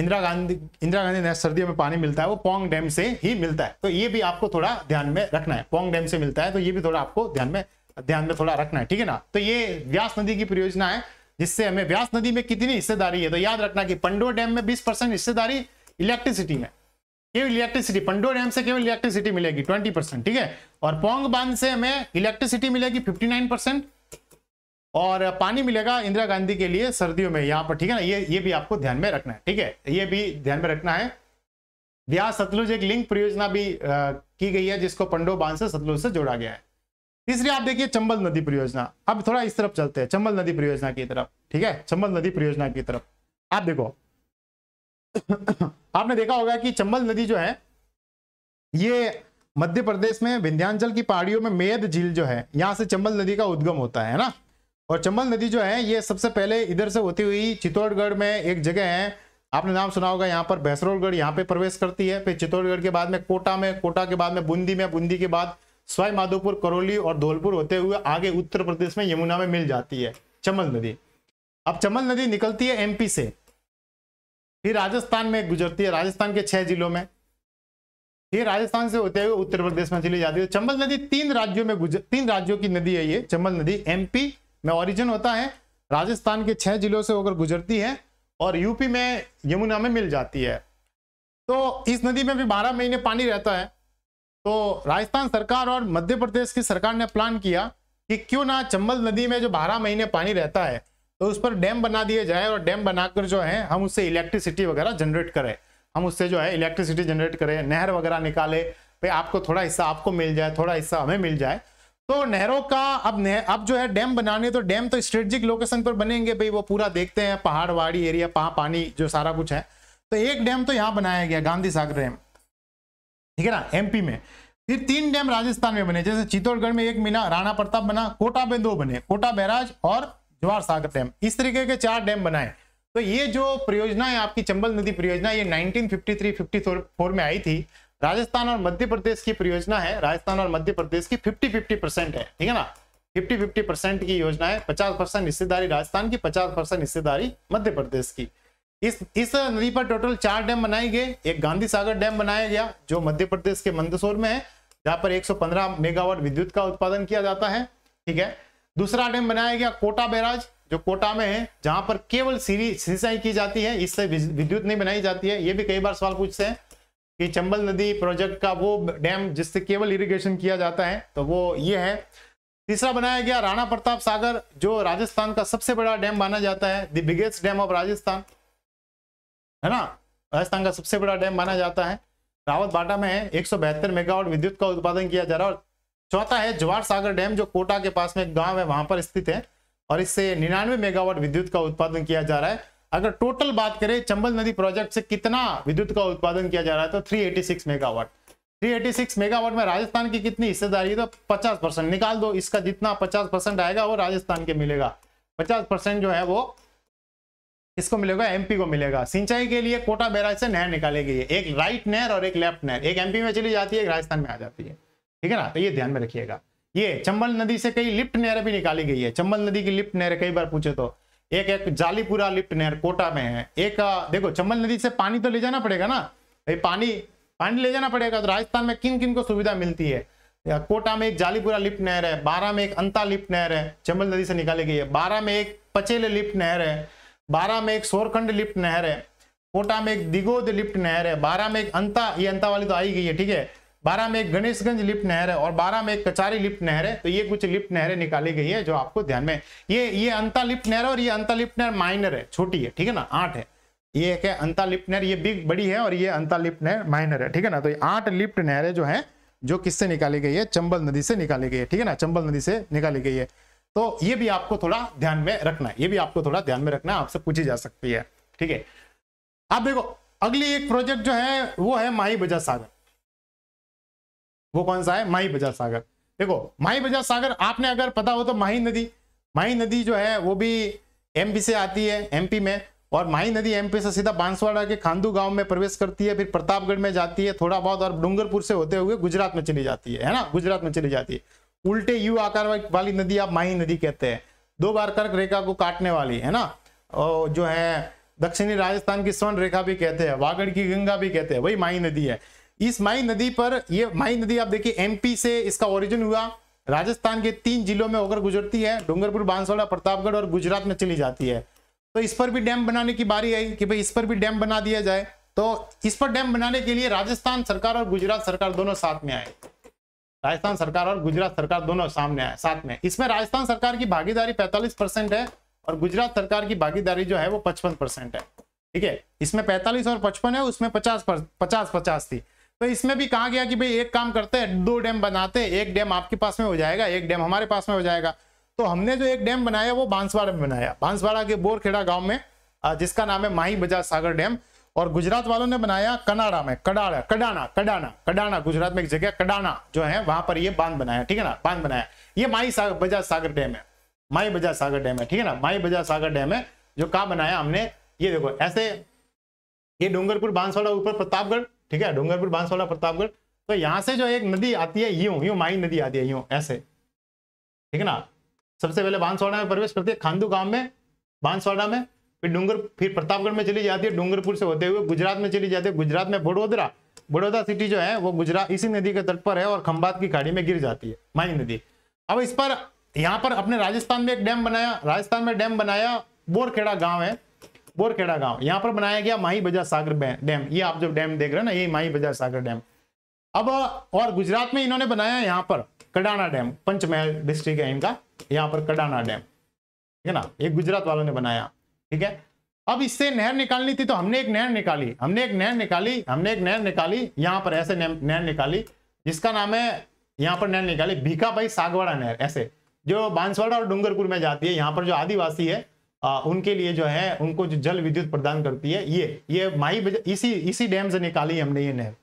इंदिरा गांधी इंदिरा गांधी नहर सर्दियों में पानी मिलता है वो पोंग डैम से ही मिलता है तो ये भी आपको थोड़ा ध्यान में रखना है पोंग डैम से मिलता है तो ये भी थोड़ा आपको ध्यान में ध्यान में थोड़ा रखना है ठीक है ना तो ये व्यास नदी की परियोजना है जिससे हमें व्यास नदी में कितनी हिस्सेदारी है तो याद रखना कि पंडो डैम में बीस हिस्सेदारी इलेक्ट्रिसिटी में केवल इलेक्ट्रिसिटी पंडो डैम से केवल इलेक्ट्रिसिटी मिलेगी ट्वेंटी परसेंट ठीक है और पोंग बांध से हमें इलेक्ट्रिसिटी मिलेगी फिफ्टी नाइन परसेंट और पानी मिलेगा इंदिरा गांधी के लिए सर्दियों में यहाँ पर ठीक है ना ये ये भी आपको ध्यान में रखना है ठीक है ये भी ध्यान में रखना है ब्याह सतलुज एक लिंक परियोजना भी आ, की गई है जिसको पंडो बांध से सतलुज से जोड़ा गया है तीसरी आप देखिए चंबल नदी परियोजना अब थोड़ा इस तरफ चलते हैं चंबल नदी परियोजना की तरफ ठीक है चंबल नदी परियोजना की तरफ आप देखो आपने देखा होगा कि चंबल नदी जो है ये मध्य प्रदेश में विंध्यांचल की पहाड़ियों में मेद झील जो है यहां से चंबल नदी का उद्गम होता है ना और चंबल नदी जो है ये सबसे पहले इधर से होती हुई चित्तौड़गढ़ में एक जगह है आपने नाम सुना होगा यहाँ पर भैसरोलगढ़ यहाँ पे प्रवेश करती है फिर चित्तौड़गढ़ के बाद में कोटा में कोटा के बाद में बूंदी में बूंदी के बाद स्वाई माधोपुर करौली और धौलपुर होते हुए आगे उत्तर प्रदेश में यमुना में मिल जाती है चंबल नदी अब चंबल नदी निकलती है एमपी से फिर राजस्थान में गुजरती है राजस्थान के छह जिलों में फिर राजस्थान से होते हुए उत्तर प्रदेश में चली जाती है चंबल नदी तीन राज्यों में गुजर तीन राज्यों की नदी है ये चंबल नदी एमपी में ऑरिजिन होता है राजस्थान के छह जिलों से होकर गुजरती है और यूपी में यमुना में मिल जाती है तो इस नदी में भी बारह महीने पानी रहता है तो राजस्थान सरकार और मध्य प्रदेश की सरकार ने प्लान किया कि क्यों ना चंबल नदी में जो बारह महीने पानी रहता है तो उस पर डैम बना दिए जाए और डैम बनाकर जो है हम उससे इलेक्ट्रिसिटी वगैरह जनरेट करें हम उससे जो है इलेक्ट्रिसिटी जनरेट करें नहर वगैरह निकाले भाई आपको थोड़ा हिस्सा आपको मिल जाए थोड़ा हिस्सा हमें मिल जाए तो नहरों का अब अब जो है डैम बनाने तो डैम तो स्ट्रेटजिक लोकेशन पर बनेंगे भाई वो पूरा देखते हैं पहाड़ वाड़ी एरिया पहा पानी जो सारा कुछ है तो एक डैम तो यहाँ बनाया गया गांधी सागर डैम ठीक है ना एमपी में फिर तीन डैम राजस्थान में बने जैसे चित्तौड़गढ़ में एक मिना राणा प्रताप बना कोटा में दो बने कोटा बैराज और ज्वार सागर डैम इस तरीके के चार डैम बनाए तो ये जो परियोजना है आपकी चंबल नदी परियोजना ये नाइनटीन फिफ्टी में आई थी राजस्थान और मध्य प्रदेश की परियोजना है राजस्थान और मध्य प्रदेश की फिफ्टी फिफ्टी परसेंट है ठीक है ना फिफ्टी फिफ्टी परसेंट की योजना है पचास परसेंट हिस्सेदारी राजस्थान की पचास परसेंट हिस्सेदारी मध्य प्रदेश की इस इस नदी पर टोटल चार डैम बनाए गए एक गांधी सागर डैम बनाया गया जो मध्य प्रदेश के मंदसौर में है जहां पर एक मेगावाट विद्युत का उत्पादन किया जाता है ठीक है दूसरा डैम बनाया गया कोटा बैराज जो कोटा में है जहां पर केवल सीरी सिंचाई की जाती है इससे विद्युत नहीं बनाई जाती है ये भी कई बार सवाल पूछते हैं कि चंबल नदी प्रोजेक्ट का वो डैम जिससे केवल इरिगेशन किया जाता है तो वो ये है तीसरा बनाया गया राणा प्रताप सागर जो राजस्थान का सबसे बड़ा डैम माना जाता है the biggest dam of Rajasthan है ना राजस्थान का सबसे बड़ा डैम माना जाता है रावत बाटा में है एक मेगावाट विद्युत का उत्पादन किया जा रहा है और चौथा है जवाहर सागर डैम जो कोटा के पास में एक गांव है वहां पर स्थित है और इससे निन्यानवे मेगावाट विद्युत का उत्पादन किया जा रहा है अगर टोटल बात करें चंबल नदी प्रोजेक्ट से कितना विद्युत का उत्पादन किया जा रहा है तो 386 मेगावाट 386 मेगावाट में राजस्थान की कितनी हिस्सेदारी तो 50 परसेंट निकाल दो इसका जितना 50 परसेंट आएगा वो राजस्थान के मिलेगा 50 परसेंट जो है वो इसको मिलेगा एमपी को मिलेगा सिंचाई के लिए कोटा बैराज से नहर निकाली गई है एक राइट नहर और एक लेफ्ट नहर एक एमपी में चली जाती है एक राजस्थान में आ जाती है ठीक है ना तो ये ध्यान में रखिएगा ये चंबल नदी से कई लिफ्ट नहर भी निकाली गई है चंबल नदी की लिफ्ट नहर कई बार पूछे तो एक एक जालीपुरा लिफ्ट नहर कोटा में है एक देखो चंबल नदी से पानी तो ले जाना पड़ेगा ना भाई पानी पानी ले जाना पड़ेगा तो राजस्थान में किन किन को सुविधा मिलती है कोटा में एक जालीपुरा लिफ्ट नहर है बारह में एक अंता लिफ्ट नहर है चंबल नदी से निकाली गई है बारह में एक पचेले लिफ्ट नहर है बारह में एक सोरखंड लिफ्ट नहर है कोटा में एक दिगोद लिफ्ट नहर है बारह में एक अंता ये अंता वाली तो आई गई है ठीक है बारह में एक गणेशगंज लिफ्ट नहर है और बारह में एक कचारी लिफ्ट नहर है तो ये कुछ लिफ्ट नहरें निकाली गई है जो आपको ध्यान में ये ये अंता लिफ्ट नहर है और ये अंता लिफ्ट नहर माइनर है छोटी है ठीक है ना आठ है ये एक है अंता लिफ्ट नहर ये बिग बड़ी है और ये अंता लिफ्ट नहर माइनर है ठीक है ना तो ये आठ लिफ्ट नहरें जो है जो किससे निकाली गई है चंबल नदी से निकाली गई है ठीक है ना चंबल नदी से निकाली गई है तो ये भी आपको थोड़ा ध्यान में रखना है ये भी आपको थोड़ा ध्यान में रखना है आपसे पूछी जा सकती है ठीक है आप देखो अगली एक प्रोजेक्ट जो है वो है माही बजा सागर वो कौन सा है माही बजाज सागर देखो माही बजाज सागर आपने अगर पता हो तो माही नदी माही नदी जो है वो भी एमपी से आती है एमपी में और माही नदी एमपी से सीधा बांसवाड़ा के खांदू गांव में प्रवेश करती है फिर प्रतापगढ़ में जाती है थोड़ा बहुत और डूंगरपुर से होते हुए गुजरात में चली जाती है है ना गुजरात में चली जाती है उल्टे यू आकार वाली नदी आप माही नदी कहते हैं दो बार कर्क रेखा को काटने वाली है ना और जो है दक्षिणी राजस्थान की स्वर्ण रेखा भी कहते हैं वागड़ की गंगा भी कहते हैं वही माही नदी है इस माई नदी पर ये माई नदी आप देखिए एमपी से इसका ओरिजिन हुआ राजस्थान के तीन जिलों में होकर गुजरती है डूंगरपुर बांसवाड़ा प्रतापगढ़ और गुजरात में चली जाती है तो इस पर भी डैम बनाने की बारी आई कि भाई इस पर भी डैम बना दिया जाए तो इस पर डैम बनाने के लिए राजस्थान सरकार और गुजरात सरकार दोनों साथ में आए राजस्थान सरकार और गुजरात सरकार दोनों सामने आए साथ में इसमें राजस्थान सरकार की भागीदारी 45 परसेंट है और गुजरात सरकार की भागीदारी जो है वो 55 परसेंट है ठीक है इसमें 45 और 55 है उसमें 50 पचास पचास थी तो इसमें भी कहा गया कि भाई एक काम करते हैं दो डैम बनाते हैं एक डैम आपके पास में हो जाएगा एक डैम हमारे पास में हो जाएगा तो हमने जो एक डैम बनाया वो बांसवाड़ा में बनाया बांसवाड़ा के बोरखेड़ा गांव में जिसका नाम है माही बजाज सागर डैम और गुजरात वालों ने बनाया कनाडा में कडाड़ा कडाना कडाना कडाना गुजरात में एक जगह कडाना जो है वहां पर ये बांध बनाया ठीक है ना बांध बनाया ये माही बजाज सागर डैम है माही बजाज सागर डैम है ठीक है ना माही बजाज सागर डैम है जो कहा बनाया हमने ये देखो ऐसे ये डूंगरपुर बांसवाड़ा ऊपर प्रतापगढ़ ठीक है डूंगरपुर बांसवाड़ा प्रतापगढ़ तो यहाँ से जो एक नदी आती है यूं यूं माई नदी आती है यूं ऐसे ठीक है ना सबसे पहले बांसवाड़ा में प्रवेश करती है खांदू गांव में बांसवाड़ा में फिर डूंगर फिर प्रतापगढ़ में चली जाती है डूंगरपुर से होते हुए गुजरात में चली जाती है गुजरात में बड़ोदरा बड़ोदा सिटी जो है वो गुजरात इसी नदी के तट पर है और खंबात की खाड़ी में गिर जाती है माई नदी अब इस पर यहाँ पर अपने राजस्थान में एक डैम बनाया राजस्थान में डैम बनाया बोरखेड़ा गाँव है बोरखेड़ा गांव यहां पर बनाया गया माही बजा सागर डैम ये आप जो डैम देख रहे हैं ना ये माही बजा सागर डैम अब और गुजरात में इन्होंने बनाया यहाँ पर कडाना डैम पंचमहल डिस्ट्रिक्ट है इनका यहाँ पर कडाना डैम ठीक है ना ये गुजरात वालों ने बनाया ठीक है अब इससे नहर निकालनी थी तो हमने एक नहर निकाली हमने एक नहर निकाली हमने एक नहर निकाली यहाँ पर ऐसे नहर निकाली जिसका नाम है यहाँ पर नहर निकाली भीखा भाई सागवाड़ा नहर ऐसे जो बांसवाड़ा और डूंगरपुर में जाती है यहाँ पर जो आदिवासी है आ, उनके लिए जो है उनको जो जल विद्युत प्रदान करती है ये ये माही इसी इसी डैम से निकाली हमने ये नहर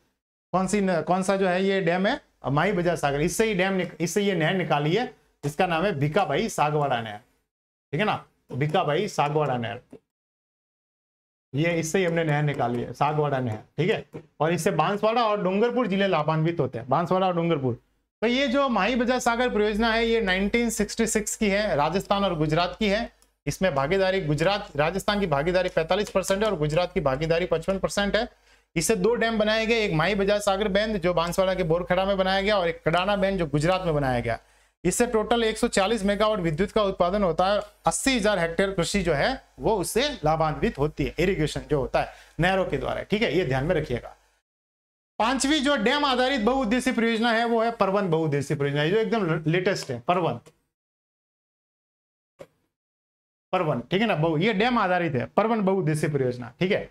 कौन सी न, कौन सा जो है ये डैम है माही बजा सागर इससे ही डैम इससे ये नहर निकाली है इसका नाम है भाई सागवाड़ा नहर ठीक है ना भाई सागवाड़ा नहर ये इससे ही हमने नहर निकाली है सागवाड़ा नहर ठीक है और इससे बांसवाड़ा और डूंगरपुर जिले लाभान्वित होते हैं बांसवाड़ा और डूंगरपुर तो ये जो माही बजा सागर परियोजना है ये 1966 की है राजस्थान और गुजरात की है इसमें भागीदारी गुजरात राजस्थान की भागीदारी 45 परसेंट है और गुजरात की भागीदारी 55 परसेंट है इससे दो डैम बनाए गए एक माई बजाज सागर बैंड जो बांसवाड़ा के बोरखड़ा में बनाया गया और एक कडाना बैंड जो गुजरात में बनाया गया इससे टोटल 140 मेगावाट विद्युत का उत्पादन होता है अस्सी हजार हेक्टेयर कृषि जो है वो उससे लाभान्वित होती है इरीगेशन जो होता है नहरों के द्वारा ठीक है ये ध्यान में रखिएगा पांचवी जो डैम आधारित बहुउद्देशीय परियोजना है वो है परवन बहुउद्देशीय परियोजना जो एकदम लेटेस्ट है परवन परवन ठीक है ना बहु ये डैम आधारित है परवन उद्देश्य परियोजना ठीक है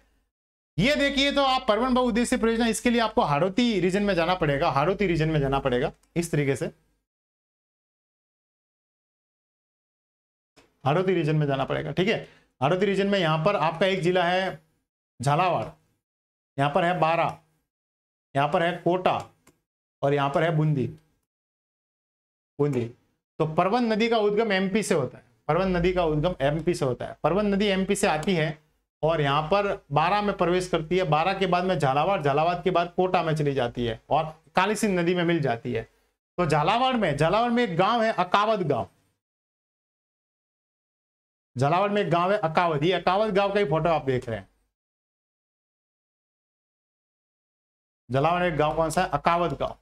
ये देखिए तो आप परवन बहुउद्देश्य परियोजना इसके लिए आपको हाड़ोती रीजन में जाना पड़ेगा हाड़ोती रीजन में जाना पड़ेगा इस तरीके से हाड़ोती रीजन में जाना पड़ेगा ठीक है हाड़ोती रीजन में यहां पर आपका एक जिला है झालावाड़ यहां पर है बारा यहां पर है कोटा और यहां पर है बूंदी बूंदी तो परवन नदी का उद्गम एमपी से होता है परवन नदी का उद्गम एमपी से होता है परवन नदी एमपी से आती है और यहाँ पर बारह में प्रवेश करती है बारह के बाद में झालावाड़ झालावाड़ के बाद कोटा में चली जाती है और काली नदी में मिल जाती है तो झालावाड़ में झालावाड़ में एक गांव है अकावत गांव झालावाड़ में एक गांव है अकावत ये अकावत गांव का ही फोटो आप देख रहे हैं झालावाड़ में गांव कौन सा है अकावत गांव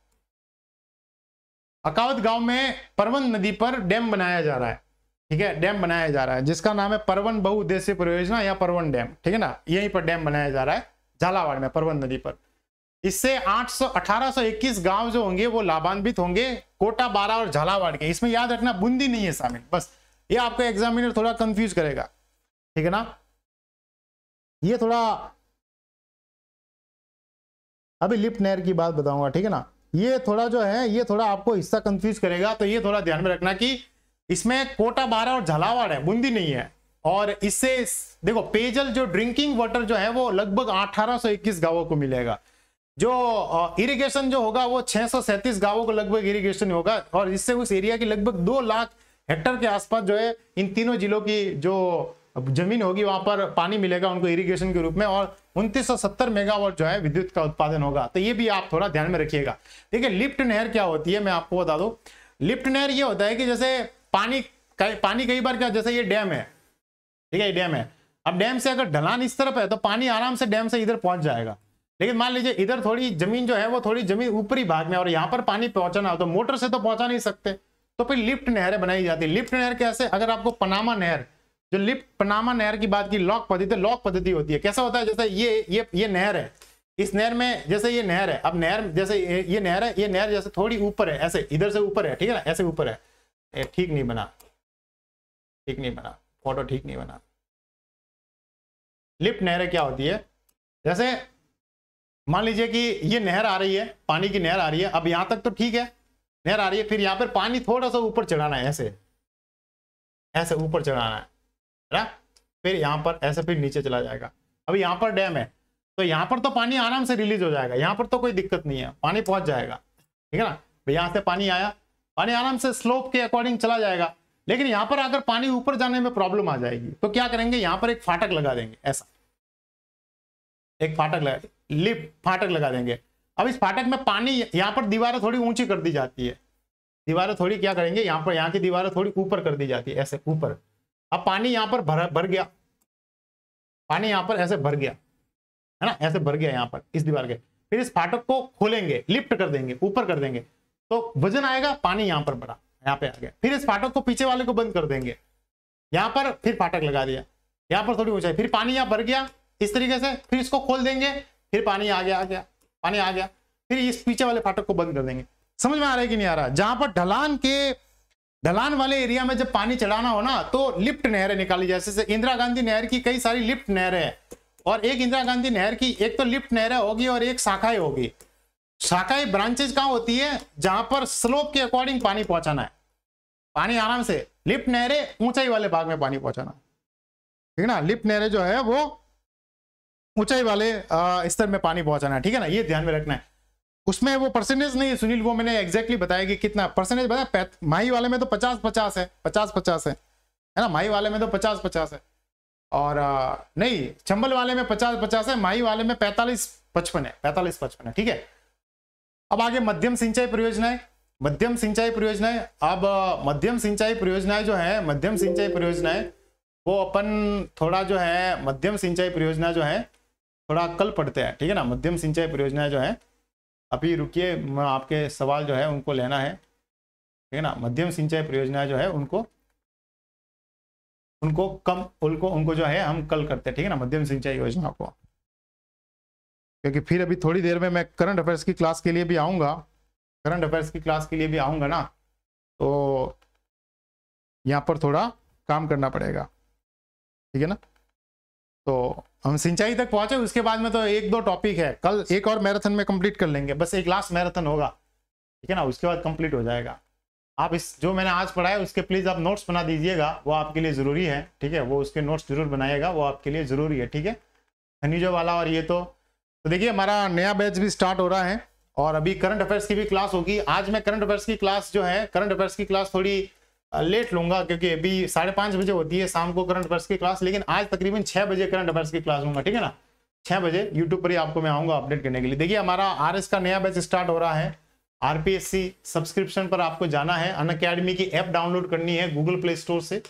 अकावत गांव में परवन नदी पर डैम बनाया जा रहा है ठीक है डैम बनाया जा रहा है जिसका नाम है परवन बहुउद्देशीय परियोजना या परवन डैम ठीक है ना यहीं पर डैम बनाया जा रहा है झालावाड़ में परवन नदी पर इससे आठ 1821 गांव जो होंगे वो लाभान्वित होंगे कोटा बारा और झालावाड़ के इसमें याद रखना बूंदी नहीं है शामिल बस ये आपको एग्जामिनर थोड़ा कंफ्यूज करेगा ठीक है ना ये थोड़ा अभी लिप नहर की बात बताऊंगा ठीक है ना ये थोड़ा जो है ये थोड़ा आपको हिस्सा कंफ्यूज करेगा तो ये थोड़ा ध्यान में रखना कि इसमें कोटा बारा और झालावाड़ है बूंदी नहीं है और इससे देखो पेयजल जो ड्रिंकिंग वाटर जो है वो लगभग 1821 गांवों को मिलेगा जो इरिगेशन जो होगा वो छह गांवों को लगभग इरिगेशन होगा और इससे उस एरिया की लगभग दो लाख हेक्टर के आसपास जो है इन तीनों जिलों की जो जमीन होगी वहां पर पानी मिलेगा उनको इरिगेशन के रूप में और उनतीस मेगावाट जो है विद्युत का उत्पादन होगा तो ये भी आप थोड़ा ध्यान में रखिएगा देखिए लिफ्ट नहर क्या होती है मैं आपको बता दू लिफ्ट नहर ये होता है कि जैसे पानी कई पानी कई बार क्या जैसे ये डैम है ठीक है ये डैम है अब डैम से अगर ढलान इस तरफ है तो पानी आराम से डैम से इधर पहुंच जाएगा लेकिन मान लीजिए इधर थोड़ी जमीन जो है वो थोड़ी जमीन ऊपरी भाग में और यहाँ पर पानी पहुंचाना हो तो मोटर से तो पहुंचा नहीं सकते तो फिर लिफ्ट नहरें बनाई जाती है लिफ्ट नहर कैसे अगर आपको पनामा नहर जो लिफ्ट पनामा नहर की बात की लॉक पद्धति लॉक पद्धति होती है कैसा होता है जैसे ये ये ये नहर है इस नहर में जैसे ये नहर है अब नहर जैसे ये नहर है ये नहर जैसे थोड़ी ऊपर है ऐसे इधर से ऊपर है ठीक है ना ऐसे ऊपर है ठीक नहीं बना ठीक नहीं बना फोटो ठीक नहीं बना लिफ्ट नहरें क्या होती है जैसे मान लीजिए कि ये नहर आ रही है पानी की नहर आ रही है अब यहां तक तो ठीक है नहर आ रही है फिर यहां पर पानी थोड़ा सा ऊपर चढ़ाना है ऐसे ऐसे ऊपर चढ़ाना है ना फिर यहां पर ऐसे फिर नीचे चला जाएगा अब यहां पर डैम है तो यहां पर तो पानी आराम से रिलीज हो जाएगा यहां पर तो कोई दिक्कत नहीं है पानी पहुंच जाएगा ठीक है ना यहां से पानी आया पानी आराम से स्लोप के अकॉर्डिंग चला जाएगा लेकिन यहाँ पर आकर पानी ऊपर जाने में प्रॉब्लम आ जाएगी तो क्या करेंगे यहां पर एक फाटक लगा देंगे ऐसा एक फाटक लगा लिप फाटक लगा देंगे अब इस फाटक में पानी यहाँ पर दीवारें थोड़ी ऊंची कर दी जाती है दीवारें थोड़ी क्या करेंगे यहाँ पर यहाँ की दीवारें थोड़ी ऊपर कर दी जाती है ऐसे ऊपर अब पानी यहाँ पर भर भर गया पानी यहाँ पर ऐसे भर गया है ना ऐसे भर गया यहाँ पर इस दीवार के फिर इस फाटक को खोलेंगे लिफ्ट कर देंगे ऊपर कर देंगे तो वजन आएगा पानी यहां पर बड़ा यहाँ पे आ गया फिर इस फाटक को पीछे वाले को बंद कर देंगे यहाँ पर फिर फाटक लगा दिया यहाँ पर थोड़ी ऊंचाई फिर पानी यहाँ भर गया इस तरीके से फिर इसको खोल देंगे फिर पानी आ गया आ गया पानी आ गया फिर इस पीछे वाले फाटक को बंद कर देंगे समझ में आ रहा है कि नहीं आ रहा जहां पर ढलान के ढलान वाले एरिया में जब पानी चढ़ाना हो ना तो लिफ्ट नहरें निकाली जाए जैसे इंदिरा गांधी नहर की कई सारी लिफ्ट नहरें हैं और एक इंदिरा गांधी नहर की एक तो लिफ्ट नहरें होगी और एक शाखाएं होगी शाखाएं ब्रांचेज कहा होती है जहां पर स्लोप के अकॉर्डिंग पानी पहुंचाना है पानी आराम से लिफ्ट नहरे ऊंचाई वाले भाग में पानी पहुंचाना ठीक है ना लिफ्ट नहरे जो है वो ऊंचाई वाले स्तर में पानी पहुंचाना है ठीक है ना ये ध्यान में रखना है उसमें वो परसेंटेज नहीं है सुनील वो मैंने एग्जैक्टली बताया कि कितना परसेंटेज बताया माही वाले में तो पचास पचास है पचास पचास है है ना माही वाले में तो पचास पचास है और नहीं चंबल वाले में पचास पचास है माही वाले में पैंतालीस पचपन है पैंतालीस पचपन है ठीक है अब आगे मध्यम सिंचाई परियोजनाएं मध्यम सिंचाई परियोजनाएं अब मध्यम सिंचाई परियोजनाएं जो है मध्यम सिंचाई परियोजनाएं वो अपन थोड़ा जो है मध्यम सिंचाई परियोजना जो है थोड़ा कल पढ़ते हैं ठीक है ना मध्यम सिंचाई परियोजना जो है अभी रुकिए आपके सवाल जो है उनको लेना है ठीक है ना मध्यम सिंचाई परियोजना जो है उनको उनको कम उनको उनको जो है हम कल करते हैं ठीक है ना मध्यम सिंचाई योजना को क्योंकि फिर अभी थोड़ी देर में मैं करंट अफेयर्स की क्लास के लिए भी आऊँगा करंट अफेयर्स की क्लास के लिए भी आऊँगा ना तो यहाँ पर थोड़ा काम करना पड़ेगा ठीक है ना तो हम सिंचाई तक पहुँचे उसके बाद में तो एक दो टॉपिक है कल एक और मैराथन में कंप्लीट कर लेंगे बस एक लास्ट मैराथन होगा ठीक है ना उसके बाद कंप्लीट हो जाएगा आप इस जो मैंने आज पढ़ाया उसके प्लीज़ आप नोट्स बना दीजिएगा वो आपके लिए ज़रूरी है ठीक है वो उसके नोट्स जरूर बनाएगा वो आपके लिए ज़रूरी है ठीक है खनिजों वाला और ये तो तो देखिए हमारा नया बैच भी स्टार्ट हो रहा है और अभी करंट अफेयर्स की भी क्लास होगी आज मैं करंट अफेयर्स की क्लास जो है करंट अफेयर्स की क्लास थोड़ी लेट लूंगा क्योंकि अभी साढ़े पांच बजे होती है शाम को करंट अफेयर्स की क्लास लेकिन आज तकरीबन छह बजे करंट अफेयर्स की क्लास लूंगा ठीक है ना छह बजे यूट्यूब पर ही आपको मैं आऊंगा अपडेट करने के लिए देखिए हमारा आर का नया बैच स्टार्ट हो रहा है आरपीएससी सब्सक्रिप्शन पर आपको जाना है अन की ऐप डाउनलोड करनी है गूगल प्ले स्टोर से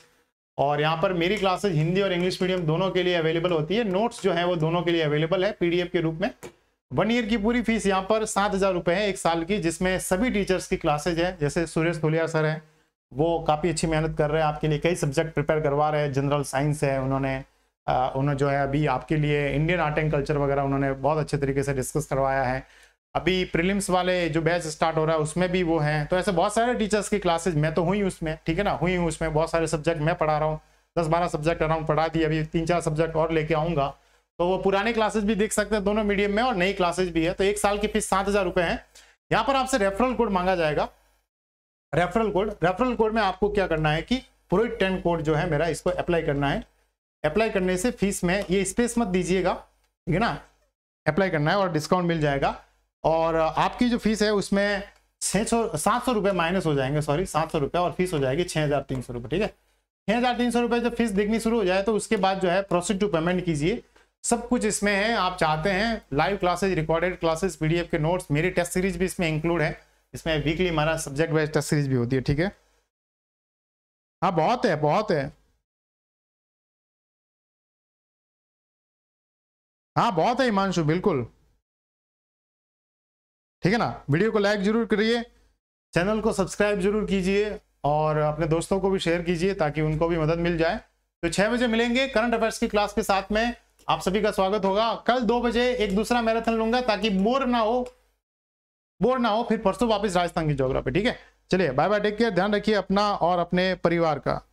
और यहाँ पर मेरी क्लासेज हिंदी और इंग्लिश मीडियम दोनों के लिए अवेलेबल होती है नोट्स जो है वो दोनों के लिए अवेलेबल है पीडीएफ के रूप में वन ईयर की पूरी फीस यहाँ पर सात हज़ार रुपये है एक साल की जिसमें सभी टीचर्स की क्लासेज है जैसे सुरेश थोलिया सर हैं वो काफ़ी अच्छी मेहनत कर रहे हैं आपके लिए कई सब्जेक्ट प्रिपेयर करवा रहे हैं जनरल साइंस है उन्होंने उन्होंने जो है अभी आपके लिए इंडियन आर्ट एंड कल्चर वगैरह उन्होंने बहुत अच्छे तरीके से डिस्कस करवाया है अभी प्रिलिम्स वाले जो बैच स्टार्ट हो रहा है उसमें भी वो हैं तो ऐसे बहुत सारे टीचर्स की क्लासेज मैं तो हुई उसमें ठीक है ना हुई हूँ उसमें बहुत सारे सब्जेक्ट मैं पढ़ा रहा हूँ दस बारह सब्जेक्ट अराउंड पढ़ा दी अभी तीन चार सब्जेक्ट और लेके आऊँगा तो वो पुराने क्लासेज भी देख सकते हैं दोनों मीडियम में और नई क्लासेज भी है तो एक साल की फीस सात हज़ार रुपये है यहाँ पर आपसे रेफरल कोड मांगा जाएगा रेफरल कोड रेफरल कोड में आपको क्या करना है कि पूरे टेन कोड जो है मेरा इसको अप्लाई करना है अप्लाई करने से फीस में ये स्पेस मत दीजिएगा ठीक है ना अप्लाई करना है और डिस्काउंट मिल जाएगा और आपकी जो फीस है उसमें छः सौ सात सौ रुपये माइनस हो जाएंगे सॉरी सात सौ रुपये और फीस हो जाएगी छः हज़ार तीन सौ रुपये ठीक है छः हज़ार तीन सौ रुपये जब फीस दिखनी शुरू हो जाए तो उसके बाद जो है प्रोसीड टू पेमेंट कीजिए सब कुछ इसमें है आप चाहते हैं live classes recorded classes P K notes मेरी टेस्ट सीरीज भी इसमें इंक्लूड है इसमें वीकली हमारा सब्जेक्ट वाइज टेस्ट सीरीज भी होती है ठीक है हाँ बहुत है बहुत है हाँ बहुत है हिमांशु बिल्कुल ठीक है ना वीडियो को लाइक जरूर करिए चैनल को सब्सक्राइब जरूर कीजिए और अपने दोस्तों को भी शेयर कीजिए ताकि उनको भी मदद मिल जाए तो छह बजे मिलेंगे करंट अफेयर्स की क्लास के साथ में आप सभी का स्वागत होगा कल दो बजे एक दूसरा मैराथन लूंगा ताकि बोर ना हो बोर ना हो फिर परसों वापस राजस्थान की जोग्राफी ठीक है चलिए बाय बाय टेक केयर ध्यान रखिए अपना और अपने परिवार का